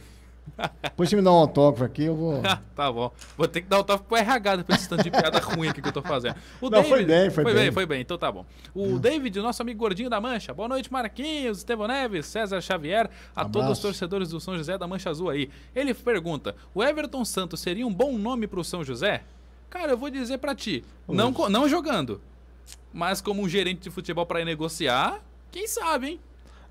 [SPEAKER 2] Depois você me dá um autógrafo aqui, eu vou.
[SPEAKER 4] tá bom. Vou ter que dar autógrafo pro RH depois desse tanto de piada ruim aqui que eu tô fazendo. O Não, David, foi bem, foi, foi bem. bem. Foi bem, então tá bom. O ah. David, nosso amigo gordinho da Mancha. Boa noite, Marquinhos, Estevão Neves, César Xavier, a Abraço. todos os torcedores do São José da Mancha Azul aí. Ele pergunta: o Everton Santos seria um bom nome pro São José? Cara, eu vou dizer para ti, não, não jogando, mas como um gerente de futebol para negociar, quem sabe, hein?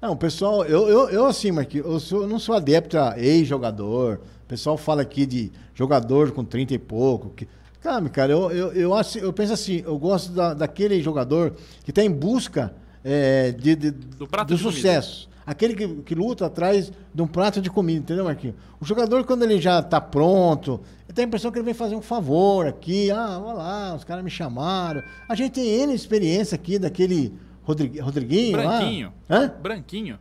[SPEAKER 2] Não, pessoal, eu, eu, eu assim, Marquinhos, eu, sou, eu não sou adepto a ex-jogador. O pessoal fala aqui de jogador com 30 e pouco. Que... Calma, cara, eu, eu, eu, acho, eu penso assim, eu gosto da, daquele jogador que está em busca é, de, de do, do sucesso aquele que, que luta atrás de um prato de comida, entendeu, Marquinhos? O jogador, quando ele já está pronto, tem a impressão que ele vem fazer um favor aqui. Ah, olha lá, os caras me chamaram. A gente tem N experiência aqui daquele Rodrigu Rodriguinho Branquinho. lá. Hã? Branquinho.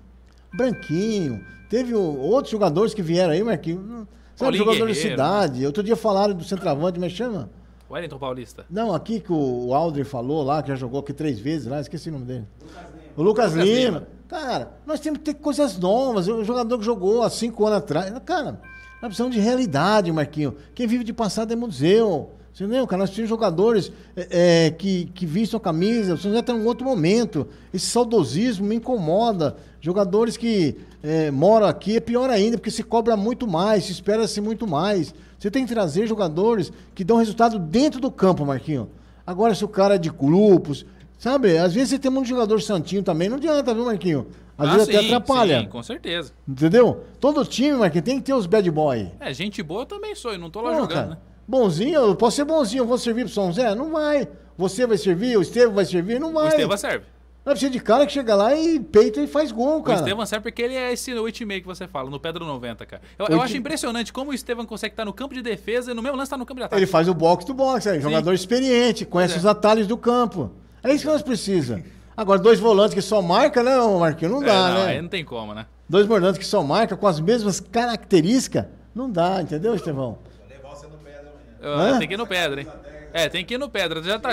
[SPEAKER 2] Branquinho. Teve outros jogadores que vieram aí, Marquinhos. Sabe, jogador de cidade. Outro dia falaram do centroavante, mas é chama...
[SPEAKER 4] Wellington Paulista.
[SPEAKER 2] Não, aqui que o Aldrin falou lá, que já jogou aqui três vezes lá, esqueci o nome dele. Lucas o Lucas, Lucas Lima. Lima.
[SPEAKER 4] Cara, nós temos que
[SPEAKER 2] ter coisas novas. O jogador que jogou há cinco anos atrás. Cara, nós precisamos de realidade, Marquinho. Quem vive de passado é museu. Entendeu, cara? Nós tínhamos jogadores é, é, que, que vistam a camisa, Você já está em um outro momento. Esse saudosismo me incomoda. Jogadores que é, moram aqui é pior ainda, porque se cobra muito mais, se espera-se muito mais. Você tem que trazer jogadores que dão resultado dentro do campo, Marquinho. Agora, se o cara é de grupos, Sabe, às vezes você tem muito jogador santinho também, não adianta, viu, Marquinho? Às ah, vezes sim, até atrapalha. Sim, com certeza. Entendeu? Todo time, Marquinhos, tem que ter os bad boy.
[SPEAKER 4] É, gente boa eu também sou, eu não tô lá jogando, cara, né?
[SPEAKER 2] Bonzinho, eu posso ser bonzinho, eu vou servir pro São Zé? Não vai. Você vai servir, o Estevam vai servir? Não vai. O Estevam serve. Não precisa de cara que chega lá e peita e faz gol, cara. O Estevam
[SPEAKER 4] serve porque ele é esse meio que você fala, no Pedro 90, cara. Eu, eu acho impressionante como o Estevam consegue estar no campo de defesa e no mesmo lance estar tá no campo de ataque. Ele faz
[SPEAKER 2] o box do box é, jogador experiente, conhece é. os atalhos do campo. É isso que nós precisamos. Agora, dois volantes que só marca, né, Marquinhos? Não é, dá, é, não, né? Aí não tem como, né? Dois volantes que só marca com as mesmas características, não dá, entendeu, Estevão? Levar você
[SPEAKER 4] no Tem que ir no pedra, hein? É, tem que ir no pedra. Já tá.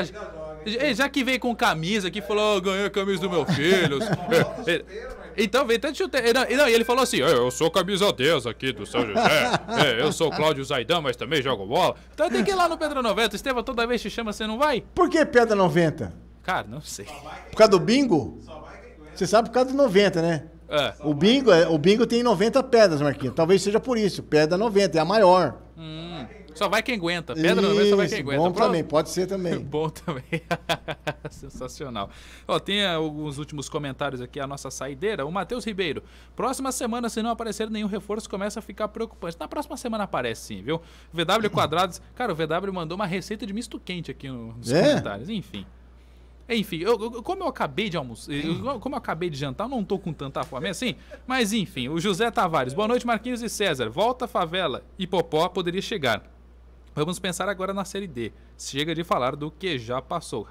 [SPEAKER 4] Já que veio com camisa que falou, oh, ganhei a camisa do meu filho. É, é, então veio tanto chuteiro. Não, e ele falou assim: eu sou camisa 10 aqui do São José. É, eu sou Cláudio Zaidan, mas também jogo bola. Então tem que ir lá no Pedra 90. Estevão, toda vez que chama, você não vai?
[SPEAKER 2] Por que Pedra 90?
[SPEAKER 4] Cara, não sei. Por
[SPEAKER 2] causa do bingo? Você sabe por causa do 90, né? É. O bingo, é, o bingo tem 90 pedras, Marquinhos. Talvez seja por isso. Pedra 90 é a maior.
[SPEAKER 4] Hum. Só vai quem aguenta. Pedra Isso, só vai quem aguenta. Bom Pro... também, pode ser também. bom também. Sensacional. Ó, tem eh, alguns últimos comentários aqui, a nossa saideira. O Matheus Ribeiro. Próxima semana, se não aparecer nenhum reforço, começa a ficar preocupante. Na próxima semana aparece sim, viu? VW Quadrados. Cara, o VW mandou uma receita de misto quente aqui nos é? comentários. Enfim. Enfim, eu, eu, como eu acabei de almoçar, eu, como eu acabei de jantar, não tô com tanta fome assim. Mas enfim, o José Tavares. Boa noite, Marquinhos e César. Volta à favela e Popó poderia chegar. Vamos pensar agora na Série D. Chega de falar do que já passou.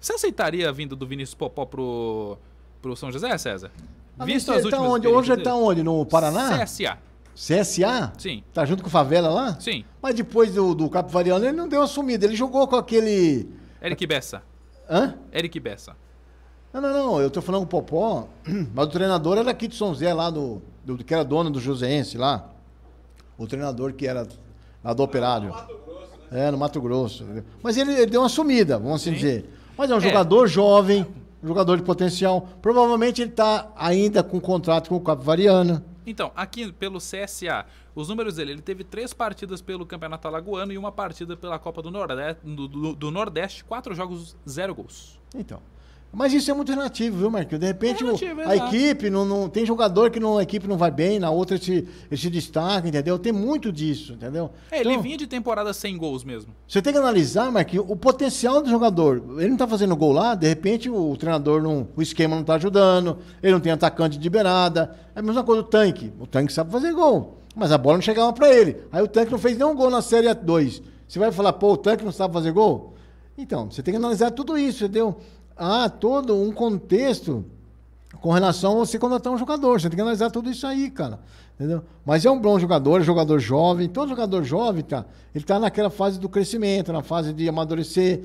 [SPEAKER 4] Você aceitaria a vinda do Vinícius Popó pro, pro São José, César? Ah, Visto é as últimas tá onde? Hoje é ele tá
[SPEAKER 2] onde? No Paraná? CSA. CSA? Sim. Tá junto com o Favela lá? Sim. Mas depois do, do Capivariano ele não deu a sumida. Ele jogou com aquele... Eric Bessa. Hã?
[SPEAKER 4] Eric Bessa.
[SPEAKER 2] Não, não, não. Eu tô falando com o Popó, mas o treinador era aqui de São Zé, lá do, do que era dono do Joseense lá. O treinador que era lá do Operário. No Mato Grosso, né? É, no Mato Grosso. Mas ele, ele deu uma sumida, vamos assim Sim. dizer. Mas é um é. jogador jovem, jogador de potencial. Provavelmente ele está ainda com contrato com o Capivariana.
[SPEAKER 4] Então, aqui pelo CSA, os números dele, ele teve três partidas pelo Campeonato Alagoano e uma partida pela Copa do Nordeste, do, do, Nordeste quatro jogos, zero gols.
[SPEAKER 2] Então, mas isso é muito relativo, viu, Marquinhos? De repente, é relativo, o, a equipe, não, não, tem jogador que não, a equipe não vai bem, na outra se, se destaca, entendeu? Tem muito disso, entendeu?
[SPEAKER 4] É, então, ele vinha de temporada sem gols mesmo.
[SPEAKER 2] Você tem que analisar, Marquinhos, o potencial do jogador. Ele não tá fazendo gol lá, de repente o, o treinador, não, o esquema não tá ajudando, ele não tem atacante de beirada. É a mesma coisa do tanque. O tanque sabe fazer gol. Mas a bola não chegava para ele. Aí o Tanque não fez nenhum gol na Série 2. Você vai falar, pô, o Tanque não sabe fazer gol? Então, você tem que analisar tudo isso, entendeu? ah, todo um contexto com relação a você contratar um jogador. Você tem que analisar tudo isso aí, cara. Entendeu? Mas é um bom jogador, é jogador jovem. Todo jogador jovem, tá ele tá naquela fase do crescimento, na fase de amadurecer.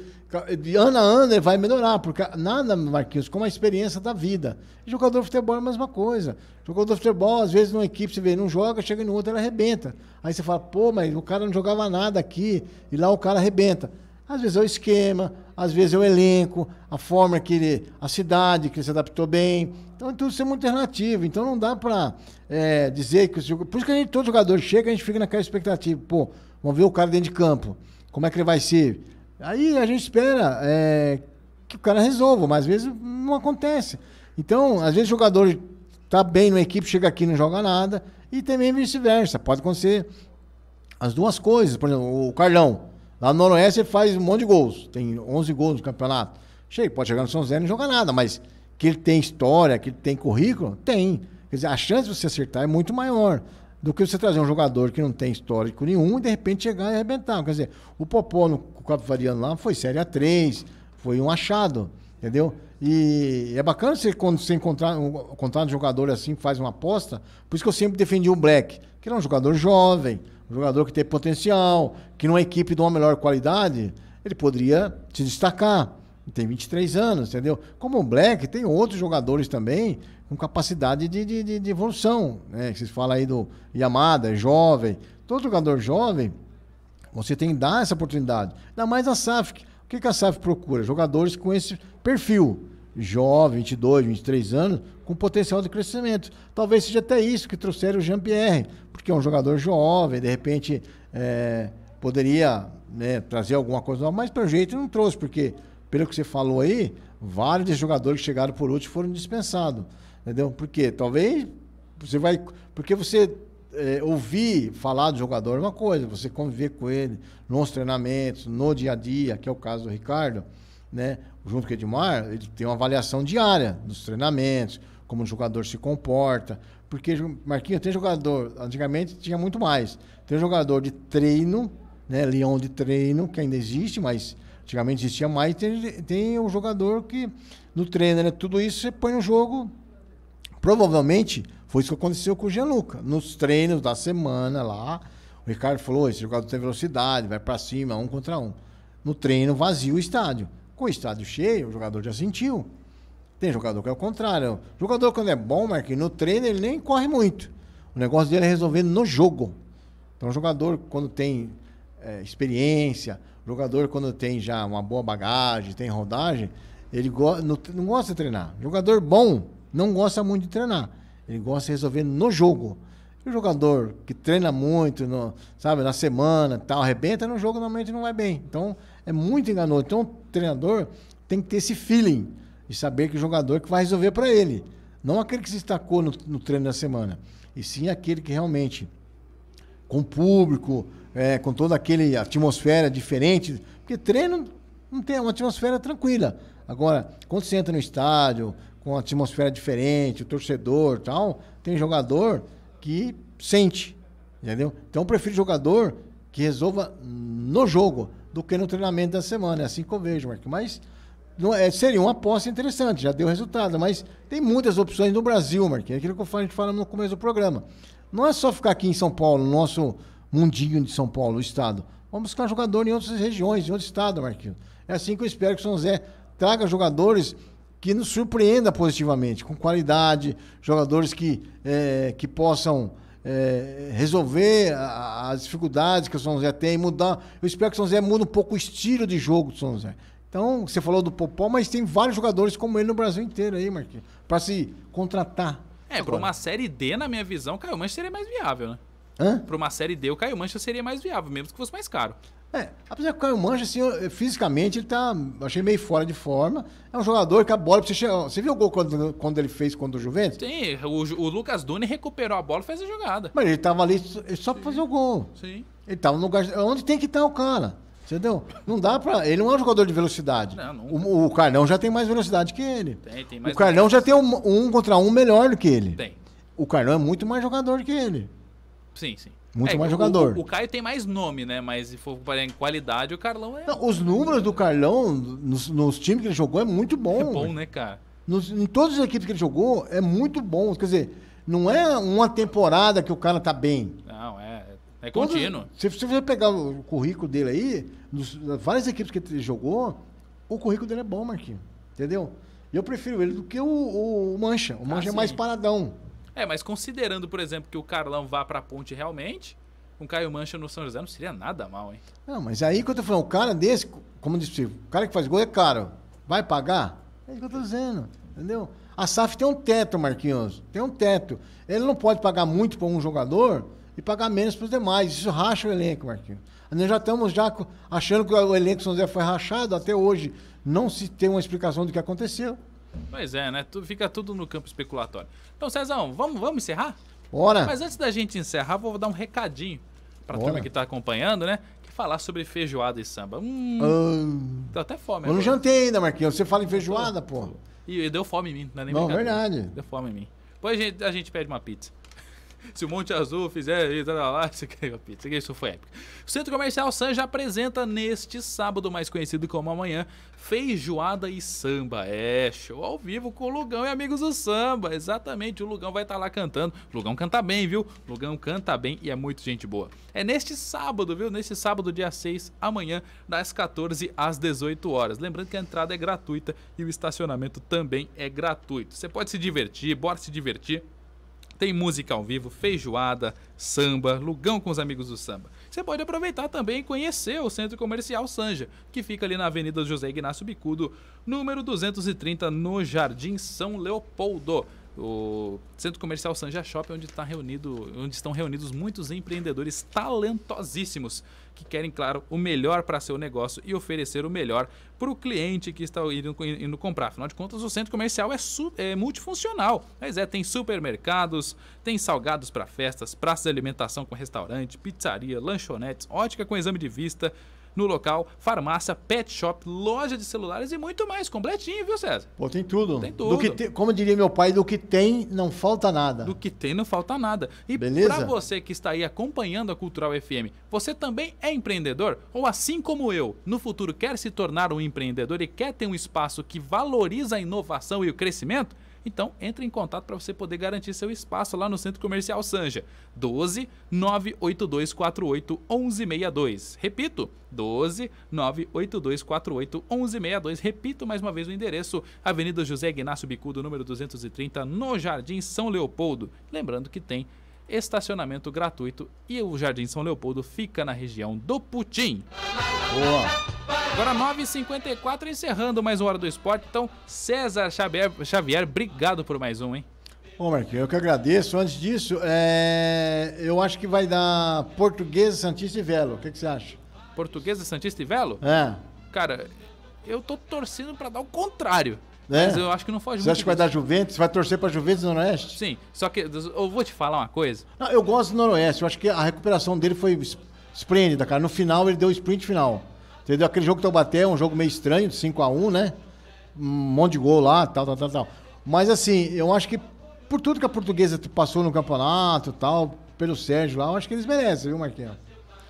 [SPEAKER 2] De ano a ano ele vai melhorar, porque nada, Marquinhos, como a experiência da vida. E jogador de futebol é a mesma coisa. Jogador de futebol, às vezes, numa equipe, você vê, não joga, chega em outra, ele arrebenta. Aí você fala, pô, mas o cara não jogava nada aqui, e lá o cara arrebenta. Às vezes é o esquema, às vezes é o elenco, a forma que ele, a cidade que ele se adaptou bem. Então, tudo isso é muito relativo. Então, não dá para é, dizer que... Os, por isso que a gente, todo jogador chega, a gente fica naquela expectativa. Pô, vamos ver o cara dentro de campo. Como é que ele vai ser? Aí a gente espera é, que o cara resolva, mas às vezes não acontece. Então, às vezes o jogador tá bem numa equipe, chega aqui e não joga nada, e também vice-versa. Pode acontecer as duas coisas. Por exemplo, o Carlão Lá no Noroeste ele faz um monte de gols. Tem 11 gols no campeonato. Chega, pode chegar no São José e não jogar nada, mas que ele tem história, que ele tem currículo, tem. Quer dizer, a chance de você acertar é muito maior do que você trazer um jogador que não tem histórico nenhum e de repente chegar e arrebentar. Quer dizer, o Popó no Capivariano lá foi Série A3, foi um achado, entendeu? E é bacana você, quando você encontrar um, encontrar um jogador assim, faz uma aposta. Por isso que eu sempre defendi o Black, que era é um jogador jovem, um jogador que tem potencial, que numa equipe de uma melhor qualidade, ele poderia se destacar. Tem 23 anos, entendeu? Como o Black, tem outros jogadores também com capacidade de, de, de evolução. Né? Vocês falam aí do Yamada, é jovem. Todo jogador jovem, você tem que dar essa oportunidade. Ainda mais a SAF. O que, que a SAF procura? Jogadores com esse perfil. Jovem, 22, 23 anos, com potencial de crescimento. Talvez seja até isso que trouxeram o Jean-Pierre, porque é um jogador jovem, de repente é, poderia né, trazer alguma coisa nova, mas pelo jeito não trouxe, porque pelo que você falou aí, vários jogadores que chegaram por último foram dispensados. Entendeu? Porque talvez você vai. Porque você é, ouvir falar do jogador é uma coisa, você conviver com ele nos treinamentos, no dia a dia, que é o caso do Ricardo, né? Junto com o Edmar, ele tem uma avaliação diária dos treinamentos, como o jogador se comporta. Porque, Marquinhos, tem jogador, antigamente tinha muito mais. Tem jogador de treino, né? Leão de treino, que ainda existe, mas antigamente existia mais. Tem, tem o um jogador que no treino, né? Tudo isso você põe no jogo. Provavelmente foi isso que aconteceu com o Gianluca. Nos treinos da semana lá, o Ricardo falou: esse jogador tem velocidade, vai para cima, um contra um. No treino vazio o estádio. Com o estádio cheio, o jogador já sentiu. Tem jogador que é o contrário. O jogador, quando é bom, Marquinhos, no treino ele nem corre muito. O negócio dele é resolver no jogo. Então, o jogador, quando tem é, experiência, o jogador, quando tem já uma boa bagagem, tem rodagem, ele go não, não gosta de treinar. O jogador bom não gosta muito de treinar. Ele gosta de resolver no jogo. E o jogador que treina muito, no, sabe, na semana tal, arrebenta, no jogo normalmente não vai bem. Então, é muito enganoso. Então, o treinador tem que ter esse feeling e saber que jogador que vai resolver para ele. Não aquele que se destacou no, no, treino da semana. E sim aquele que realmente, com o público, é, com toda aquela atmosfera diferente. Porque treino não tem é uma atmosfera tranquila. Agora, quando você entra no estádio, com uma atmosfera diferente, o torcedor tal, tem jogador que sente. Entendeu? Então eu prefiro jogador que resolva no jogo do que no treinamento da semana. É assim que eu vejo, Marco. Mas não, é, seria uma aposta interessante, já deu resultado, mas tem muitas opções no Brasil, Marquinhos. É aquilo que a gente fala no começo do programa. Não é só ficar aqui em São Paulo, no nosso mundinho de São Paulo, o estado. Vamos buscar jogador em outras regiões, em outro estado, Marquinhos. É assim que eu espero que o São José traga jogadores que nos surpreenda positivamente, com qualidade, jogadores que, é, que possam é, resolver as dificuldades que o São José tem, mudar. Eu espero que o São José mude um pouco o estilo de jogo do São José. Então, você falou do Popó, mas tem vários jogadores como ele no Brasil inteiro aí, Marquinhos, para se contratar.
[SPEAKER 4] É, para uma Série D, na minha visão, Caio Mancha seria mais viável, né? Hã? Para uma Série D, o Caio Mancha seria mais viável, mesmo que fosse mais caro.
[SPEAKER 2] É, apesar que o Caio Mancha, assim, fisicamente, ele tá. Achei meio fora de forma. É um jogador que a bola precisa chegar. Você viu o gol quando, quando ele fez contra o Juventus?
[SPEAKER 4] Sim. o, o Lucas Duni recuperou a bola e fez a jogada.
[SPEAKER 2] Mas ele tava ali só pra fazer o gol. Sim. Ele tava no lugar. Onde tem que estar o cara? Entendeu? Não dá pra. Ele não é um jogador de velocidade. Não, o, o Carlão já tem mais velocidade que ele. Tem,
[SPEAKER 4] tem
[SPEAKER 5] mais. O
[SPEAKER 2] Carlão mais. já tem um, um, contra um melhor do que ele. Tem. O Carlão é muito mais jogador que ele.
[SPEAKER 4] Sim, sim. Muito é, mais jogador. O, o, Caio tem mais nome, né? Mas se for para em qualidade, o Carlão é.
[SPEAKER 2] Não, os números do Carlão nos, nos, times que ele jogou é muito bom. É bom, né, cara? Nos, em todas as equipes que ele jogou é muito bom. Quer dizer, não é uma temporada que o cara tá bem.
[SPEAKER 4] Não, é. É contínuo. Todos,
[SPEAKER 2] se, se você pegar o currículo dele aí, nos, várias equipes que ele jogou, o currículo dele é bom, Marquinhos. Entendeu? eu prefiro ele do que o, o, o Mancha. O ah, Mancha ah, é mais paradão.
[SPEAKER 4] É, mas considerando, por exemplo, que o Carlão vá pra ponte realmente, um Caio Mancha no São José não seria nada mal, hein?
[SPEAKER 2] Não, mas aí quando eu falando, o cara desse, como eu disse, o cara que faz gol é caro. Vai pagar? É isso que eu tô dizendo, entendeu? A SAF tem um teto, Marquinhos. Tem um teto. Ele não pode pagar muito para um jogador e pagar menos para os demais. Isso racha o elenco, Marquinhos. Nós já estamos já achando que o elenco São José foi rachado, até hoje não se tem uma explicação do que aconteceu.
[SPEAKER 4] Pois é, né? Fica tudo no campo especulatório. Então, Cezão, vamos, vamos encerrar? Bora! Mas antes da gente encerrar, vou dar um recadinho para a turma que está acompanhando, né? Que falar sobre feijoada e samba. Hum,
[SPEAKER 2] hum. Tô
[SPEAKER 4] até fome. Eu não
[SPEAKER 2] jantei ainda, Marquinhos. Você fala em feijoada, pô.
[SPEAKER 4] E, e, deu fome em mim, não é nem Não, verdade.
[SPEAKER 2] Deu fome em mim.
[SPEAKER 4] Depois a gente, a gente pede uma pizza. Se o Monte Azul fizer isso lá, é isso foi épico. O Centro Comercial Sanja apresenta neste sábado, mais conhecido como amanhã, feijoada e samba. É, show ao vivo com o Lugão e amigos do samba. Exatamente, o Lugão vai estar tá lá cantando. O Lugão canta bem, viu? O Lugão canta bem e é muito gente boa. É neste sábado, viu? Neste sábado, dia 6, amanhã, das 14 às 18 horas. Lembrando que a entrada é gratuita e o estacionamento também é gratuito. Você pode se divertir, bora se divertir. Tem música ao vivo, feijoada, samba, lugão com os amigos do samba. Você pode aproveitar também e conhecer o Centro Comercial Sanja, que fica ali na Avenida José Ignácio Bicudo, número 230, no Jardim São Leopoldo o Centro Comercial Sanja Shopping, é onde, tá reunido, onde estão reunidos muitos empreendedores talentosíssimos que querem, claro, o melhor para seu negócio e oferecer o melhor para o cliente que está indo, indo, comprar. Afinal de contas, o centro comercial é, su, é multifuncional. Mas é, tem supermercados, tem salgados para festas, praças de alimentação com restaurante, pizzaria, lanchonetes, ótica com exame de vista, no local, farmácia, pet shop, loja de celulares e muito mais. Completinho, viu, César? Pô, tem tudo. Tem tudo. Do que te,
[SPEAKER 2] como diria meu pai, do que tem, não falta nada. Do que
[SPEAKER 4] tem, não falta nada. E para você que está aí acompanhando a Cultural FM, você também é empreendedor? Ou assim como eu, no futuro quer se tornar um empreendedor e quer ter um espaço que valoriza a inovação e o crescimento? Então, entre em contato para você poder garantir seu espaço lá no Centro Comercial Sanja. 12 982 48 1162. Repito, 12 982 48 1162. Repito mais uma vez o endereço: Avenida José Ignácio Bicudo, número 230, no Jardim São Leopoldo. Lembrando que tem estacionamento gratuito e o Jardim São Leopoldo fica na região do Putim. Boa! Agora 9h54, encerrando mais uma Hora do Esporte. Então, César Xavier, Xavier obrigado por mais um, hein?
[SPEAKER 2] Bom, Marquinhos, eu que agradeço. Antes disso, é... eu acho que vai dar Portuguesa, Santista e Velo. O que, que você
[SPEAKER 4] acha? Portuguesa, Santista e Velo? É. Cara, eu tô torcendo para dar o contrário. Né? Mas eu acho que não foge Você muito. Você acha que vai dar
[SPEAKER 2] Juventus? Vai torcer para Juventus no Noroeste?
[SPEAKER 4] Sim, só que eu vou te falar uma coisa.
[SPEAKER 2] Não, eu gosto do Noroeste, eu acho que a recuperação dele foi esplêndida, cara. No final ele deu o sprint final. Entendeu? Aquele jogo que o é um jogo meio estranho, de 5x1, né? Um monte de gol lá, tal, tal, tal, tal. Mas assim, eu acho que por tudo que a portuguesa passou no campeonato tal, pelo Sérgio lá, eu acho que eles merecem, viu, Marquinhos?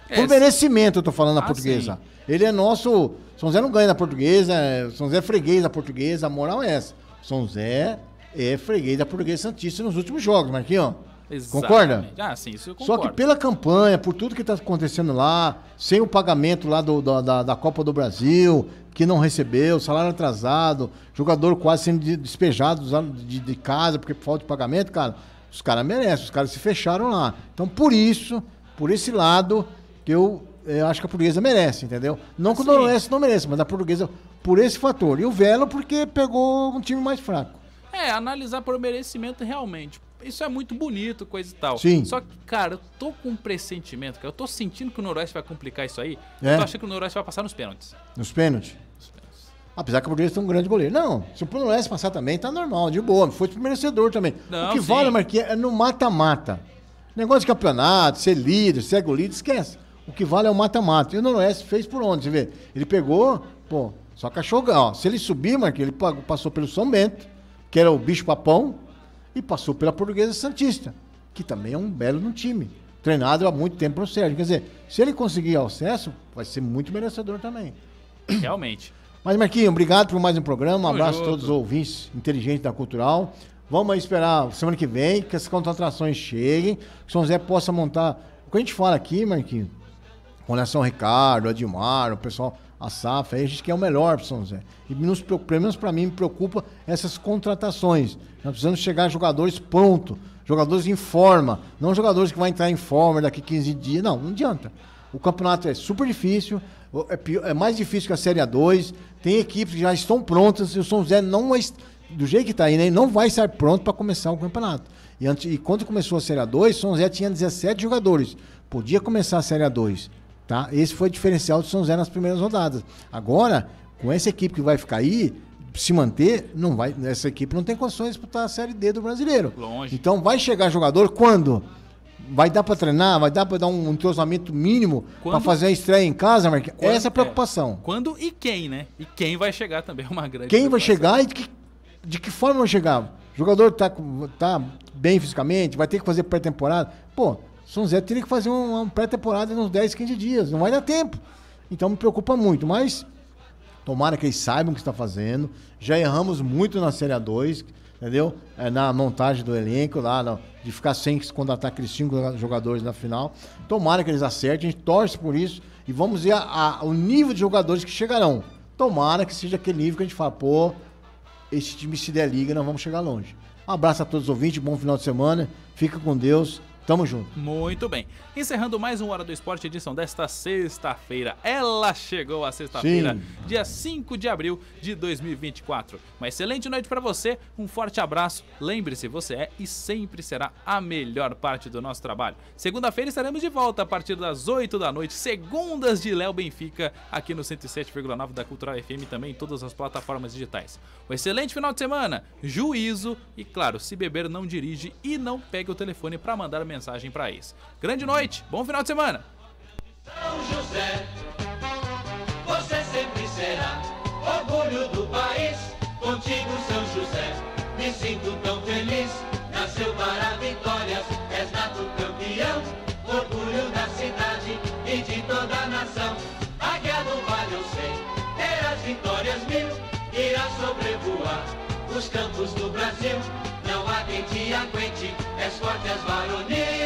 [SPEAKER 2] É, por é, merecimento, eu tô falando na ah, portuguesa. Ele é nosso. São Zé não ganha da portuguesa, é, São Zé é freguês da portuguesa, a moral é essa. São Zé é freguês da portuguesa Santista nos últimos jogos, Marquinhos.
[SPEAKER 3] Exatamente. Concorda? Ah, sim, isso eu concordo. Só que
[SPEAKER 2] pela campanha, por tudo que está acontecendo lá, sem o pagamento lá do, do, da, da Copa do Brasil, que não recebeu, salário atrasado, jogador quase sendo despejado de, de casa porque falta de pagamento, cara, os caras merecem, os caras se fecharam lá. Então, por isso, por esse lado, eu, é, eu acho que a portuguesa merece, entendeu? Não que o Noroeste não mereça, mas a portuguesa por esse fator. E o Velo porque pegou um time mais fraco.
[SPEAKER 4] É, analisar por merecimento realmente. Isso é muito bonito, coisa e tal. Sim. Só que, cara, eu tô com um pressentimento, cara. Eu tô sentindo que o Noroeste vai complicar isso aí. É? Eu tô achando que o Noroeste vai passar nos pênaltis.
[SPEAKER 2] Nos pênaltis? Nos pênaltis. Apesar que o Portuguesa tem um grande goleiro. Não, se o Noroeste passar também, tá normal, de boa. Foi pro merecedor também. Não, o que sim. vale, Marquinhos, é no mata-mata. Negócio de campeonato, ser líder, ser goleiro esquece o que vale é o mata-mata. E o Noroeste fez por onde? Você vê? Ele pegou, pô, só cachorro. Ó, se ele subir, Marquinhos, ele passou pelo São Bento, que era o bicho-papão, e passou pela Portuguesa Santista, que também é um belo no time. Treinado há muito tempo no Sérgio. Quer dizer, se ele conseguir acesso, vai ser muito merecedor também.
[SPEAKER 4] Realmente.
[SPEAKER 2] Mas, Marquinhos, obrigado por mais um programa. Um abraço a todos os ouvintes inteligentes da Cultural. Vamos esperar semana que vem que as contratações cheguem, que o São José possa montar. O que a gente fala aqui, Marquinhos, Fundação Ricardo, Edmar, o pessoal, a SAF, aí a gente quer o melhor para São José. E nos, pelo menos para mim me preocupa essas contratações. Nós precisamos chegar jogadores pronto, jogadores em forma, não jogadores que vão entrar em forma daqui 15 dias. Não, não adianta. O campeonato é super difícil, é, pior, é mais difícil que a Série A2, tem equipes que já estão prontas e o São José não vai, do jeito que está aí, né, não vai estar pronto para começar o campeonato. E, antes, e quando começou a Série A2, São José tinha 17 jogadores. Podia começar a Série A2. Tá? Esse foi o diferencial do São Zé nas primeiras rodadas. Agora, com essa equipe que vai ficar aí, se manter, não vai, essa equipe não tem condições de disputar a Série D do brasileiro. Longe. Então vai chegar jogador quando? Vai dar para treinar, vai dar para dar um entrosamento mínimo para fazer a estreia em casa, Marquinhos? Essa é a é, preocupação. É.
[SPEAKER 4] Quando e quem, né? E quem vai chegar também é uma grande Quem vai chegar
[SPEAKER 2] e de que, de que forma vai chegar? O jogador tá, tá bem fisicamente, vai ter que fazer pré-temporada. Pô, são Zé teria que fazer uma, pré-temporada nos uns 10, 15 dias. Não vai dar tempo. Então me preocupa muito, mas tomara que eles saibam o que está fazendo. Já erramos muito na Série A2, entendeu? É, na montagem do elenco lá, de ficar sem contratar aqueles cinco jogadores na final. Tomara que eles acertem, a gente torce por isso e vamos ver a, a, o nível de jogadores que chegarão. Tomara que seja aquele nível que a gente fala, pô, esse time se der liga, nós vamos chegar longe. Um abraço a todos os ouvintes, bom final de semana, fica com Deus Tamo junto.
[SPEAKER 4] Muito bem. Encerrando mais um Hora do Esporte, edição desta sexta-feira. Ela chegou a sexta-feira, dia 5 de abril de 2024. Uma excelente noite para você, um forte abraço. Lembre-se, você é e sempre será a melhor parte do nosso trabalho. Segunda-feira estaremos de volta a partir das 8 da noite, segundas de Léo Benfica, aqui no 107,9 da Cultural FM também em todas as plataformas digitais. Um excelente final de semana, juízo e, claro, se beber, não dirige e não pegue o telefone para mandar mensagem mensagem para eles. Grande noite, bom final de semana!
[SPEAKER 5] São José,
[SPEAKER 2] você sempre será orgulho do país. Contigo, São José, me sinto tão feliz. Nasceu para vitórias, és nato campeão. Orgulho da cidade e de toda a nação. Águia do Vale, eu sei, terás vitórias mil. Irá sobrevoar os campos do Brasil. Não há quem te aguente. fortes
[SPEAKER 1] varonil.